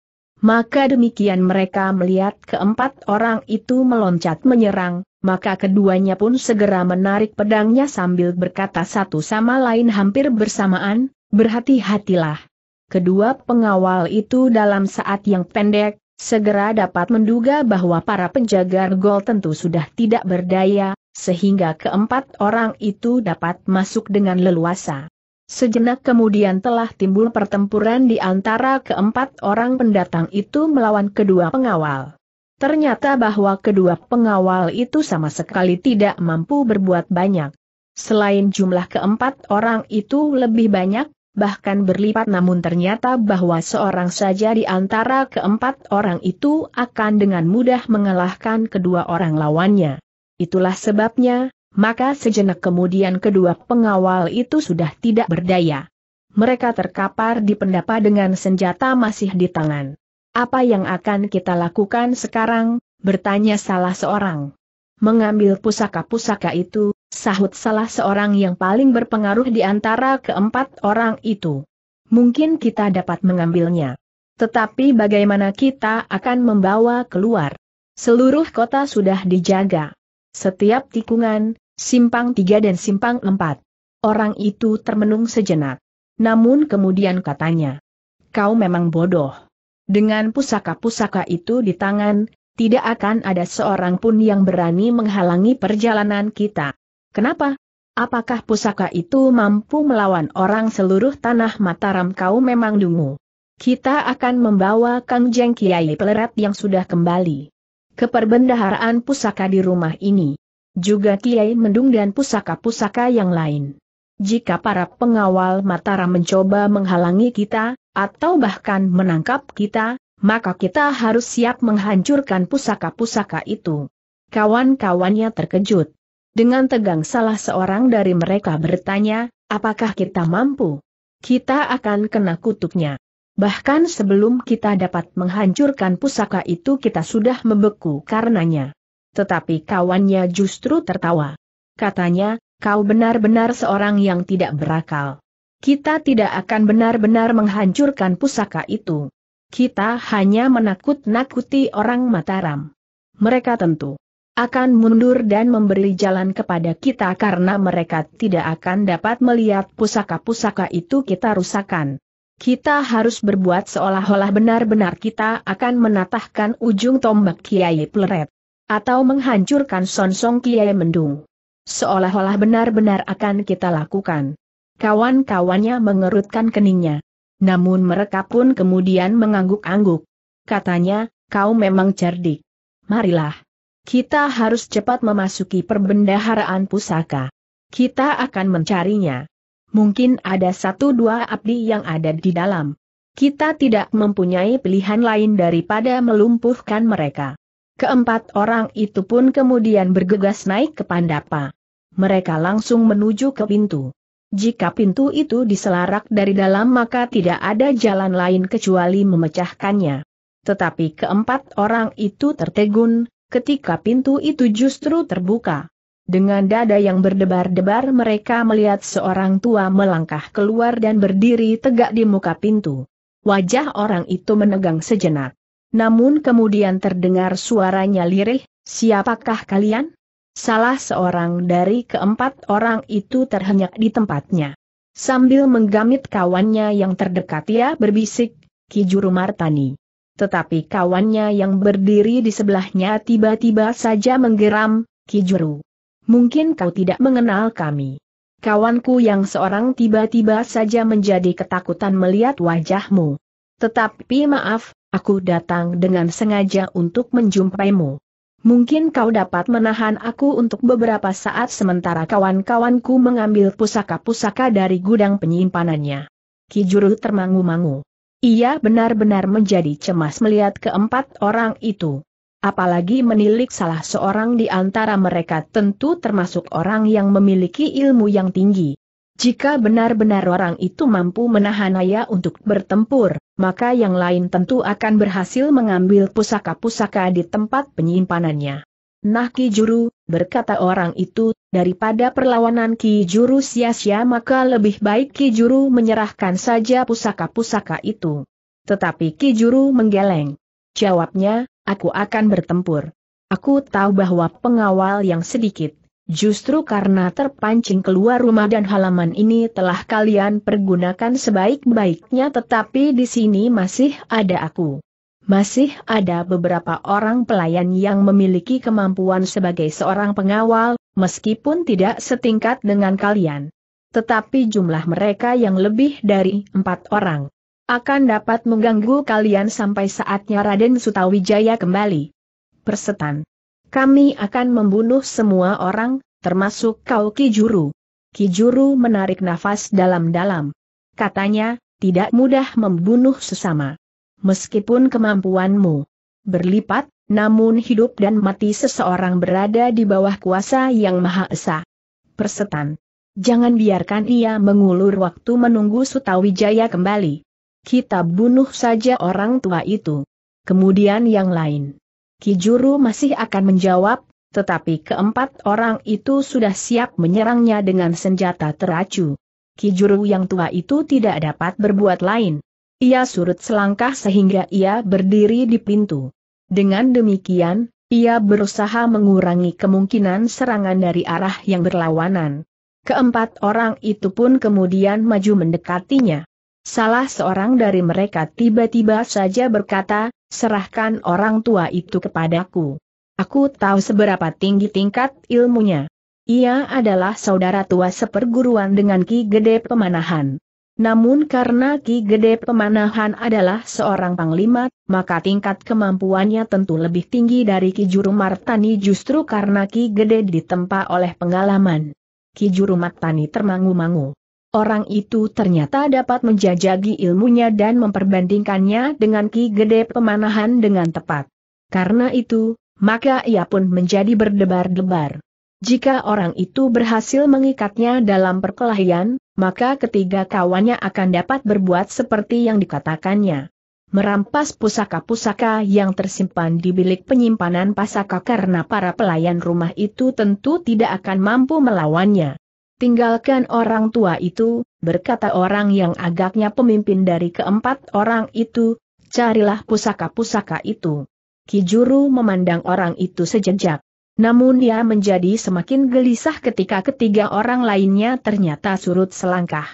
Maka demikian mereka melihat keempat orang itu meloncat menyerang, maka keduanya pun segera menarik pedangnya sambil berkata satu sama lain hampir bersamaan, berhati-hatilah. Kedua pengawal itu dalam saat yang pendek, segera dapat menduga bahwa para penjaga gol tentu sudah tidak berdaya, sehingga keempat orang itu dapat masuk dengan leluasa. Sejenak kemudian telah timbul pertempuran di antara keempat orang pendatang itu melawan kedua pengawal. Ternyata bahwa kedua pengawal itu sama sekali tidak mampu berbuat banyak. Selain jumlah keempat orang itu lebih banyak, bahkan berlipat namun ternyata bahwa seorang saja di antara keempat orang itu akan dengan mudah mengalahkan kedua orang lawannya. Itulah sebabnya, maka sejenak kemudian kedua pengawal itu sudah tidak berdaya. Mereka terkapar di pendapa dengan senjata masih di tangan. Apa yang akan kita lakukan sekarang? bertanya salah seorang. Mengambil pusaka-pusaka itu, sahut salah seorang yang paling berpengaruh di antara keempat orang itu. Mungkin kita dapat mengambilnya. Tetapi bagaimana kita akan membawa keluar? Seluruh kota sudah dijaga. Setiap tikungan, simpang 3 dan simpang 4. Orang itu termenung sejenak. Namun kemudian katanya, kau memang bodoh. Dengan pusaka-pusaka itu di tangan, tidak akan ada seorang pun yang berani menghalangi perjalanan kita. Kenapa? Apakah pusaka itu mampu melawan orang seluruh tanah Mataram kau memang dungu? Kita akan membawa Kang Jeng Kiai Pelerat yang sudah kembali ke perbendaharaan pusaka di rumah ini. Juga Kiai Mendung dan pusaka-pusaka yang lain. Jika para pengawal Mataram mencoba menghalangi kita, atau bahkan menangkap kita, maka kita harus siap menghancurkan pusaka-pusaka itu. Kawan-kawannya terkejut. Dengan tegang salah seorang dari mereka bertanya, apakah kita mampu? Kita akan kena kutuknya. Bahkan sebelum kita dapat menghancurkan pusaka itu kita sudah membeku karenanya. Tetapi kawannya justru tertawa. Katanya, kau benar-benar seorang yang tidak berakal. Kita tidak akan benar-benar menghancurkan pusaka itu. Kita hanya menakut-nakuti orang Mataram. Mereka tentu akan mundur dan memberi jalan kepada kita karena mereka tidak akan dapat melihat pusaka-pusaka itu kita rusakan. Kita harus berbuat seolah-olah benar-benar kita akan menatahkan ujung tombak Kiai Pleret. Atau menghancurkan sonsong Kiai Mendung. Seolah-olah benar-benar akan kita lakukan. Kawan-kawannya mengerutkan keningnya. Namun mereka pun kemudian mengangguk-angguk. Katanya, kau memang cerdik. Marilah. Kita harus cepat memasuki perbendaharaan pusaka. Kita akan mencarinya. Mungkin ada satu dua abdi yang ada di dalam. Kita tidak mempunyai pilihan lain daripada melumpuhkan mereka. Keempat orang itu pun kemudian bergegas naik ke pandapa. Mereka langsung menuju ke pintu. Jika pintu itu diselarak dari dalam maka tidak ada jalan lain kecuali memecahkannya. Tetapi keempat orang itu tertegun, ketika pintu itu justru terbuka. Dengan dada yang berdebar-debar mereka melihat seorang tua melangkah keluar dan berdiri tegak di muka pintu. Wajah orang itu menegang sejenak. Namun kemudian terdengar suaranya lirih, siapakah kalian? Salah seorang dari keempat orang itu terhenyak di tempatnya. Sambil menggamit kawannya yang terdekat ia berbisik, Ki Juru Martani. Tetapi kawannya yang berdiri di sebelahnya tiba-tiba saja menggeram, Ki Juru. Mungkin kau tidak mengenal kami. Kawanku yang seorang tiba-tiba saja menjadi ketakutan melihat wajahmu. Tetapi maaf, Aku datang dengan sengaja untuk menjumpaimu. Mungkin kau dapat menahan aku untuk beberapa saat sementara kawan-kawanku mengambil pusaka-pusaka dari gudang penyimpanannya. Kijuru termangu-mangu. Ia benar-benar menjadi cemas melihat keempat orang itu. Apalagi menilik salah seorang di antara mereka tentu termasuk orang yang memiliki ilmu yang tinggi. Jika benar-benar orang itu mampu menahan ayah untuk bertempur, maka yang lain tentu akan berhasil mengambil pusaka-pusaka di tempat penyimpanannya. Nah Ki Juru, berkata orang itu, daripada perlawanan Ki Juru sia-sia maka lebih baik Ki Juru menyerahkan saja pusaka-pusaka itu. Tetapi Ki Juru menggeleng. Jawabnya, aku akan bertempur. Aku tahu bahwa pengawal yang sedikit, Justru karena terpancing keluar rumah dan halaman ini telah kalian pergunakan sebaik-baiknya tetapi di sini masih ada aku. Masih ada beberapa orang pelayan yang memiliki kemampuan sebagai seorang pengawal, meskipun tidak setingkat dengan kalian. Tetapi jumlah mereka yang lebih dari empat orang. Akan dapat mengganggu kalian sampai saatnya Raden Sutawijaya kembali. Persetan. Kami akan membunuh semua orang, termasuk kau Ki Juru menarik nafas dalam-dalam. Katanya, tidak mudah membunuh sesama. Meskipun kemampuanmu berlipat, namun hidup dan mati seseorang berada di bawah kuasa yang Maha Esa. Persetan. Jangan biarkan ia mengulur waktu menunggu Sutawijaya kembali. Kita bunuh saja orang tua itu. Kemudian yang lain. Kijuru masih akan menjawab, tetapi keempat orang itu sudah siap menyerangnya dengan senjata teracu. Kijuru yang tua itu tidak dapat berbuat lain. Ia surut selangkah sehingga ia berdiri di pintu. Dengan demikian, ia berusaha mengurangi kemungkinan serangan dari arah yang berlawanan. Keempat orang itu pun kemudian maju mendekatinya. Salah seorang dari mereka tiba-tiba saja berkata, serahkan orang tua itu kepadaku. Aku tahu seberapa tinggi tingkat ilmunya. Ia adalah saudara tua seperguruan dengan Ki Gede Pemanahan. Namun karena Ki Gede Pemanahan adalah seorang panglima, maka tingkat kemampuannya tentu lebih tinggi dari Ki Juru Martani justru karena Ki Gede ditempa oleh pengalaman. Ki Juru Martani termangu-mangu. Orang itu ternyata dapat menjajagi ilmunya dan memperbandingkannya dengan Ki Gede Pemanahan dengan tepat. Karena itu, maka ia pun menjadi berdebar-debar. Jika orang itu berhasil mengikatnya dalam perkelahian, maka ketiga kawannya akan dapat berbuat seperti yang dikatakannya. Merampas pusaka-pusaka yang tersimpan di bilik penyimpanan pasaka karena para pelayan rumah itu tentu tidak akan mampu melawannya. Tinggalkan orang tua itu, berkata orang yang agaknya pemimpin dari keempat orang itu, carilah pusaka-pusaka itu. Kijuru memandang orang itu sejejak. Namun ia menjadi semakin gelisah ketika ketiga orang lainnya ternyata surut selangkah.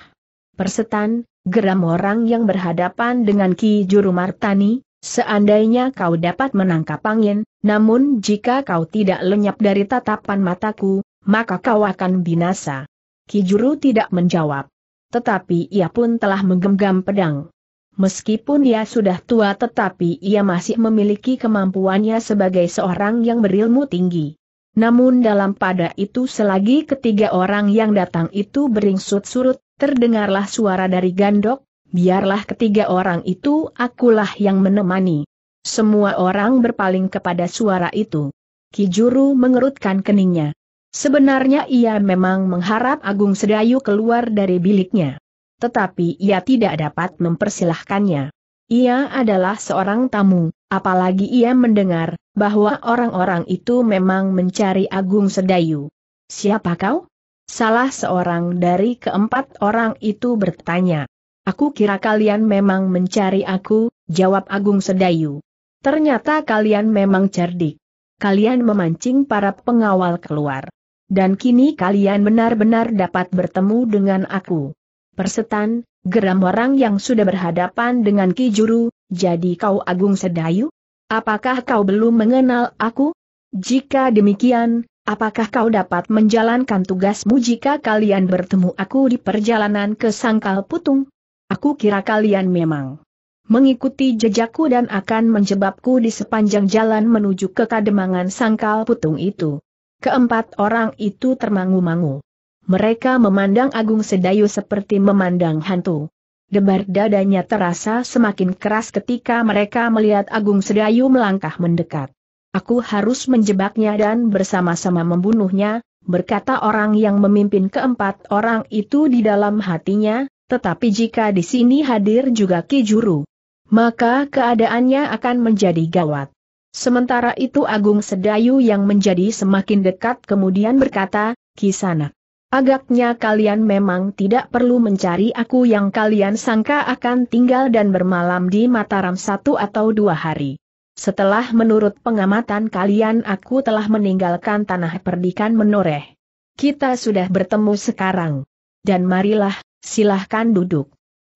Persetan, geram orang yang berhadapan dengan Ki Juru Martani, seandainya kau dapat menangkap angin, namun jika kau tidak lenyap dari tatapan mataku, maka kau akan binasa. Kijuru tidak menjawab. Tetapi ia pun telah menggenggam pedang. Meskipun ia sudah tua tetapi ia masih memiliki kemampuannya sebagai seorang yang berilmu tinggi. Namun dalam pada itu selagi ketiga orang yang datang itu beringsut surut, terdengarlah suara dari gandok, biarlah ketiga orang itu akulah yang menemani. Semua orang berpaling kepada suara itu. Kijuru mengerutkan keningnya. Sebenarnya ia memang mengharap Agung Sedayu keluar dari biliknya. Tetapi ia tidak dapat mempersilahkannya. Ia adalah seorang tamu, apalagi ia mendengar bahwa orang-orang itu memang mencari Agung Sedayu. Siapa kau? Salah seorang dari keempat orang itu bertanya. Aku kira kalian memang mencari aku, jawab Agung Sedayu. Ternyata kalian memang cerdik. Kalian memancing para pengawal keluar. Dan kini kalian benar-benar dapat bertemu dengan aku. Persetan, geram orang yang sudah berhadapan dengan Ki Juru, jadi kau Agung Sedayu? Apakah kau belum mengenal aku? Jika demikian, apakah kau dapat menjalankan tugasmu jika kalian bertemu aku di perjalanan ke Sangkal Putung? Aku kira kalian memang mengikuti jejakku dan akan menjebakku di sepanjang jalan menuju ke kademangan sangkal putung itu. Keempat orang itu termangu-mangu. Mereka memandang Agung Sedayu seperti memandang hantu. Debar dadanya terasa semakin keras ketika mereka melihat Agung Sedayu melangkah mendekat. Aku harus menjebaknya dan bersama-sama membunuhnya, berkata orang yang memimpin keempat orang itu di dalam hatinya, tetapi jika di sini hadir juga Ki Juru, maka keadaannya akan menjadi gawat. Sementara itu Agung Sedayu yang menjadi semakin dekat kemudian berkata, Kisana, Agaknya kalian memang tidak perlu mencari aku yang kalian sangka akan tinggal dan bermalam di Mataram satu atau dua hari. Setelah menurut pengamatan kalian aku telah meninggalkan tanah perdikan menoreh. Kita sudah bertemu sekarang. Dan marilah, silahkan duduk.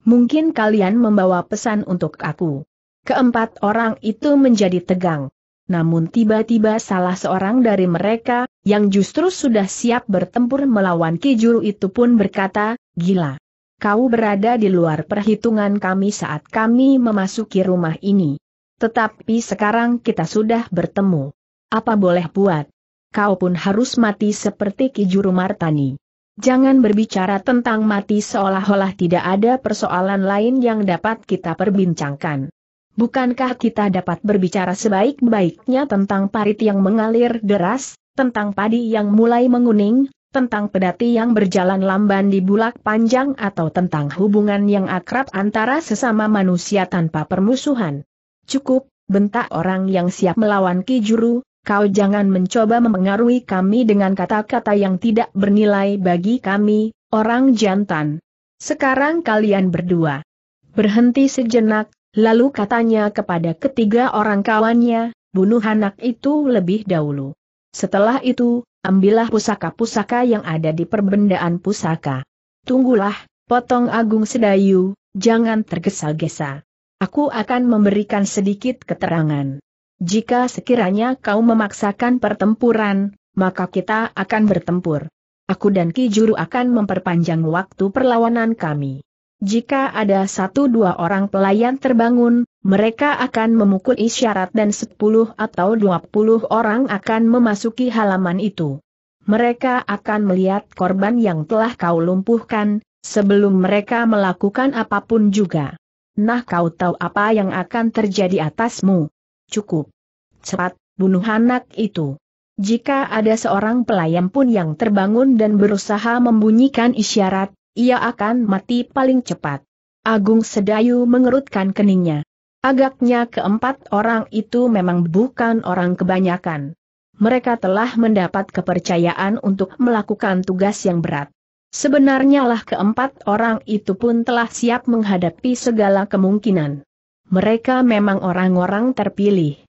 Mungkin kalian membawa pesan untuk aku. Keempat orang itu menjadi tegang. Namun tiba-tiba salah seorang dari mereka, yang justru sudah siap bertempur melawan Kijuru itu pun berkata, gila. Kau berada di luar perhitungan kami saat kami memasuki rumah ini. Tetapi sekarang kita sudah bertemu. Apa boleh buat? Kau pun harus mati seperti Kijuru Martani. Jangan berbicara tentang mati seolah-olah tidak ada persoalan lain yang dapat kita perbincangkan. Bukankah kita dapat berbicara sebaik-baiknya tentang parit yang mengalir deras, tentang padi yang mulai menguning, tentang pedati yang berjalan lamban di bulak panjang atau tentang hubungan yang akrab antara sesama manusia tanpa permusuhan? Cukup, bentak orang yang siap melawan Kijuru, kau jangan mencoba mempengaruhi kami dengan kata-kata yang tidak bernilai bagi kami, orang jantan. Sekarang kalian berdua. Berhenti sejenak, Lalu katanya kepada ketiga orang kawannya, bunuh anak itu lebih dahulu. Setelah itu, ambillah pusaka-pusaka yang ada di perbendaan pusaka. Tunggulah, potong Agung Sedayu, jangan tergesa-gesa. Aku akan memberikan sedikit keterangan. Jika sekiranya kau memaksakan pertempuran, maka kita akan bertempur. Aku dan Ki Juru akan memperpanjang waktu perlawanan kami. Jika ada satu dua orang pelayan terbangun, mereka akan memukul isyarat dan sepuluh atau dua puluh orang akan memasuki halaman itu. Mereka akan melihat korban yang telah kau lumpuhkan, sebelum mereka melakukan apapun juga. Nah kau tahu apa yang akan terjadi atasmu. Cukup. Cepat, bunuh anak itu. Jika ada seorang pelayan pun yang terbangun dan berusaha membunyikan isyarat, ia akan mati paling cepat. Agung Sedayu mengerutkan keningnya. Agaknya keempat orang itu memang bukan orang kebanyakan. Mereka telah mendapat kepercayaan untuk melakukan tugas yang berat. Sebenarnya lah keempat orang itu pun telah siap menghadapi segala kemungkinan. Mereka memang orang-orang terpilih.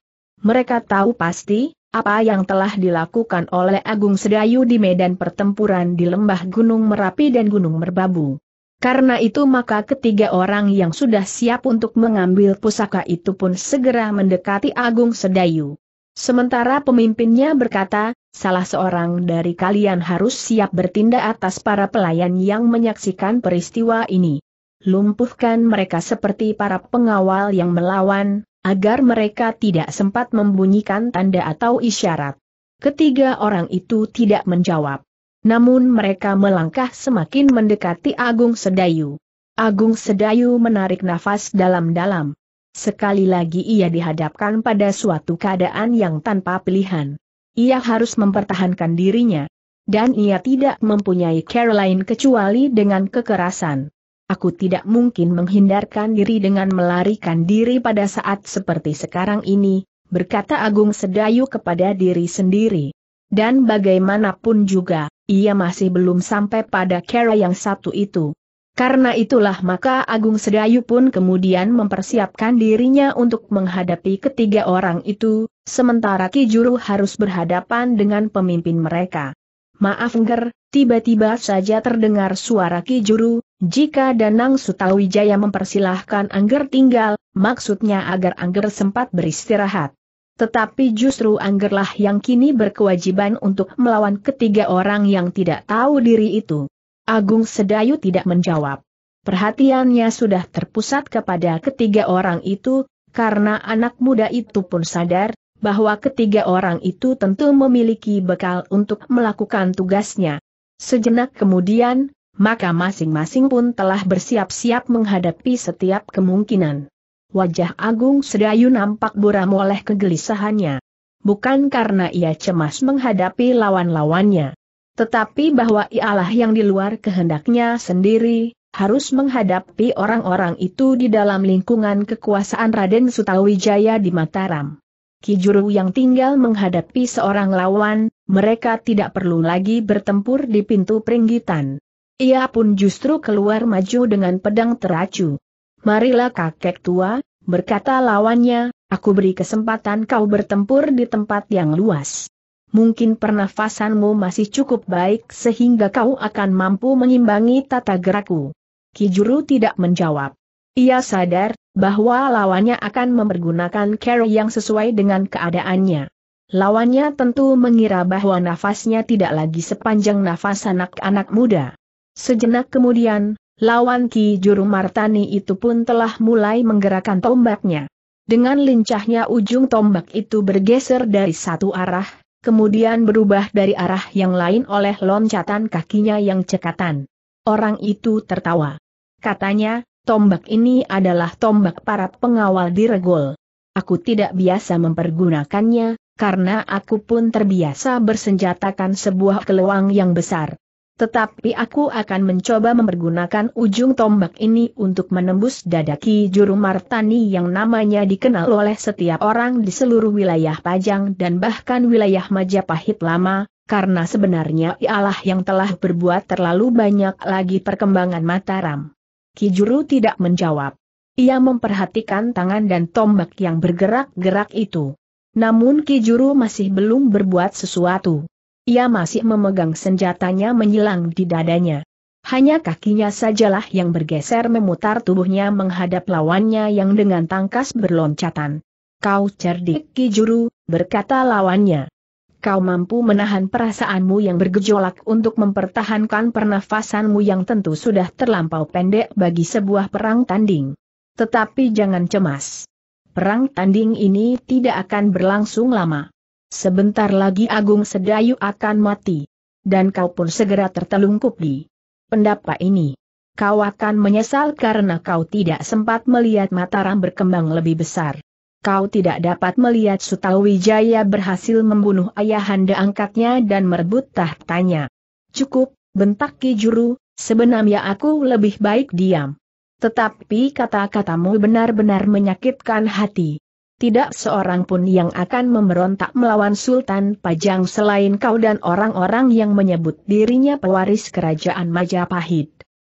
Mereka tahu pasti, apa yang telah dilakukan oleh Agung Sedayu di medan pertempuran di lembah Gunung Merapi dan Gunung Merbabu. Karena itu maka ketiga orang yang sudah siap untuk mengambil pusaka itu pun segera mendekati Agung Sedayu. Sementara pemimpinnya berkata, salah seorang dari kalian harus siap bertindak atas para pelayan yang menyaksikan peristiwa ini. Lumpuhkan mereka seperti para pengawal yang melawan, agar mereka tidak sempat membunyikan tanda atau isyarat. Ketiga orang itu tidak menjawab. Namun mereka melangkah semakin mendekati Agung Sedayu. Agung Sedayu menarik nafas dalam-dalam. Sekali lagi ia dihadapkan pada suatu keadaan yang tanpa pilihan. Ia harus mempertahankan dirinya. Dan ia tidak mempunyai Caroline kecuali dengan kekerasan. Aku tidak mungkin menghindarkan diri dengan melarikan diri pada saat seperti sekarang ini, berkata Agung Sedayu kepada diri sendiri. Dan bagaimanapun juga, ia masih belum sampai pada Kera yang satu itu. Karena itulah maka Agung Sedayu pun kemudian mempersiapkan dirinya untuk menghadapi ketiga orang itu, sementara Ki Juru harus berhadapan dengan pemimpin mereka. Maaf Ngger, tiba-tiba saja terdengar suara Ki Juru, jika Danang Sutawijaya mempersilahkan Angger tinggal, maksudnya agar Angger sempat beristirahat. Tetapi justru Anggerlah yang kini berkewajiban untuk melawan ketiga orang yang tidak tahu diri itu. Agung Sedayu tidak menjawab. Perhatiannya sudah terpusat kepada ketiga orang itu, karena anak muda itu pun sadar bahwa ketiga orang itu tentu memiliki bekal untuk melakukan tugasnya. Sejenak kemudian, maka masing-masing pun telah bersiap-siap menghadapi setiap kemungkinan. Wajah Agung Sedayu nampak buram oleh kegelisahannya. Bukan karena ia cemas menghadapi lawan-lawannya. Tetapi bahwa ialah yang di luar kehendaknya sendiri, harus menghadapi orang-orang itu di dalam lingkungan kekuasaan Raden Sutawijaya di Mataram. Kijuru yang tinggal menghadapi seorang lawan, mereka tidak perlu lagi bertempur di pintu peringgitan. Ia pun justru keluar maju dengan pedang teracu. Marilah kakek tua, berkata lawannya, aku beri kesempatan kau bertempur di tempat yang luas. Mungkin pernafasanmu masih cukup baik sehingga kau akan mampu mengimbangi tata gerakku. Kijuru tidak menjawab. Ia sadar, bahwa lawannya akan mempergunakan cara yang sesuai dengan keadaannya. Lawannya tentu mengira bahwa nafasnya tidak lagi sepanjang nafas anak-anak muda. Sejenak kemudian, lawan Ki Juru Martani itu pun telah mulai menggerakkan tombaknya. Dengan lincahnya ujung tombak itu bergeser dari satu arah, kemudian berubah dari arah yang lain oleh loncatan kakinya yang cekatan. Orang itu tertawa. Katanya, tombak ini adalah tombak para pengawal di regol. Aku tidak biasa mempergunakannya, karena aku pun terbiasa bersenjatakan sebuah keluang yang besar. Tetapi aku akan mencoba mempergunakan ujung tombak ini untuk menembus dadaki juru martani yang namanya dikenal oleh setiap orang di seluruh wilayah Pajang dan bahkan wilayah Majapahit lama, karena sebenarnya ialah yang telah berbuat terlalu banyak lagi perkembangan Mataram. Ki Juru tidak menjawab. Ia memperhatikan tangan dan tombak yang bergerak-gerak itu. Namun Ki Juru masih belum berbuat sesuatu. Ia masih memegang senjatanya menyilang di dadanya. Hanya kakinya sajalah yang bergeser memutar tubuhnya menghadap lawannya yang dengan tangkas berloncatan. Kau cerdik Ki Juru, berkata lawannya. Kau mampu menahan perasaanmu yang bergejolak untuk mempertahankan pernafasanmu yang tentu sudah terlampau pendek bagi sebuah perang tanding. Tetapi jangan cemas. Perang tanding ini tidak akan berlangsung lama. Sebentar lagi Agung Sedayu akan mati. Dan kau pun segera tertelungkup di Pendapat ini. Kau akan menyesal karena kau tidak sempat melihat Mataram berkembang lebih besar. Kau tidak dapat melihat Sutawijaya berhasil membunuh ayahanda angkatnya dan merebut tahtanya. Cukup, bentak Ki Juru, sebenarnya aku lebih baik diam. Tetapi kata-katamu benar-benar menyakitkan hati tidak seorang pun yang akan memberontak melawan Sultan Pajang selain kau dan orang-orang yang menyebut dirinya pewaris kerajaan Majapahit.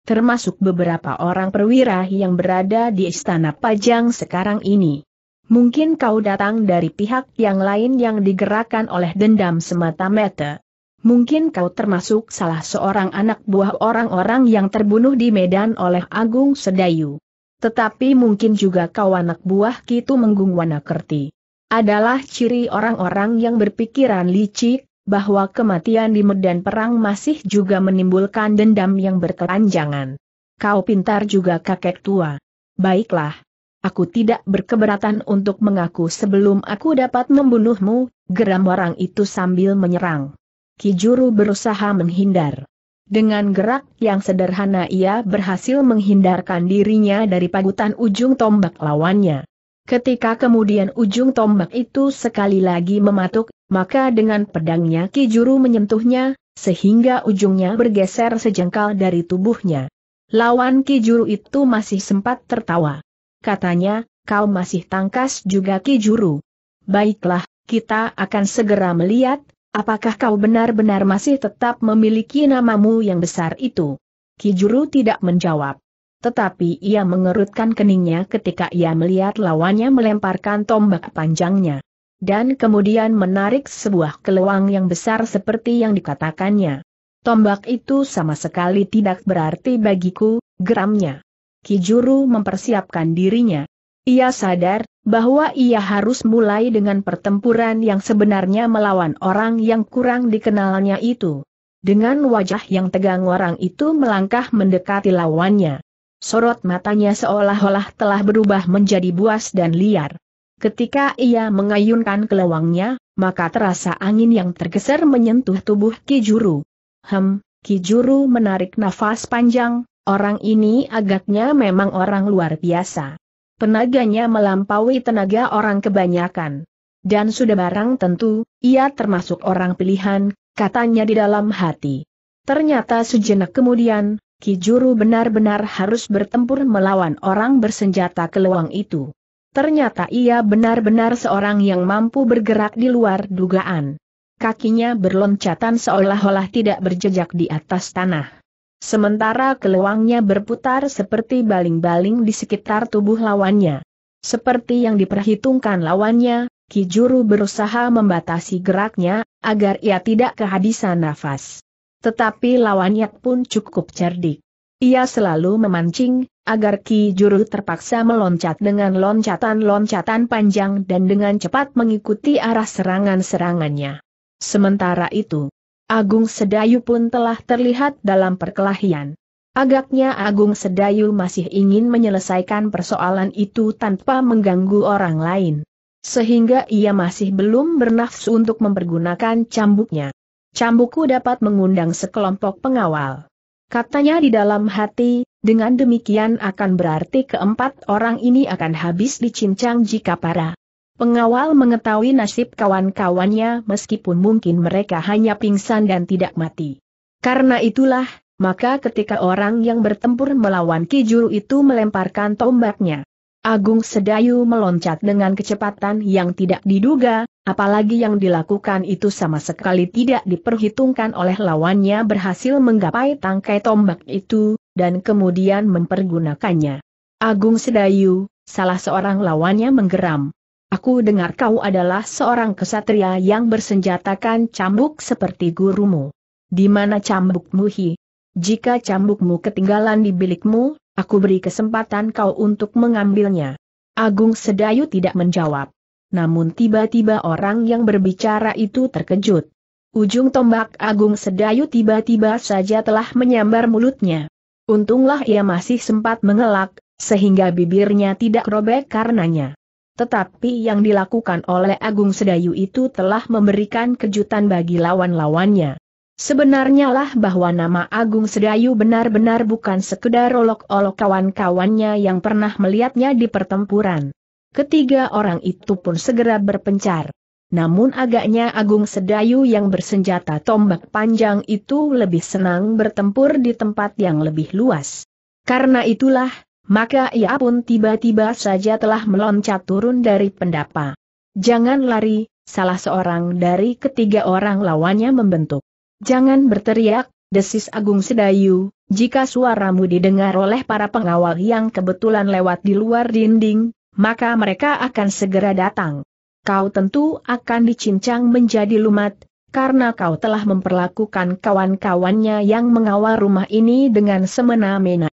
Termasuk beberapa orang perwira yang berada di istana Pajang sekarang ini. Mungkin kau datang dari pihak yang lain yang digerakkan oleh dendam semata-mata. Mungkin kau termasuk salah seorang anak buah orang-orang yang terbunuh di Medan oleh Agung Sedayu. Tetapi mungkin juga kau anak buah Kitu Menggung Wanakerti. Adalah ciri orang-orang yang berpikiran licik, bahwa kematian di medan perang masih juga menimbulkan dendam yang berkelanjangan. Kau pintar juga kakek tua. Baiklah. Aku tidak berkeberatan untuk mengaku sebelum aku dapat membunuhmu, geram orang itu sambil menyerang. Kijuru berusaha menghindar. Dengan gerak yang sederhana ia berhasil menghindarkan dirinya dari pagutan ujung tombak lawannya. Ketika kemudian ujung tombak itu sekali lagi mematuk, maka dengan pedangnya Kijuru menyentuhnya, sehingga ujungnya bergeser sejengkal dari tubuhnya. Lawan Kijuru itu masih sempat tertawa. Katanya, kau masih tangkas juga Kijuru. Baiklah, kita akan segera melihat apakah kau benar-benar masih tetap memiliki namamu yang besar itu? Kijuru tidak menjawab. Tetapi ia mengerutkan keningnya ketika ia melihat lawannya melemparkan tombak panjangnya. Dan kemudian menarik sebuah keluang yang besar seperti yang dikatakannya. Tombak itu sama sekali tidak berarti bagiku, geramnya. Kijuru mempersiapkan dirinya. Ia sadar bahwa ia harus mulai dengan pertempuran yang sebenarnya melawan orang yang kurang dikenalnya itu. Dengan wajah yang tegang orang itu melangkah mendekati lawannya. Sorot matanya seolah-olah telah berubah menjadi buas dan liar. Ketika ia mengayunkan kelewangnya, maka terasa angin yang tergeser menyentuh tubuh Kijuru. Hem, Kijuru menarik nafas panjang, orang ini agaknya memang orang luar biasa. Tenaganya melampaui tenaga orang kebanyakan. Dan sudah barang tentu, ia termasuk orang pilihan, katanya di dalam hati. Ternyata sejenak kemudian, Kijuru benar-benar harus bertempur melawan orang bersenjata keluang itu. Ternyata ia benar-benar seorang yang mampu bergerak di luar dugaan. Kakinya berloncatan seolah-olah tidak berjejak di atas tanah. Sementara kelewangnya berputar seperti baling-baling di sekitar tubuh lawannya. Seperti yang diperhitungkan lawannya, Ki Juru berusaha membatasi geraknya, agar ia tidak kehabisan nafas. Tetapi lawannya pun cukup cerdik. Ia selalu memancing, agar Ki Juru terpaksa meloncat dengan loncatan-loncatan panjang dan dengan cepat mengikuti arah serangan-serangannya. Sementara itu, Agung Sedayu pun telah terlihat dalam perkelahian. Agaknya Agung Sedayu masih ingin menyelesaikan persoalan itu tanpa mengganggu orang lain. Sehingga ia masih belum bernafsu untuk mempergunakan cambuknya. Cambukku dapat mengundang sekelompok pengawal. Katanya di dalam hati, dengan demikian akan berarti keempat orang ini akan habis dicincang jika para Pengawal mengetahui nasib kawan-kawannya meskipun mungkin mereka hanya pingsan dan tidak mati. Karena itulah, maka ketika orang yang bertempur melawan Kijuru itu melemparkan tombaknya, Agung Sedayu meloncat dengan kecepatan yang tidak diduga, apalagi yang dilakukan itu sama sekali tidak diperhitungkan oleh lawannya berhasil menggapai tangkai tombak itu, dan kemudian mempergunakannya. Agung Sedayu, salah seorang lawannya menggeram. Aku dengar kau adalah seorang kesatria yang bersenjatakan cambuk seperti gurumu. Di mana cambukmu hi? Jika cambukmu ketinggalan di bilikmu, aku beri kesempatan kau untuk mengambilnya. Agung Sedayu tidak menjawab. Namun tiba-tiba orang yang berbicara itu terkejut. Ujung tombak Agung Sedayu tiba-tiba saja telah menyambar mulutnya. Untunglah ia masih sempat mengelak, sehingga bibirnya tidak robek karenanya. Tetapi yang dilakukan oleh Agung Sedayu itu telah memberikan kejutan bagi lawan-lawannya. Sebenarnya lah bahwa nama Agung Sedayu benar-benar bukan sekedar olok-olok kawan-kawannya yang pernah melihatnya di pertempuran. Ketiga orang itu pun segera berpencar. Namun agaknya Agung Sedayu yang bersenjata tombak panjang itu lebih senang bertempur di tempat yang lebih luas. Karena itulah, maka ia pun tiba-tiba saja telah meloncat turun dari pendapa. Jangan lari, salah seorang dari ketiga orang lawannya membentuk. Jangan berteriak, desis Agung Sedayu, jika suaramu didengar oleh para pengawal yang kebetulan lewat di luar dinding, maka mereka akan segera datang. Kau tentu akan dicincang menjadi lumat, karena kau telah memperlakukan kawan-kawannya yang mengawal rumah ini dengan semena-mena.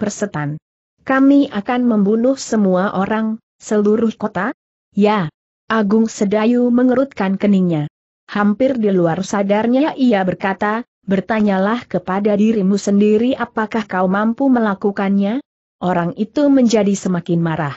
Persetan. Kami akan membunuh semua orang, seluruh kota? Ya. Agung Sedayu mengerutkan keningnya. Hampir di luar sadarnya ia berkata, bertanyalah kepada dirimu sendiri apakah kau mampu melakukannya? Orang itu menjadi semakin marah.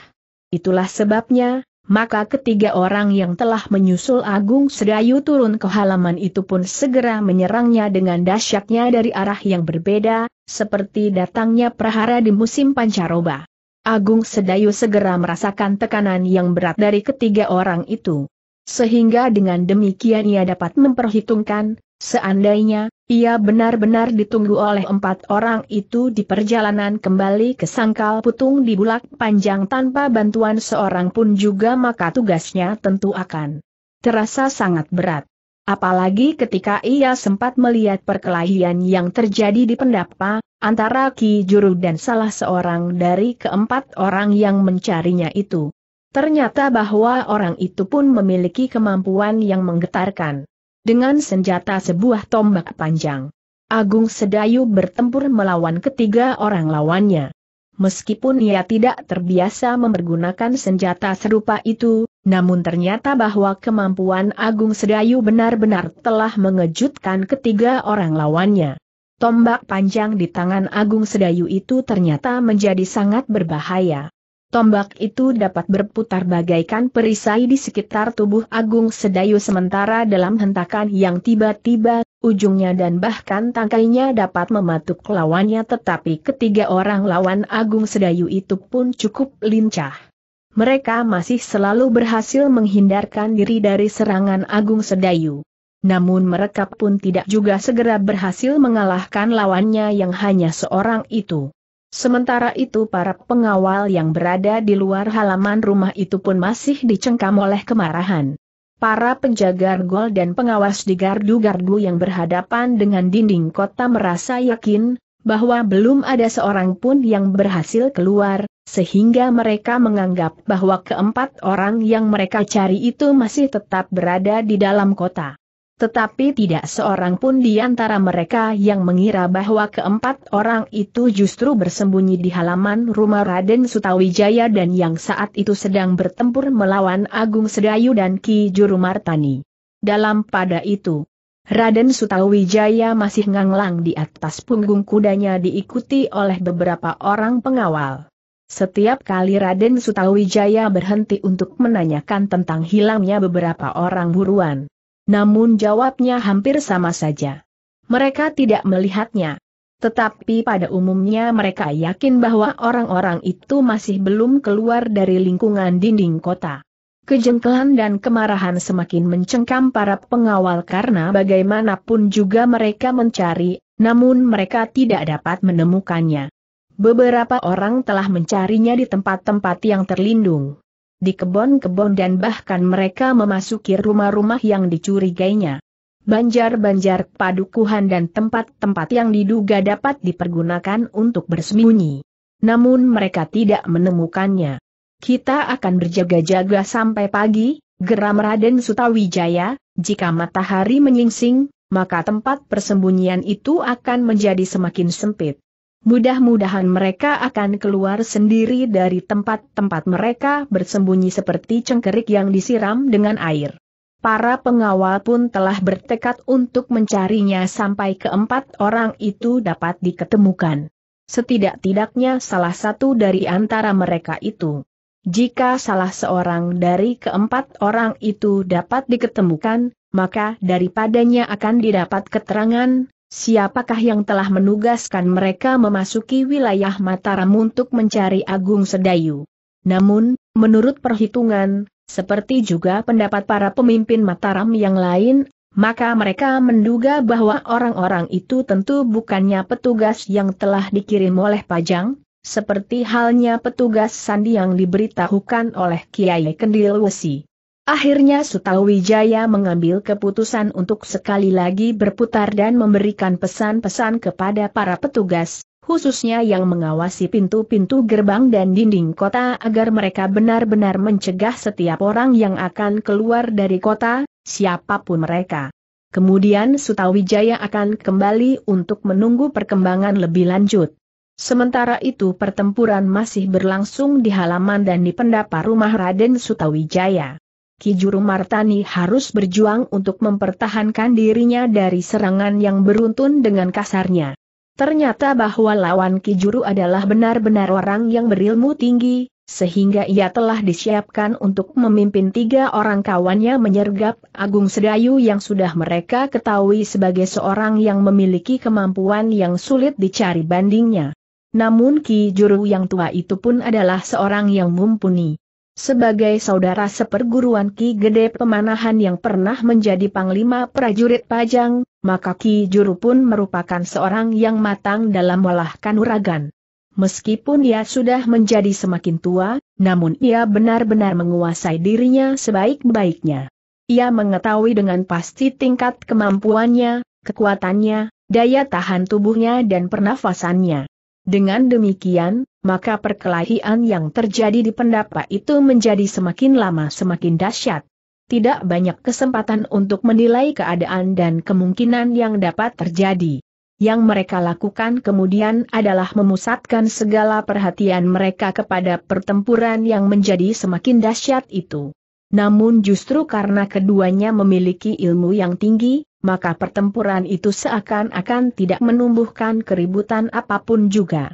Itulah sebabnya, maka ketiga orang yang telah menyusul Agung Sedayu turun ke halaman itu pun segera menyerangnya dengan dahsyatnya dari arah yang berbeda, seperti datangnya prahara di musim pancaroba. Agung Sedayu segera merasakan tekanan yang berat dari ketiga orang itu. Sehingga dengan demikian ia dapat memperhitungkan, Seandainya, ia benar-benar ditunggu oleh empat orang itu di perjalanan kembali ke sangkal putung di bulak panjang tanpa bantuan seorang pun juga maka tugasnya tentu akan terasa sangat berat. Apalagi ketika ia sempat melihat perkelahian yang terjadi di pendapa, antara Ki Juru dan salah seorang dari keempat orang yang mencarinya itu. Ternyata bahwa orang itu pun memiliki kemampuan yang menggetarkan dengan senjata sebuah tombak panjang. Agung Sedayu bertempur melawan ketiga orang lawannya. Meskipun ia tidak terbiasa mempergunakan senjata serupa itu, namun ternyata bahwa kemampuan Agung Sedayu benar-benar telah mengejutkan ketiga orang lawannya. Tombak panjang di tangan Agung Sedayu itu ternyata menjadi sangat berbahaya. Tombak itu dapat berputar bagaikan perisai di sekitar tubuh Agung Sedayu sementara dalam hentakan yang tiba-tiba, ujungnya dan bahkan tangkainya dapat mematuk lawannya tetapi ketiga orang lawan Agung Sedayu itu pun cukup lincah. Mereka masih selalu berhasil menghindarkan diri dari serangan Agung Sedayu. Namun mereka pun tidak juga segera berhasil mengalahkan lawannya yang hanya seorang itu. Sementara itu para pengawal yang berada di luar halaman rumah itu pun masih dicengkam oleh kemarahan. Para penjaga gol dan pengawas di gardu-gardu yang berhadapan dengan dinding kota merasa yakin, bahwa belum ada seorang pun yang berhasil keluar, sehingga mereka menganggap bahwa keempat orang yang mereka cari itu masih tetap berada di dalam kota. Tetapi tidak seorang pun di antara mereka yang mengira bahwa keempat orang itu justru bersembunyi di halaman rumah Raden Sutawijaya dan yang saat itu sedang bertempur melawan Agung Sedayu dan Ki Juru Martani. Dalam pada itu, Raden Sutawijaya masih nganglang di atas punggung kudanya diikuti oleh beberapa orang pengawal. Setiap kali Raden Sutawijaya berhenti untuk menanyakan tentang hilangnya beberapa orang buruan, namun jawabnya hampir sama saja. Mereka tidak melihatnya. Tetapi pada umumnya mereka yakin bahwa orang-orang itu masih belum keluar dari lingkungan dinding kota. Kejengkelan dan kemarahan semakin mencengkam para pengawal karena bagaimanapun juga mereka mencari, namun mereka tidak dapat menemukannya. Beberapa orang telah mencarinya di tempat-tempat yang terlindung di kebun-kebun dan bahkan mereka memasuki rumah-rumah yang dicurigainya. Banjar-banjar padukuhan dan tempat-tempat yang diduga dapat dipergunakan untuk bersembunyi. Namun mereka tidak menemukannya. Kita akan berjaga-jaga sampai pagi, geram Raden Sutawijaya, jika matahari menyingsing, maka tempat persembunyian itu akan menjadi semakin sempit. Mudah-mudahan mereka akan keluar sendiri dari tempat-tempat mereka bersembunyi seperti cengkerik yang disiram dengan air. Para pengawal pun telah bertekad untuk mencarinya sampai keempat orang itu dapat diketemukan. Setidak-tidaknya salah satu dari antara mereka itu. Jika salah seorang dari keempat orang itu dapat diketemukan, maka daripadanya akan didapat keterangan, Siapakah yang telah menugaskan mereka memasuki wilayah Mataram untuk mencari Agung Sedayu? Namun, menurut perhitungan, seperti juga pendapat para pemimpin Mataram yang lain, maka mereka menduga bahwa orang-orang itu tentu bukannya petugas yang telah dikirim oleh Pajang, seperti halnya petugas sandi yang diberitahukan oleh Kiai Kendil Wesi. Akhirnya Sutawijaya mengambil keputusan untuk sekali lagi berputar dan memberikan pesan-pesan kepada para petugas, khususnya yang mengawasi pintu-pintu gerbang dan dinding kota agar mereka benar-benar mencegah setiap orang yang akan keluar dari kota, siapapun mereka. Kemudian Sutawijaya akan kembali untuk menunggu perkembangan lebih lanjut. Sementara itu pertempuran masih berlangsung di halaman dan di pendapa rumah Raden Sutawijaya. Kijuru Martani harus berjuang untuk mempertahankan dirinya dari serangan yang beruntun dengan kasarnya. Ternyata bahwa lawan Kijuru adalah benar-benar orang yang berilmu tinggi, sehingga ia telah disiapkan untuk memimpin tiga orang kawannya menyergap Agung Sedayu yang sudah mereka ketahui sebagai seorang yang memiliki kemampuan yang sulit dicari bandingnya. Namun Kijuru yang tua itu pun adalah seorang yang mumpuni. Sebagai saudara seperguruan Ki Gede Pemanahan yang pernah menjadi panglima prajurit Pajang, maka Ki Juru pun merupakan seorang yang matang dalam olah kanuragan. Meskipun ia sudah menjadi semakin tua, namun ia benar-benar menguasai dirinya sebaik-baiknya. Ia mengetahui dengan pasti tingkat kemampuannya, kekuatannya, daya tahan tubuhnya dan pernafasannya. Dengan demikian, maka perkelahian yang terjadi di pendapa itu menjadi semakin lama semakin dahsyat. Tidak banyak kesempatan untuk menilai keadaan dan kemungkinan yang dapat terjadi. Yang mereka lakukan kemudian adalah memusatkan segala perhatian mereka kepada pertempuran yang menjadi semakin dahsyat itu. Namun justru karena keduanya memiliki ilmu yang tinggi, maka pertempuran itu seakan-akan tidak menumbuhkan keributan apapun juga.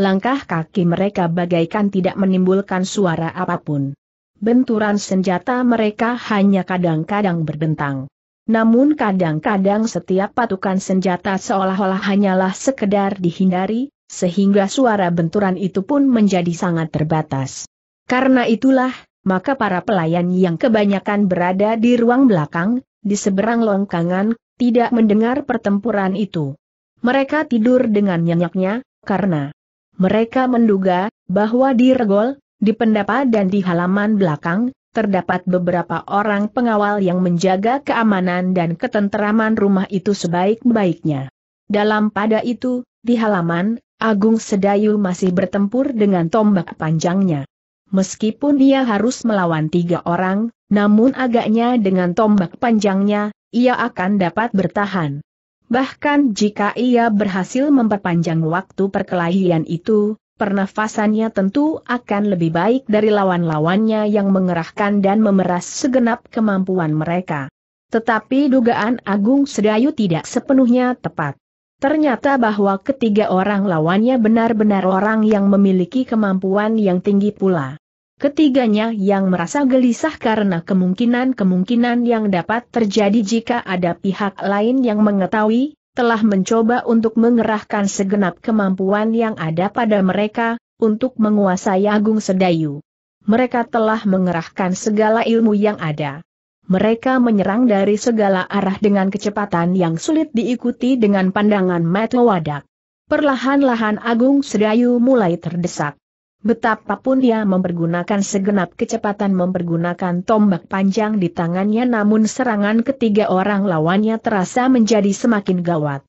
Langkah kaki mereka bagaikan tidak menimbulkan suara apapun. Benturan senjata mereka hanya kadang-kadang berdentang. Namun kadang-kadang setiap patukan senjata seolah-olah hanyalah sekedar dihindari, sehingga suara benturan itu pun menjadi sangat terbatas. Karena itulah, maka para pelayan yang kebanyakan berada di ruang belakang, di seberang longkangan, tidak mendengar pertempuran itu. Mereka tidur dengan nyenyaknya, karena mereka menduga bahwa di regol, di pendapa dan di halaman belakang, terdapat beberapa orang pengawal yang menjaga keamanan dan ketenteraman rumah itu sebaik-baiknya. Dalam pada itu, di halaman, Agung Sedayu masih bertempur dengan tombak panjangnya. Meskipun ia harus melawan tiga orang, namun agaknya dengan tombak panjangnya, ia akan dapat bertahan. Bahkan jika ia berhasil memperpanjang waktu perkelahian itu, pernafasannya tentu akan lebih baik dari lawan-lawannya yang mengerahkan dan memeras segenap kemampuan mereka. Tetapi dugaan Agung Sedayu tidak sepenuhnya tepat. Ternyata bahwa ketiga orang lawannya benar-benar orang yang memiliki kemampuan yang tinggi pula. Ketiganya yang merasa gelisah karena kemungkinan-kemungkinan yang dapat terjadi jika ada pihak lain yang mengetahui, telah mencoba untuk mengerahkan segenap kemampuan yang ada pada mereka, untuk menguasai Agung Sedayu. Mereka telah mengerahkan segala ilmu yang ada. Mereka menyerang dari segala arah dengan kecepatan yang sulit diikuti dengan pandangan Matowadak. Perlahan-lahan Agung Sedayu mulai terdesak. Betapapun dia mempergunakan segenap kecepatan mempergunakan tombak panjang di tangannya namun serangan ketiga orang lawannya terasa menjadi semakin gawat.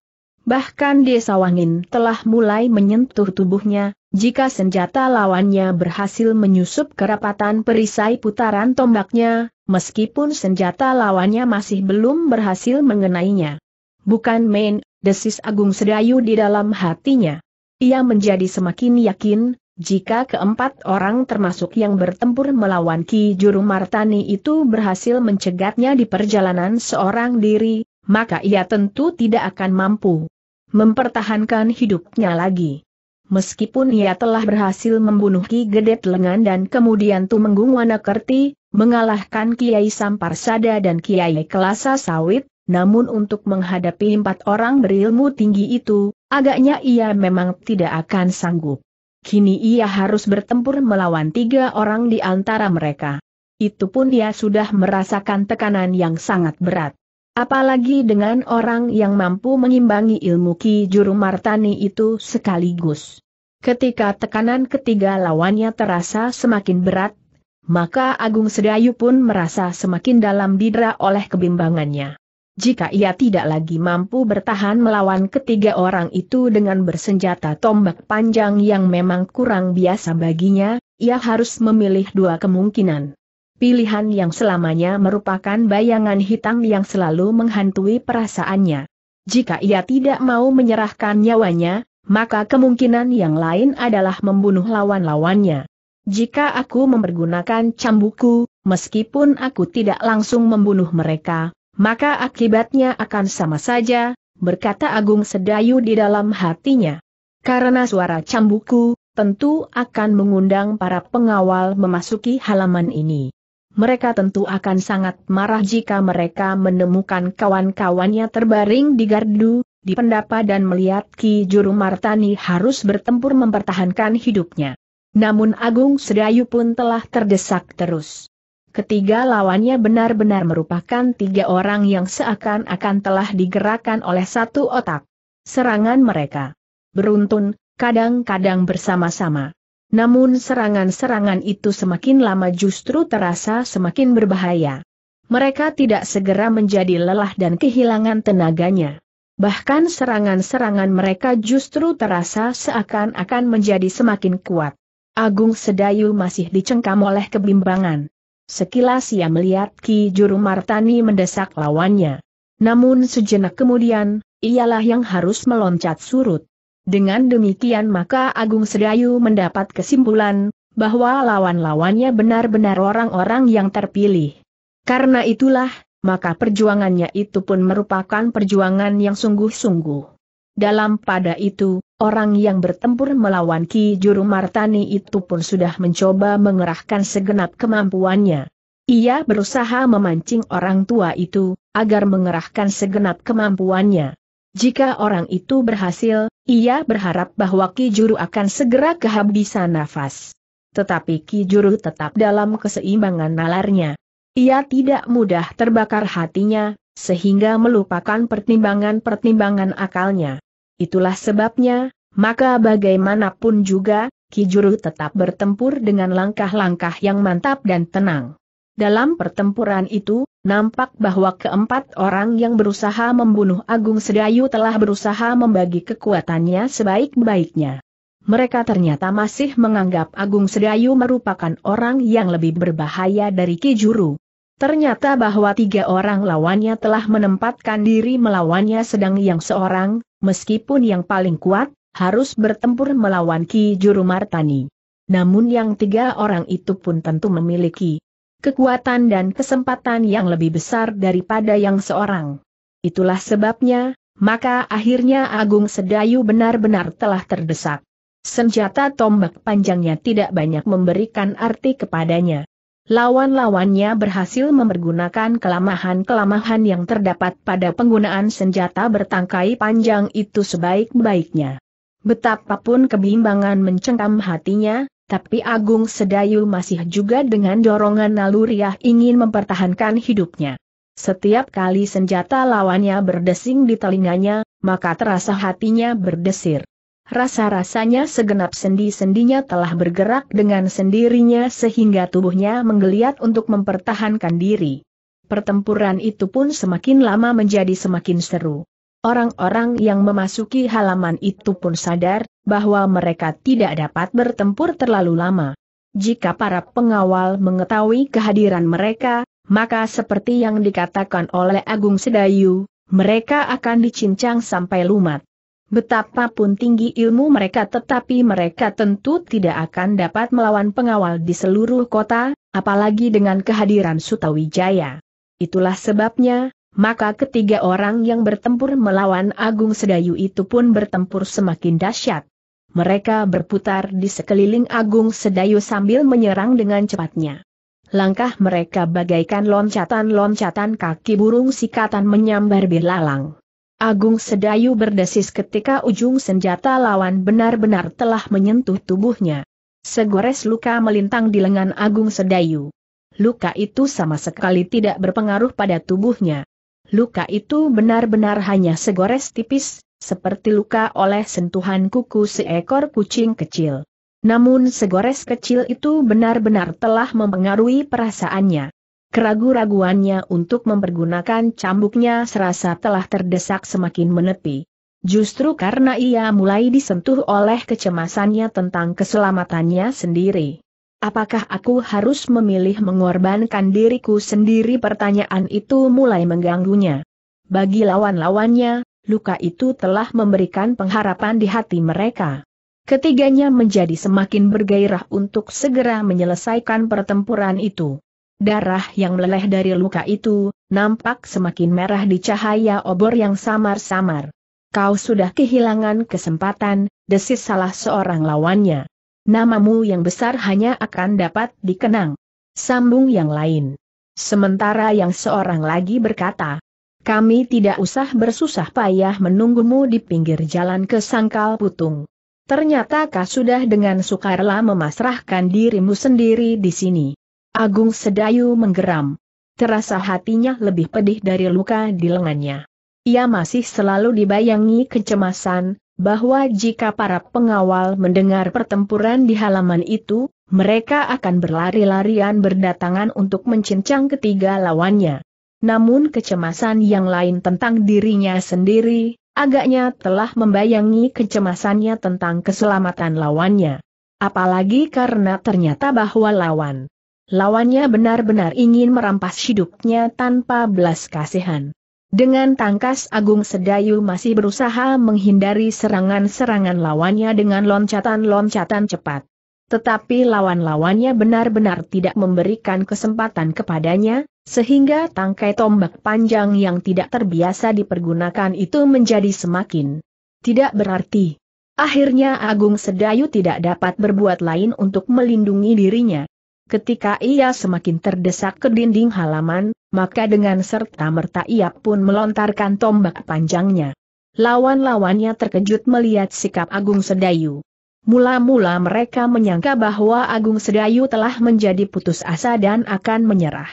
Bahkan desa wangin telah mulai menyentuh tubuhnya, jika senjata lawannya berhasil menyusup kerapatan perisai putaran tombaknya, meskipun senjata lawannya masih belum berhasil mengenainya. Bukan main, desis Agung Sedayu di dalam hatinya. Ia menjadi semakin yakin, jika keempat orang termasuk yang bertempur melawan Ki Juru Martani itu berhasil mencegatnya di perjalanan seorang diri, maka ia tentu tidak akan mampu mempertahankan hidupnya lagi. Meskipun ia telah berhasil membunuh Ki Gedet Lengan dan kemudian Tumenggung Wanakerti, mengalahkan Kiai Samparsada dan Kiai Kelasa Sawit, namun untuk menghadapi empat orang berilmu tinggi itu, agaknya ia memang tidak akan sanggup. Kini ia harus bertempur melawan tiga orang di antara mereka. Itu pun dia sudah merasakan tekanan yang sangat berat. Apalagi dengan orang yang mampu mengimbangi ilmu Ki Juru Martani itu sekaligus. Ketika tekanan ketiga lawannya terasa semakin berat, maka Agung Sedayu pun merasa semakin dalam didera oleh kebimbangannya. Jika ia tidak lagi mampu bertahan melawan ketiga orang itu dengan bersenjata tombak panjang yang memang kurang biasa baginya, ia harus memilih dua kemungkinan. Pilihan yang selamanya merupakan bayangan hitam yang selalu menghantui perasaannya. Jika ia tidak mau menyerahkan nyawanya, maka kemungkinan yang lain adalah membunuh lawan-lawannya. Jika aku mempergunakan cambukku, meskipun aku tidak langsung membunuh mereka, maka akibatnya akan sama saja, berkata Agung Sedayu di dalam hatinya. Karena suara cambuku, tentu akan mengundang para pengawal memasuki halaman ini. Mereka tentu akan sangat marah jika mereka menemukan kawan-kawannya terbaring di gardu, di pendapa dan melihat Ki Juru Martani harus bertempur mempertahankan hidupnya. Namun Agung Sedayu pun telah terdesak terus. Ketiga lawannya benar-benar merupakan tiga orang yang seakan-akan telah digerakkan oleh satu otak. Serangan mereka beruntun, kadang-kadang bersama-sama. Namun serangan-serangan itu semakin lama justru terasa semakin berbahaya. Mereka tidak segera menjadi lelah dan kehilangan tenaganya. Bahkan serangan-serangan mereka justru terasa seakan-akan menjadi semakin kuat. Agung Sedayu masih dicengkam oleh kebimbangan. Sekilas ia melihat Ki Juru Martani mendesak lawannya. Namun sejenak kemudian, ialah yang harus meloncat surut. Dengan demikian maka Agung Sedayu mendapat kesimpulan, bahwa lawan-lawannya benar-benar orang-orang yang terpilih. Karena itulah, maka perjuangannya itu pun merupakan perjuangan yang sungguh-sungguh. Dalam pada itu, orang yang bertempur melawan Ki Juru Martani itu pun sudah mencoba mengerahkan segenap kemampuannya. Ia berusaha memancing orang tua itu, agar mengerahkan segenap kemampuannya. Jika orang itu berhasil, ia berharap bahwa Ki Juru akan segera kehabisan nafas. Tetapi Ki Juru tetap dalam keseimbangan nalarnya. Ia tidak mudah terbakar hatinya, sehingga melupakan pertimbangan-pertimbangan akalnya. Itulah sebabnya, maka bagaimanapun juga, Kijuru tetap bertempur dengan langkah-langkah yang mantap dan tenang. Dalam pertempuran itu, nampak bahwa keempat orang yang berusaha membunuh Agung Sedayu telah berusaha membagi kekuatannya sebaik-baiknya. Mereka ternyata masih menganggap Agung Sedayu merupakan orang yang lebih berbahaya dari Kijuru. Ternyata bahwa tiga orang lawannya telah menempatkan diri melawannya sedang yang seorang, meskipun yang paling kuat, harus bertempur melawan Ki Juru Martani. Namun yang tiga orang itu pun tentu memiliki kekuatan dan kesempatan yang lebih besar daripada yang seorang. Itulah sebabnya, maka akhirnya Agung Sedayu benar-benar telah terdesak. Senjata tombak panjangnya tidak banyak memberikan arti kepadanya. Lawan-lawannya berhasil mempergunakan kelamahan-kelamahan yang terdapat pada penggunaan senjata bertangkai panjang itu sebaik-baiknya. Betapapun kebimbangan mencengkam hatinya, tapi Agung Sedayu masih juga dengan dorongan naluriah ingin mempertahankan hidupnya. Setiap kali senjata lawannya berdesing di telinganya, maka terasa hatinya berdesir. Rasa-rasanya segenap sendi-sendinya telah bergerak dengan sendirinya sehingga tubuhnya menggeliat untuk mempertahankan diri. Pertempuran itu pun semakin lama menjadi semakin seru. Orang-orang yang memasuki halaman itu pun sadar bahwa mereka tidak dapat bertempur terlalu lama. Jika para pengawal mengetahui kehadiran mereka, maka seperti yang dikatakan oleh Agung Sedayu, mereka akan dicincang sampai lumat. Betapapun tinggi ilmu mereka tetapi mereka tentu tidak akan dapat melawan pengawal di seluruh kota, apalagi dengan kehadiran Sutawijaya. Itulah sebabnya, maka ketiga orang yang bertempur melawan Agung Sedayu itu pun bertempur semakin dahsyat. Mereka berputar di sekeliling Agung Sedayu sambil menyerang dengan cepatnya. Langkah mereka bagaikan loncatan-loncatan kaki burung sikatan menyambar belalang. Agung Sedayu berdesis ketika ujung senjata lawan benar-benar telah menyentuh tubuhnya. Segores luka melintang di lengan Agung Sedayu. Luka itu sama sekali tidak berpengaruh pada tubuhnya. Luka itu benar-benar hanya segores tipis, seperti luka oleh sentuhan kuku seekor kucing kecil. Namun segores kecil itu benar-benar telah mempengaruhi perasaannya. Keragu-raguannya untuk mempergunakan cambuknya serasa telah terdesak semakin menepi. Justru karena ia mulai disentuh oleh kecemasannya tentang keselamatannya sendiri. Apakah aku harus memilih mengorbankan diriku sendiri? Pertanyaan itu mulai mengganggunya. Bagi lawan-lawannya, luka itu telah memberikan pengharapan di hati mereka. Ketiganya menjadi semakin bergairah untuk segera menyelesaikan pertempuran itu. Darah yang meleleh dari luka itu, nampak semakin merah di cahaya obor yang samar-samar. Kau sudah kehilangan kesempatan, desis salah seorang lawannya. Namamu yang besar hanya akan dapat dikenang. Sambung yang lain. Sementara yang seorang lagi berkata, kami tidak usah bersusah payah menunggumu di pinggir jalan ke Sangkal Putung. Ternyata kau sudah dengan sukarela memasrahkan dirimu sendiri di sini. Agung Sedayu menggeram. Terasa hatinya lebih pedih dari luka di lengannya. Ia masih selalu dibayangi kecemasan, bahwa jika para pengawal mendengar pertempuran di halaman itu, mereka akan berlari-larian berdatangan untuk mencincang ketiga lawannya. Namun kecemasan yang lain tentang dirinya sendiri, agaknya telah membayangi kecemasannya tentang keselamatan lawannya. Apalagi karena ternyata bahwa lawan Lawannya benar-benar ingin merampas hidupnya tanpa belas kasihan. Dengan tangkas Agung Sedayu masih berusaha menghindari serangan-serangan lawannya dengan loncatan-loncatan cepat. Tetapi lawan-lawannya benar-benar tidak memberikan kesempatan kepadanya, sehingga tangkai tombak panjang yang tidak terbiasa dipergunakan itu menjadi semakin tidak berarti. Akhirnya Agung Sedayu tidak dapat berbuat lain untuk melindungi dirinya. Ketika ia semakin terdesak ke dinding halaman, maka dengan serta-merta ia pun melontarkan tombak panjangnya. Lawan-lawannya terkejut melihat sikap Agung Sedayu. Mula-mula mereka menyangka bahwa Agung Sedayu telah menjadi putus asa dan akan menyerah.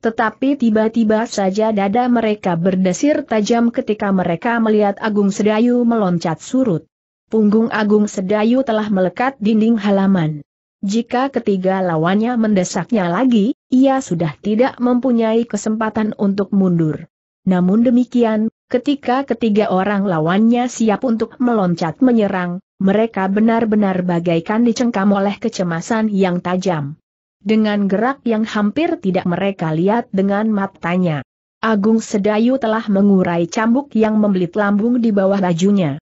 Tetapi tiba-tiba saja dada mereka berdesir tajam ketika mereka melihat Agung Sedayu meloncat surut. Punggung Agung Sedayu telah melekat dinding halaman. Jika ketiga lawannya mendesaknya lagi, ia sudah tidak mempunyai kesempatan untuk mundur. Namun demikian, ketika ketiga orang lawannya siap untuk meloncat menyerang, mereka benar-benar bagaikan dicengkam oleh kecemasan yang tajam. Dengan gerak yang hampir tidak mereka lihat dengan matanya. Agung Sedayu telah mengurai cambuk yang membelit lambung di bawah bajunya.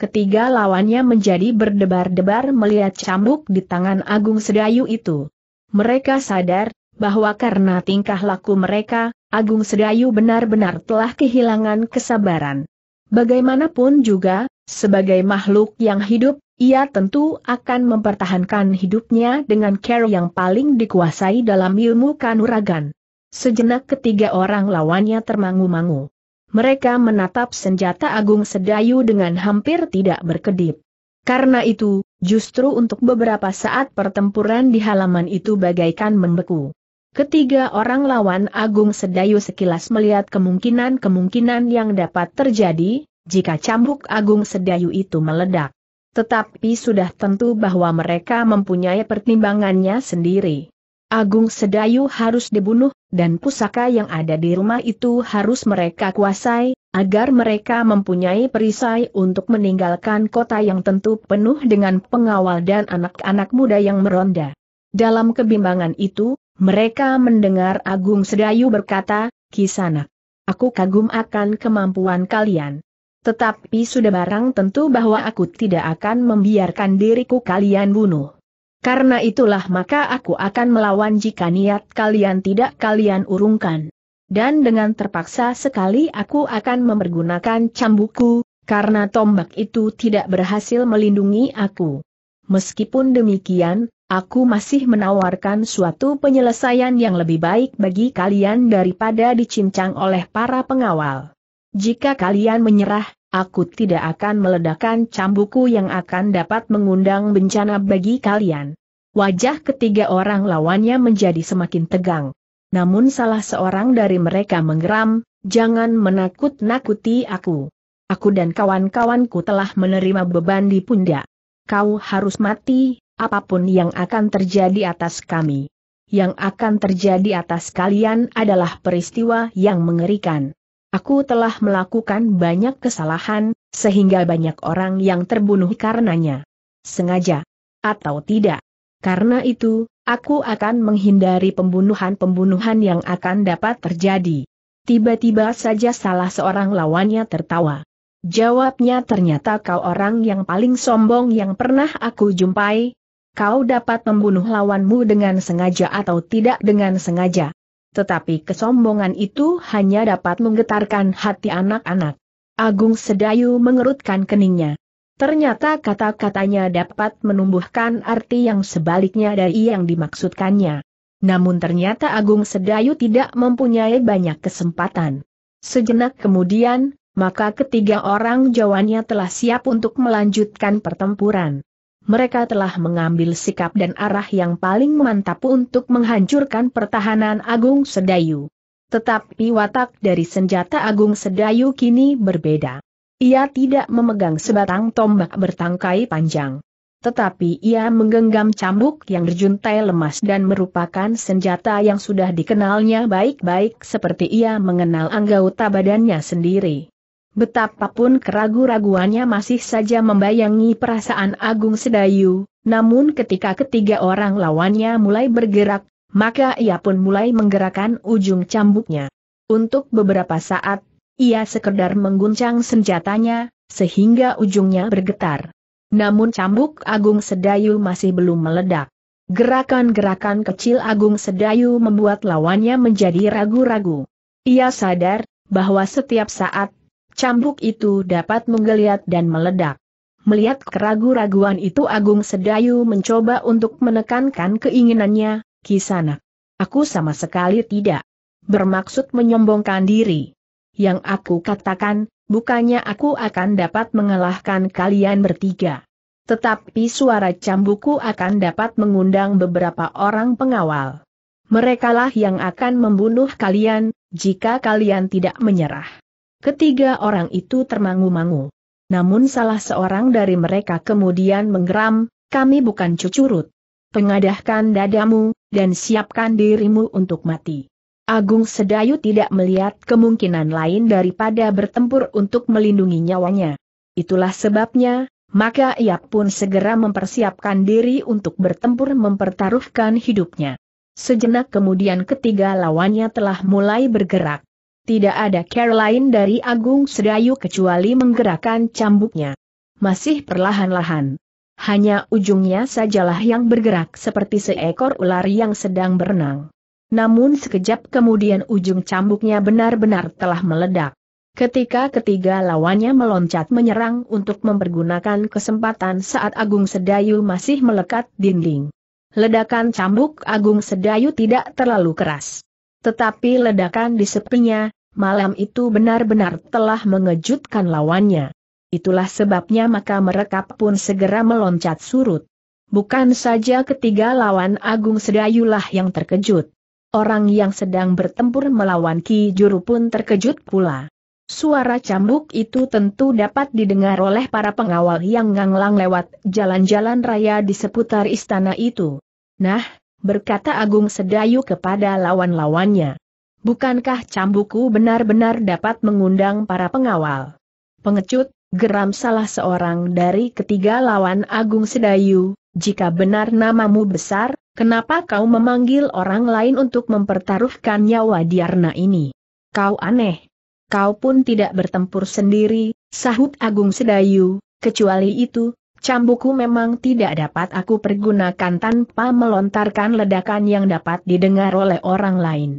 Ketiga lawannya menjadi berdebar-debar melihat cambuk di tangan Agung Sedayu itu. Mereka sadar, bahwa karena tingkah laku mereka, Agung Sedayu benar-benar telah kehilangan kesabaran. Bagaimanapun juga, sebagai makhluk yang hidup, ia tentu akan mempertahankan hidupnya dengan care yang paling dikuasai dalam ilmu kanuragan. Sejenak ketiga orang lawannya termangu-mangu mereka menatap senjata agung sedayu dengan hampir tidak berkedip. Karena itu, justru untuk beberapa saat pertempuran di halaman itu bagaikan membeku. Ketiga orang lawan Agung Sedayu sekilas melihat kemungkinan-kemungkinan yang dapat terjadi, jika cambuk Agung Sedayu itu meledak. Tetapi sudah tentu bahwa mereka mempunyai pertimbangannya sendiri. Agung Sedayu harus dibunuh, dan pusaka yang ada di rumah itu harus mereka kuasai, agar mereka mempunyai perisai untuk meninggalkan kota yang tentu penuh dengan pengawal dan anak-anak muda yang meronda. Dalam kebimbangan itu, mereka mendengar Agung Sedayu berkata, Kisana, aku kagum akan kemampuan kalian. Tetapi sudah barang tentu bahwa aku tidak akan membiarkan diriku kalian bunuh. Karena itulah maka aku akan melawan jika niat kalian tidak kalian urungkan. Dan dengan terpaksa sekali aku akan mempergunakan cambuku, karena tombak itu tidak berhasil melindungi aku. Meskipun demikian, aku masih menawarkan suatu penyelesaian yang lebih baik bagi kalian daripada dicincang oleh para pengawal. Jika kalian menyerah, aku tidak akan meledakkan cambuku yang akan dapat mengundang bencana bagi kalian. Wajah ketiga orang lawannya menjadi semakin tegang. Namun salah seorang dari mereka menggeram, jangan menakut-nakuti aku. Aku dan kawan-kawanku telah menerima beban di pundak. Kau harus mati, apapun yang akan terjadi atas kami. Yang akan terjadi atas kalian adalah peristiwa yang mengerikan. Aku telah melakukan banyak kesalahan, sehingga banyak orang yang terbunuh karenanya. Sengaja. Atau tidak. Karena itu, aku akan menghindari pembunuhan-pembunuhan yang akan dapat terjadi. Tiba-tiba saja salah seorang lawannya tertawa. Jawabnya ternyata kau orang yang paling sombong yang pernah aku jumpai. Kau dapat membunuh lawanmu dengan sengaja atau tidak dengan sengaja. Tetapi kesombongan itu hanya dapat menggetarkan hati anak-anak. Agung Sedayu mengerutkan keningnya. Ternyata kata-katanya dapat menumbuhkan arti yang sebaliknya dari yang dimaksudkannya. Namun ternyata Agung Sedayu tidak mempunyai banyak kesempatan. Sejenak kemudian, maka ketiga orang jawannya telah siap untuk melanjutkan pertempuran mereka telah mengambil sikap dan arah yang paling mantap untuk menghancurkan pertahanan Agung Sedayu. Tetapi watak dari senjata Agung Sedayu kini berbeda. Ia tidak memegang sebatang tombak bertangkai panjang. Tetapi ia menggenggam cambuk yang berjuntai lemas dan merupakan senjata yang sudah dikenalnya baik-baik seperti ia mengenal anggota badannya sendiri. Betapapun keragu-raguannya masih saja membayangi perasaan Agung Sedayu, namun ketika ketiga orang lawannya mulai bergerak, maka ia pun mulai menggerakkan ujung cambuknya. Untuk beberapa saat, ia sekedar mengguncang senjatanya, sehingga ujungnya bergetar. Namun cambuk Agung Sedayu masih belum meledak. Gerakan-gerakan kecil Agung Sedayu membuat lawannya menjadi ragu-ragu. Ia sadar, bahwa setiap saat cambuk itu dapat menggeliat dan meledak. Melihat keragu-raguan itu Agung Sedayu mencoba untuk menekankan keinginannya, Kisanak. Aku sama sekali tidak bermaksud menyombongkan diri. Yang aku katakan, bukannya aku akan dapat mengalahkan kalian bertiga. Tetapi suara cambuku akan dapat mengundang beberapa orang pengawal. Merekalah yang akan membunuh kalian, jika kalian tidak menyerah. Ketiga orang itu termangu-mangu. Namun salah seorang dari mereka kemudian menggeram, kami bukan cucurut. Pengadahkan dadamu, dan siapkan dirimu untuk mati. Agung Sedayu tidak melihat kemungkinan lain daripada bertempur untuk melindungi nyawanya. Itulah sebabnya, maka ia pun segera mempersiapkan diri untuk bertempur mempertaruhkan hidupnya. Sejenak kemudian ketiga lawannya telah mulai bergerak. Tidak ada care lain dari Agung Sedayu kecuali menggerakkan cambuknya. Masih perlahan-lahan. Hanya ujungnya sajalah yang bergerak seperti seekor ular yang sedang berenang. Namun sekejap kemudian ujung cambuknya benar-benar telah meledak. Ketika ketiga lawannya meloncat menyerang untuk mempergunakan kesempatan saat Agung Sedayu masih melekat dinding. Ledakan cambuk Agung Sedayu tidak terlalu keras. Tetapi ledakan di sepinya, malam itu benar-benar telah mengejutkan lawannya. Itulah sebabnya maka mereka pun segera meloncat surut. Bukan saja ketiga lawan Agung Sedayulah yang terkejut. Orang yang sedang bertempur melawan Ki Juru pun terkejut pula. Suara cambuk itu tentu dapat didengar oleh para pengawal yang nganglang lewat jalan-jalan raya di seputar istana itu. Nah, berkata Agung Sedayu kepada lawan-lawannya. Bukankah cambuku benar-benar dapat mengundang para pengawal? Pengecut, geram salah seorang dari ketiga lawan Agung Sedayu, jika benar namamu besar, kenapa kau memanggil orang lain untuk mempertaruhkan nyawa Diarna ini? Kau aneh. Kau pun tidak bertempur sendiri, sahut Agung Sedayu, kecuali itu, Cambuku memang tidak dapat aku pergunakan tanpa melontarkan ledakan yang dapat didengar oleh orang lain.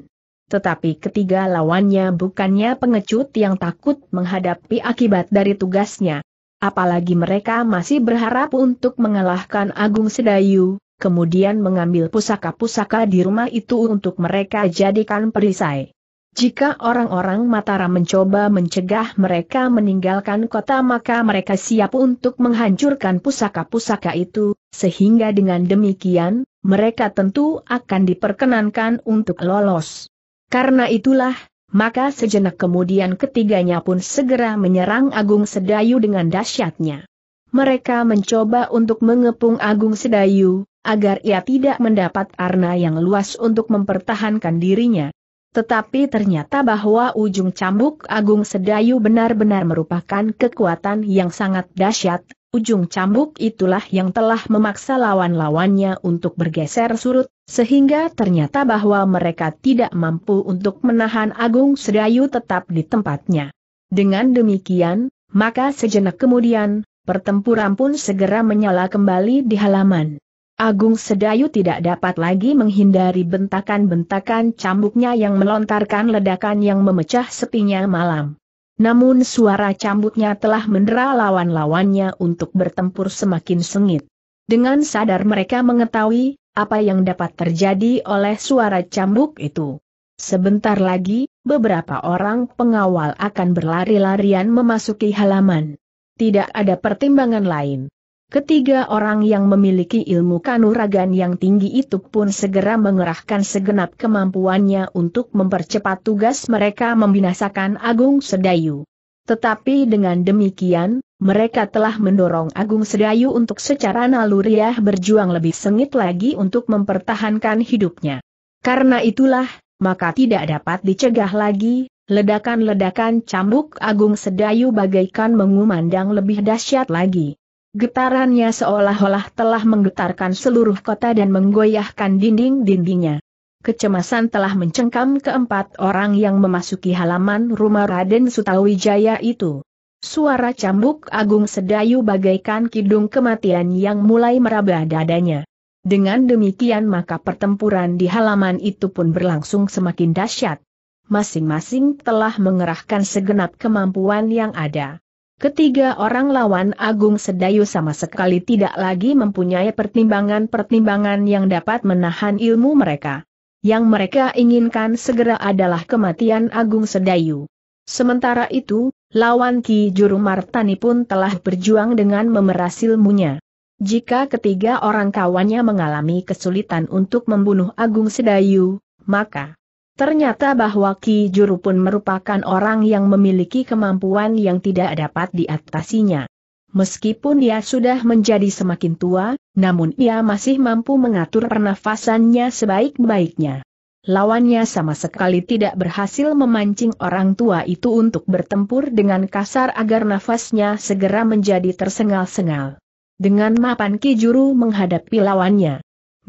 Tetapi ketiga lawannya bukannya pengecut yang takut menghadapi akibat dari tugasnya. Apalagi mereka masih berharap untuk mengalahkan Agung Sedayu, kemudian mengambil pusaka-pusaka di rumah itu untuk mereka jadikan perisai. Jika orang-orang Mataram mencoba mencegah mereka meninggalkan kota maka mereka siap untuk menghancurkan pusaka-pusaka itu, sehingga dengan demikian, mereka tentu akan diperkenankan untuk lolos. Karena itulah, maka sejenak kemudian ketiganya pun segera menyerang Agung Sedayu dengan dahsyatnya. Mereka mencoba untuk mengepung Agung Sedayu, agar ia tidak mendapat arna yang luas untuk mempertahankan dirinya. Tetapi ternyata bahwa ujung cambuk Agung Sedayu benar-benar merupakan kekuatan yang sangat dahsyat, ujung cambuk itulah yang telah memaksa lawan-lawannya untuk bergeser surut, sehingga ternyata bahwa mereka tidak mampu untuk menahan Agung Sedayu tetap di tempatnya. Dengan demikian, maka sejenak kemudian, pertempuran pun segera menyala kembali di halaman. Agung Sedayu tidak dapat lagi menghindari bentakan-bentakan cambuknya yang melontarkan ledakan yang memecah sepinya malam. Namun suara cambuknya telah mendera lawan-lawannya untuk bertempur semakin sengit. Dengan sadar mereka mengetahui apa yang dapat terjadi oleh suara cambuk itu. Sebentar lagi, beberapa orang pengawal akan berlari-larian memasuki halaman. Tidak ada pertimbangan lain. Ketiga orang yang memiliki ilmu kanuragan yang tinggi itu pun segera mengerahkan segenap kemampuannya untuk mempercepat tugas mereka membinasakan Agung Sedayu. Tetapi dengan demikian, mereka telah mendorong Agung Sedayu untuk secara naluriah berjuang lebih sengit lagi untuk mempertahankan hidupnya. Karena itulah, maka tidak dapat dicegah lagi, ledakan-ledakan cambuk Agung Sedayu bagaikan mengumandang lebih dahsyat lagi. Getarannya seolah-olah telah menggetarkan seluruh kota dan menggoyahkan dinding-dindingnya. Kecemasan telah mencengkam keempat orang yang memasuki halaman rumah Raden Sutawijaya itu. Suara cambuk agung sedayu bagaikan kidung kematian yang mulai meraba dadanya. Dengan demikian maka pertempuran di halaman itu pun berlangsung semakin dahsyat. Masing-masing telah mengerahkan segenap kemampuan yang ada. Ketiga orang lawan Agung Sedayu sama sekali tidak lagi mempunyai pertimbangan-pertimbangan yang dapat menahan ilmu mereka. Yang mereka inginkan segera adalah kematian Agung Sedayu. Sementara itu, lawan Ki Juru Martani pun telah berjuang dengan memeras ilmunya. Jika ketiga orang kawannya mengalami kesulitan untuk membunuh Agung Sedayu, maka Ternyata bahwa Ki Juru pun merupakan orang yang memiliki kemampuan yang tidak dapat diatasinya. Meskipun dia sudah menjadi semakin tua, namun ia masih mampu mengatur pernafasannya sebaik-baiknya. Lawannya sama sekali tidak berhasil memancing orang tua itu untuk bertempur dengan kasar agar nafasnya segera menjadi tersengal-sengal. Dengan mapan Ki Juru menghadapi lawannya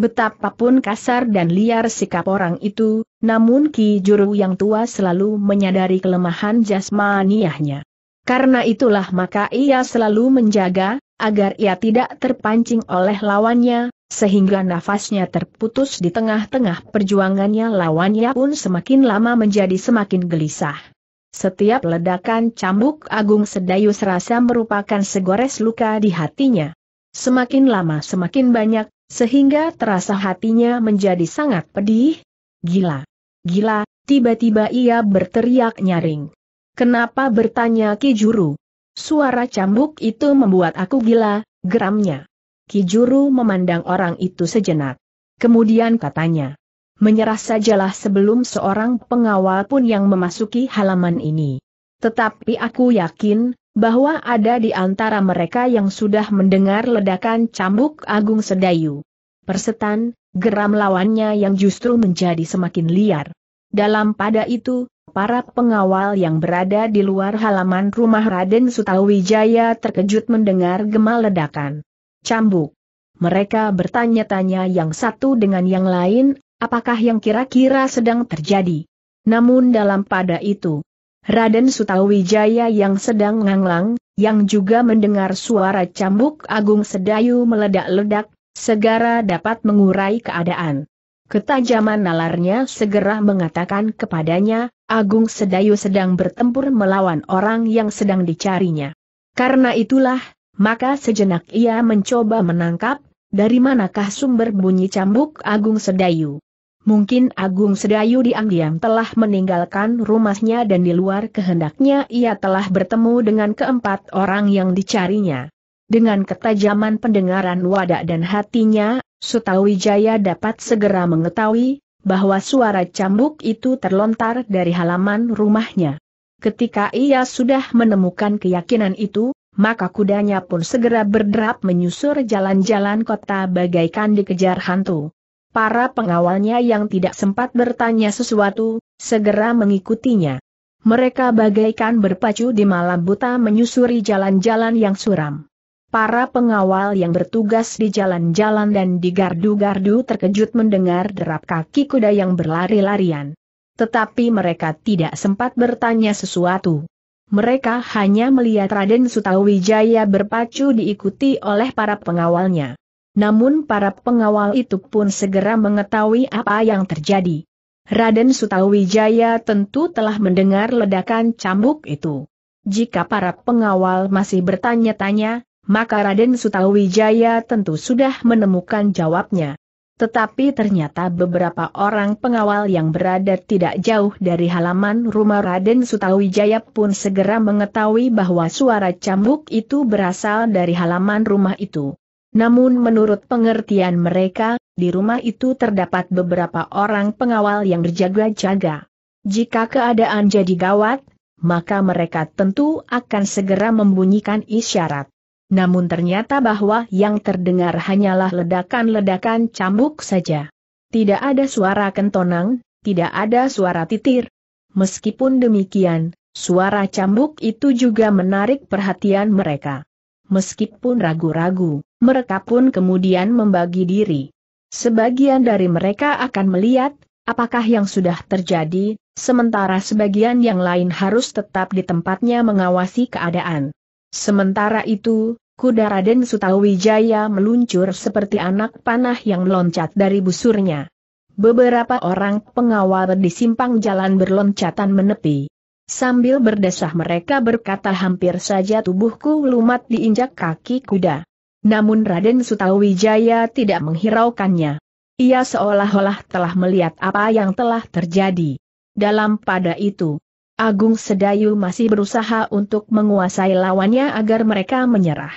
Betapapun kasar dan liar sikap orang itu, namun Ki Juru yang tua selalu menyadari kelemahan jasmaniahnya. Karena itulah maka ia selalu menjaga, agar ia tidak terpancing oleh lawannya, sehingga nafasnya terputus di tengah-tengah perjuangannya lawannya pun semakin lama menjadi semakin gelisah. Setiap ledakan cambuk agung sedayu serasa merupakan segores luka di hatinya. Semakin lama semakin banyak sehingga terasa hatinya menjadi sangat pedih. Gila. Gila, tiba-tiba ia berteriak nyaring. Kenapa bertanya Ki Juru? Suara cambuk itu membuat aku gila, geramnya. Ki Juru memandang orang itu sejenak. Kemudian katanya, menyerah sajalah sebelum seorang pengawal pun yang memasuki halaman ini. Tetapi aku yakin, bahwa ada di antara mereka yang sudah mendengar ledakan cambuk Agung Sedayu. Persetan, geram lawannya yang justru menjadi semakin liar. Dalam pada itu, para pengawal yang berada di luar halaman rumah Raden Sutawijaya terkejut mendengar gemal ledakan. Cambuk. Mereka bertanya-tanya yang satu dengan yang lain, apakah yang kira-kira sedang terjadi. Namun dalam pada itu, Raden Sutawijaya yang sedang nganglang, yang juga mendengar suara cambuk agung sedayu meledak-ledak, segera dapat mengurai keadaan. Ketajaman nalarnya segera mengatakan kepadanya, Agung Sedayu sedang bertempur melawan orang yang sedang dicarinya. Karena itulah, maka sejenak ia mencoba menangkap, dari manakah sumber bunyi cambuk Agung Sedayu. Mungkin Agung Sedayu diam-diam telah meninggalkan rumahnya dan di luar kehendaknya ia telah bertemu dengan keempat orang yang dicarinya. Dengan ketajaman pendengaran wadah dan hatinya, Sutawijaya dapat segera mengetahui bahwa suara cambuk itu terlontar dari halaman rumahnya. Ketika ia sudah menemukan keyakinan itu, maka kudanya pun segera berderap menyusur jalan-jalan kota bagaikan dikejar hantu para pengawalnya yang tidak sempat bertanya sesuatu, segera mengikutinya. Mereka bagaikan berpacu di malam buta menyusuri jalan-jalan yang suram. Para pengawal yang bertugas di jalan-jalan dan di gardu-gardu terkejut mendengar derap kaki kuda yang berlari-larian. Tetapi mereka tidak sempat bertanya sesuatu. Mereka hanya melihat Raden Sutawijaya berpacu diikuti oleh para pengawalnya. Namun para pengawal itu pun segera mengetahui apa yang terjadi. Raden Sutawijaya tentu telah mendengar ledakan cambuk itu. Jika para pengawal masih bertanya-tanya, maka Raden Sutawijaya tentu sudah menemukan jawabnya. Tetapi ternyata beberapa orang pengawal yang berada tidak jauh dari halaman rumah Raden Sutawijaya pun segera mengetahui bahwa suara cambuk itu berasal dari halaman rumah itu. Namun menurut pengertian mereka, di rumah itu terdapat beberapa orang pengawal yang berjaga-jaga. Jika keadaan jadi gawat, maka mereka tentu akan segera membunyikan isyarat. Namun ternyata bahwa yang terdengar hanyalah ledakan-ledakan cambuk saja. Tidak ada suara kentonang, tidak ada suara titir. Meskipun demikian, suara cambuk itu juga menarik perhatian mereka. Meskipun ragu-ragu, mereka pun kemudian membagi diri. Sebagian dari mereka akan melihat, apakah yang sudah terjadi, sementara sebagian yang lain harus tetap di tempatnya mengawasi keadaan. Sementara itu, kuda Raden Sutawijaya meluncur seperti anak panah yang meloncat dari busurnya. Beberapa orang pengawal di simpang jalan berloncatan menepi. Sambil berdesah mereka berkata hampir saja tubuhku lumat diinjak kaki kuda. Namun Raden Sutawijaya tidak menghiraukannya. Ia seolah-olah telah melihat apa yang telah terjadi. Dalam pada itu, Agung Sedayu masih berusaha untuk menguasai lawannya agar mereka menyerah.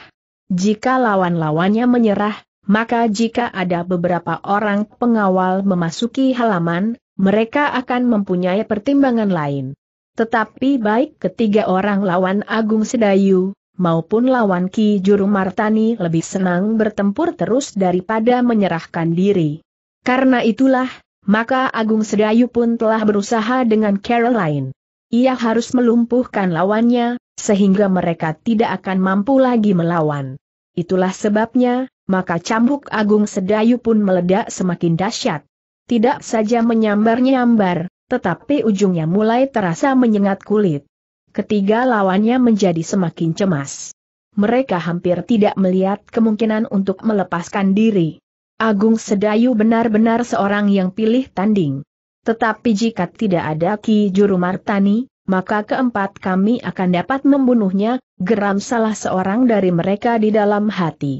Jika lawan-lawannya menyerah, maka jika ada beberapa orang pengawal memasuki halaman, mereka akan mempunyai pertimbangan lain. Tetapi baik ketiga orang lawan Agung Sedayu, maupun lawan Ki Juru Martani lebih senang bertempur terus daripada menyerahkan diri. Karena itulah, maka Agung Sedayu pun telah berusaha dengan Caroline. Ia harus melumpuhkan lawannya, sehingga mereka tidak akan mampu lagi melawan. Itulah sebabnya, maka cambuk Agung Sedayu pun meledak semakin dahsyat. Tidak saja menyambar-nyambar, tetapi ujungnya mulai terasa menyengat kulit. Ketiga lawannya menjadi semakin cemas. Mereka hampir tidak melihat kemungkinan untuk melepaskan diri. Agung Sedayu benar-benar seorang yang pilih tanding. Tetapi jika tidak ada Ki Juru Martani, maka keempat kami akan dapat membunuhnya, geram salah seorang dari mereka di dalam hati.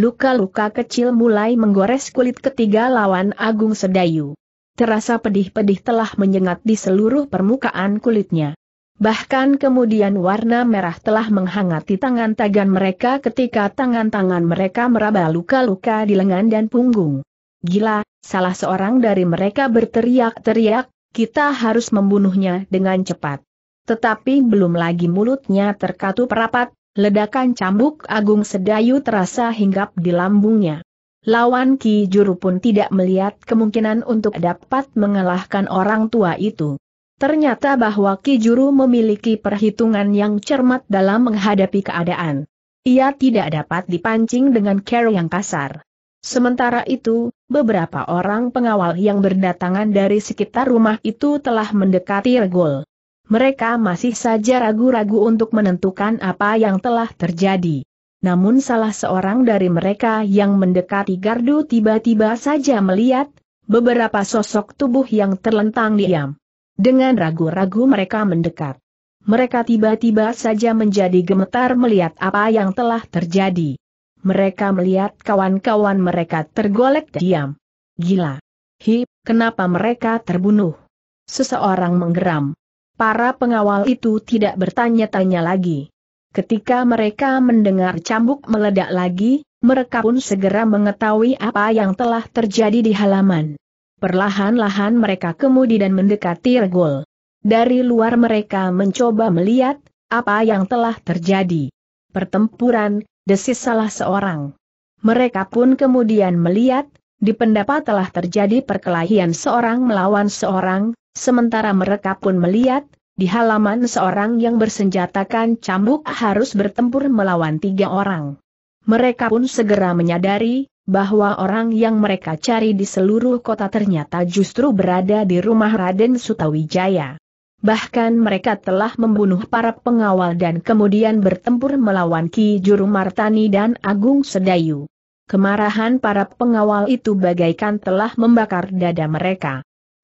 Luka-luka kecil mulai menggores kulit ketiga lawan Agung Sedayu terasa pedih-pedih telah menyengat di seluruh permukaan kulitnya. Bahkan kemudian warna merah telah menghangati tangan tangan mereka ketika tangan-tangan mereka meraba luka-luka di lengan dan punggung. Gila, salah seorang dari mereka berteriak-teriak, kita harus membunuhnya dengan cepat. Tetapi belum lagi mulutnya terkatup rapat, ledakan cambuk agung sedayu terasa hinggap di lambungnya. Lawan Ki Juru pun tidak melihat kemungkinan untuk dapat mengalahkan orang tua itu. Ternyata bahwa Ki Juru memiliki perhitungan yang cermat dalam menghadapi keadaan. Ia tidak dapat dipancing dengan cara yang kasar. Sementara itu, beberapa orang pengawal yang berdatangan dari sekitar rumah itu telah mendekati Regol. Mereka masih saja ragu-ragu untuk menentukan apa yang telah terjadi namun salah seorang dari mereka yang mendekati gardu tiba-tiba saja melihat, beberapa sosok tubuh yang terlentang diam. Dengan ragu-ragu mereka mendekat. Mereka tiba-tiba saja menjadi gemetar melihat apa yang telah terjadi. Mereka melihat kawan-kawan mereka tergolek diam. Gila. Hi, kenapa mereka terbunuh? Seseorang menggeram. Para pengawal itu tidak bertanya-tanya lagi. Ketika mereka mendengar cambuk meledak lagi, mereka pun segera mengetahui apa yang telah terjadi di halaman. Perlahan-lahan mereka kemudi dan mendekati regol. Dari luar mereka mencoba melihat apa yang telah terjadi. Pertempuran, desis salah seorang. Mereka pun kemudian melihat, di pendapat telah terjadi perkelahian seorang melawan seorang, sementara mereka pun melihat, di halaman seorang yang bersenjatakan cambuk harus bertempur melawan tiga orang. Mereka pun segera menyadari bahwa orang yang mereka cari di seluruh kota ternyata justru berada di rumah Raden Sutawijaya. Bahkan mereka telah membunuh para pengawal dan kemudian bertempur melawan Ki Juru Martani dan Agung Sedayu. Kemarahan para pengawal itu bagaikan telah membakar dada mereka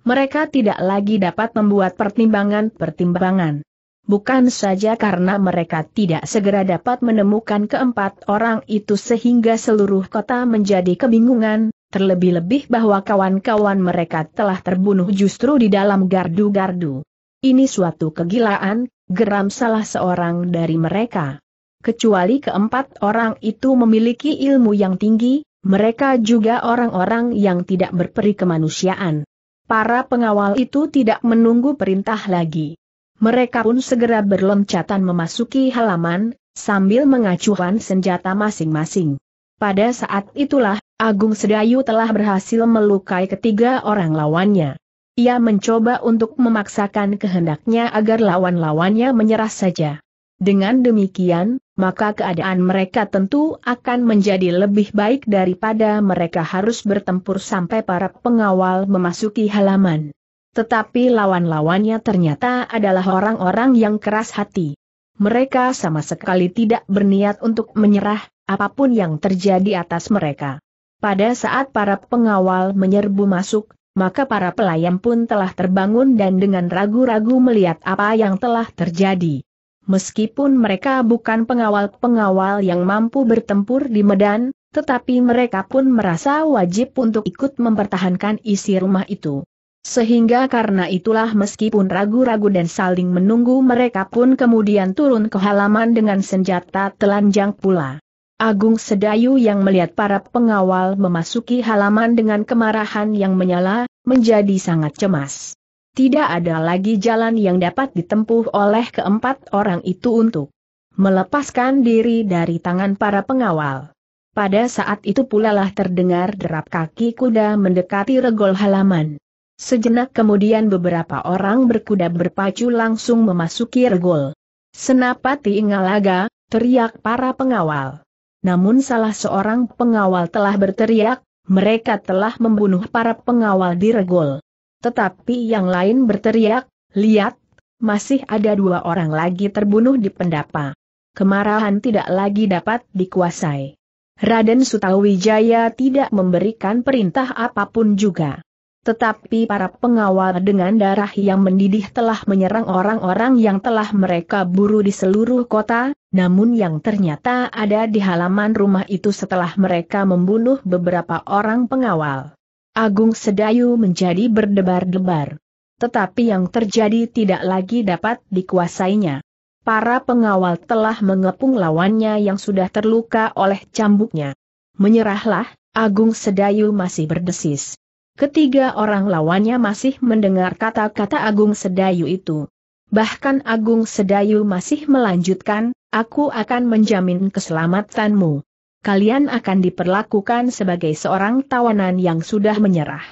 mereka tidak lagi dapat membuat pertimbangan-pertimbangan. Bukan saja karena mereka tidak segera dapat menemukan keempat orang itu sehingga seluruh kota menjadi kebingungan, terlebih-lebih bahwa kawan-kawan mereka telah terbunuh justru di dalam gardu-gardu. Ini suatu kegilaan, geram salah seorang dari mereka. Kecuali keempat orang itu memiliki ilmu yang tinggi, mereka juga orang-orang yang tidak berperi kemanusiaan para pengawal itu tidak menunggu perintah lagi. Mereka pun segera berloncatan memasuki halaman, sambil mengacuhkan senjata masing-masing. Pada saat itulah, Agung Sedayu telah berhasil melukai ketiga orang lawannya. Ia mencoba untuk memaksakan kehendaknya agar lawan-lawannya menyerah saja. Dengan demikian, maka keadaan mereka tentu akan menjadi lebih baik daripada mereka harus bertempur sampai para pengawal memasuki halaman. Tetapi lawan-lawannya ternyata adalah orang-orang yang keras hati. Mereka sama sekali tidak berniat untuk menyerah, apapun yang terjadi atas mereka. Pada saat para pengawal menyerbu masuk, maka para pelayan pun telah terbangun dan dengan ragu-ragu melihat apa yang telah terjadi. Meskipun mereka bukan pengawal-pengawal yang mampu bertempur di medan, tetapi mereka pun merasa wajib untuk ikut mempertahankan isi rumah itu. Sehingga karena itulah meskipun ragu-ragu dan saling menunggu mereka pun kemudian turun ke halaman dengan senjata telanjang pula. Agung Sedayu yang melihat para pengawal memasuki halaman dengan kemarahan yang menyala, menjadi sangat cemas tidak ada lagi jalan yang dapat ditempuh oleh keempat orang itu untuk melepaskan diri dari tangan para pengawal. Pada saat itu pula lah terdengar derap kaki kuda mendekati regol halaman. Sejenak kemudian beberapa orang berkuda berpacu langsung memasuki regol. Senapati Ingalaga, teriak para pengawal. Namun salah seorang pengawal telah berteriak, mereka telah membunuh para pengawal di regol. Tetapi yang lain berteriak, lihat, masih ada dua orang lagi terbunuh di pendapa. Kemarahan tidak lagi dapat dikuasai. Raden Sutawijaya tidak memberikan perintah apapun juga. Tetapi para pengawal dengan darah yang mendidih telah menyerang orang-orang yang telah mereka buru di seluruh kota, namun yang ternyata ada di halaman rumah itu setelah mereka membunuh beberapa orang pengawal. Agung Sedayu menjadi berdebar-debar. Tetapi yang terjadi tidak lagi dapat dikuasainya. Para pengawal telah mengepung lawannya yang sudah terluka oleh cambuknya. Menyerahlah, Agung Sedayu masih berdesis. Ketiga orang lawannya masih mendengar kata-kata Agung Sedayu itu. Bahkan Agung Sedayu masih melanjutkan, aku akan menjamin keselamatanmu kalian akan diperlakukan sebagai seorang tawanan yang sudah menyerah.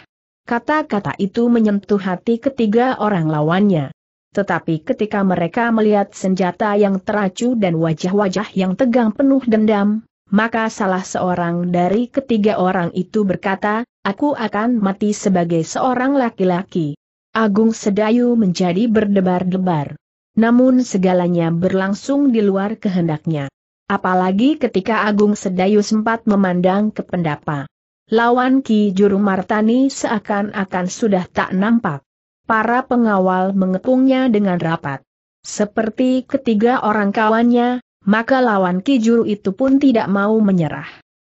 Kata-kata itu menyentuh hati ketiga orang lawannya. Tetapi ketika mereka melihat senjata yang teracu dan wajah-wajah yang tegang penuh dendam, maka salah seorang dari ketiga orang itu berkata, aku akan mati sebagai seorang laki-laki. Agung Sedayu menjadi berdebar-debar. Namun segalanya berlangsung di luar kehendaknya. Apalagi ketika Agung Sedayu sempat memandang ke pendapa. Lawan Ki Juru Martani seakan-akan sudah tak nampak. Para pengawal mengepungnya dengan rapat. Seperti ketiga orang kawannya, maka lawan Ki Juru itu pun tidak mau menyerah.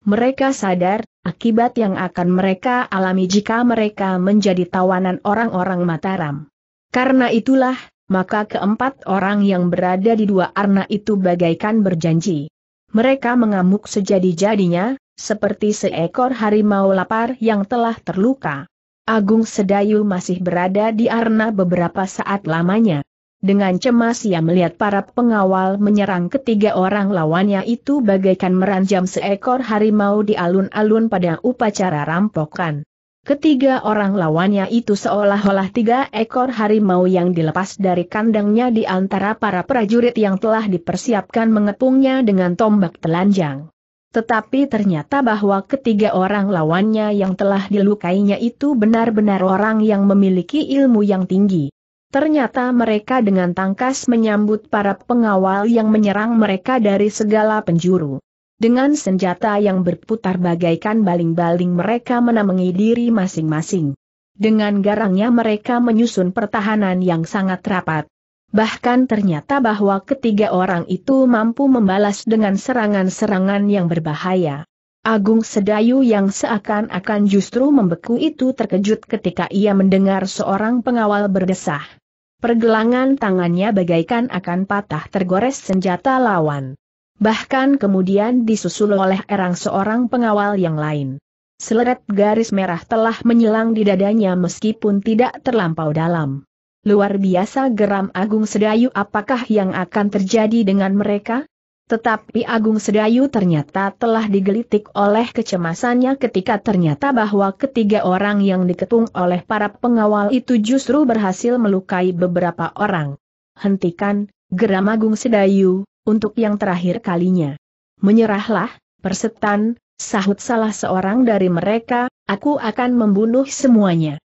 Mereka sadar, akibat yang akan mereka alami jika mereka menjadi tawanan orang-orang Mataram. Karena itulah, maka keempat orang yang berada di dua arna itu bagaikan berjanji. Mereka mengamuk sejadi-jadinya, seperti seekor harimau lapar yang telah terluka. Agung Sedayu masih berada di arna beberapa saat lamanya. Dengan cemas ia melihat para pengawal menyerang ketiga orang lawannya itu bagaikan meranjam seekor harimau di alun-alun pada upacara rampokan. Ketiga orang lawannya itu seolah-olah tiga ekor harimau yang dilepas dari kandangnya di antara para prajurit yang telah dipersiapkan mengepungnya dengan tombak telanjang. Tetapi ternyata bahwa ketiga orang lawannya yang telah dilukainya itu benar-benar orang yang memiliki ilmu yang tinggi. Ternyata mereka dengan tangkas menyambut para pengawal yang menyerang mereka dari segala penjuru. Dengan senjata yang berputar bagaikan baling-baling mereka menamengi diri masing-masing. Dengan garangnya mereka menyusun pertahanan yang sangat rapat. Bahkan ternyata bahwa ketiga orang itu mampu membalas dengan serangan-serangan yang berbahaya. Agung Sedayu yang seakan-akan justru membeku itu terkejut ketika ia mendengar seorang pengawal berdesah. Pergelangan tangannya bagaikan akan patah tergores senjata lawan bahkan kemudian disusul oleh erang seorang pengawal yang lain. Seleret garis merah telah menyilang di dadanya meskipun tidak terlampau dalam. Luar biasa geram Agung Sedayu apakah yang akan terjadi dengan mereka? Tetapi Agung Sedayu ternyata telah digelitik oleh kecemasannya ketika ternyata bahwa ketiga orang yang diketung oleh para pengawal itu justru berhasil melukai beberapa orang. Hentikan, geram Agung Sedayu, untuk yang terakhir kalinya. Menyerahlah, persetan, sahut salah seorang dari mereka, aku akan membunuh semuanya.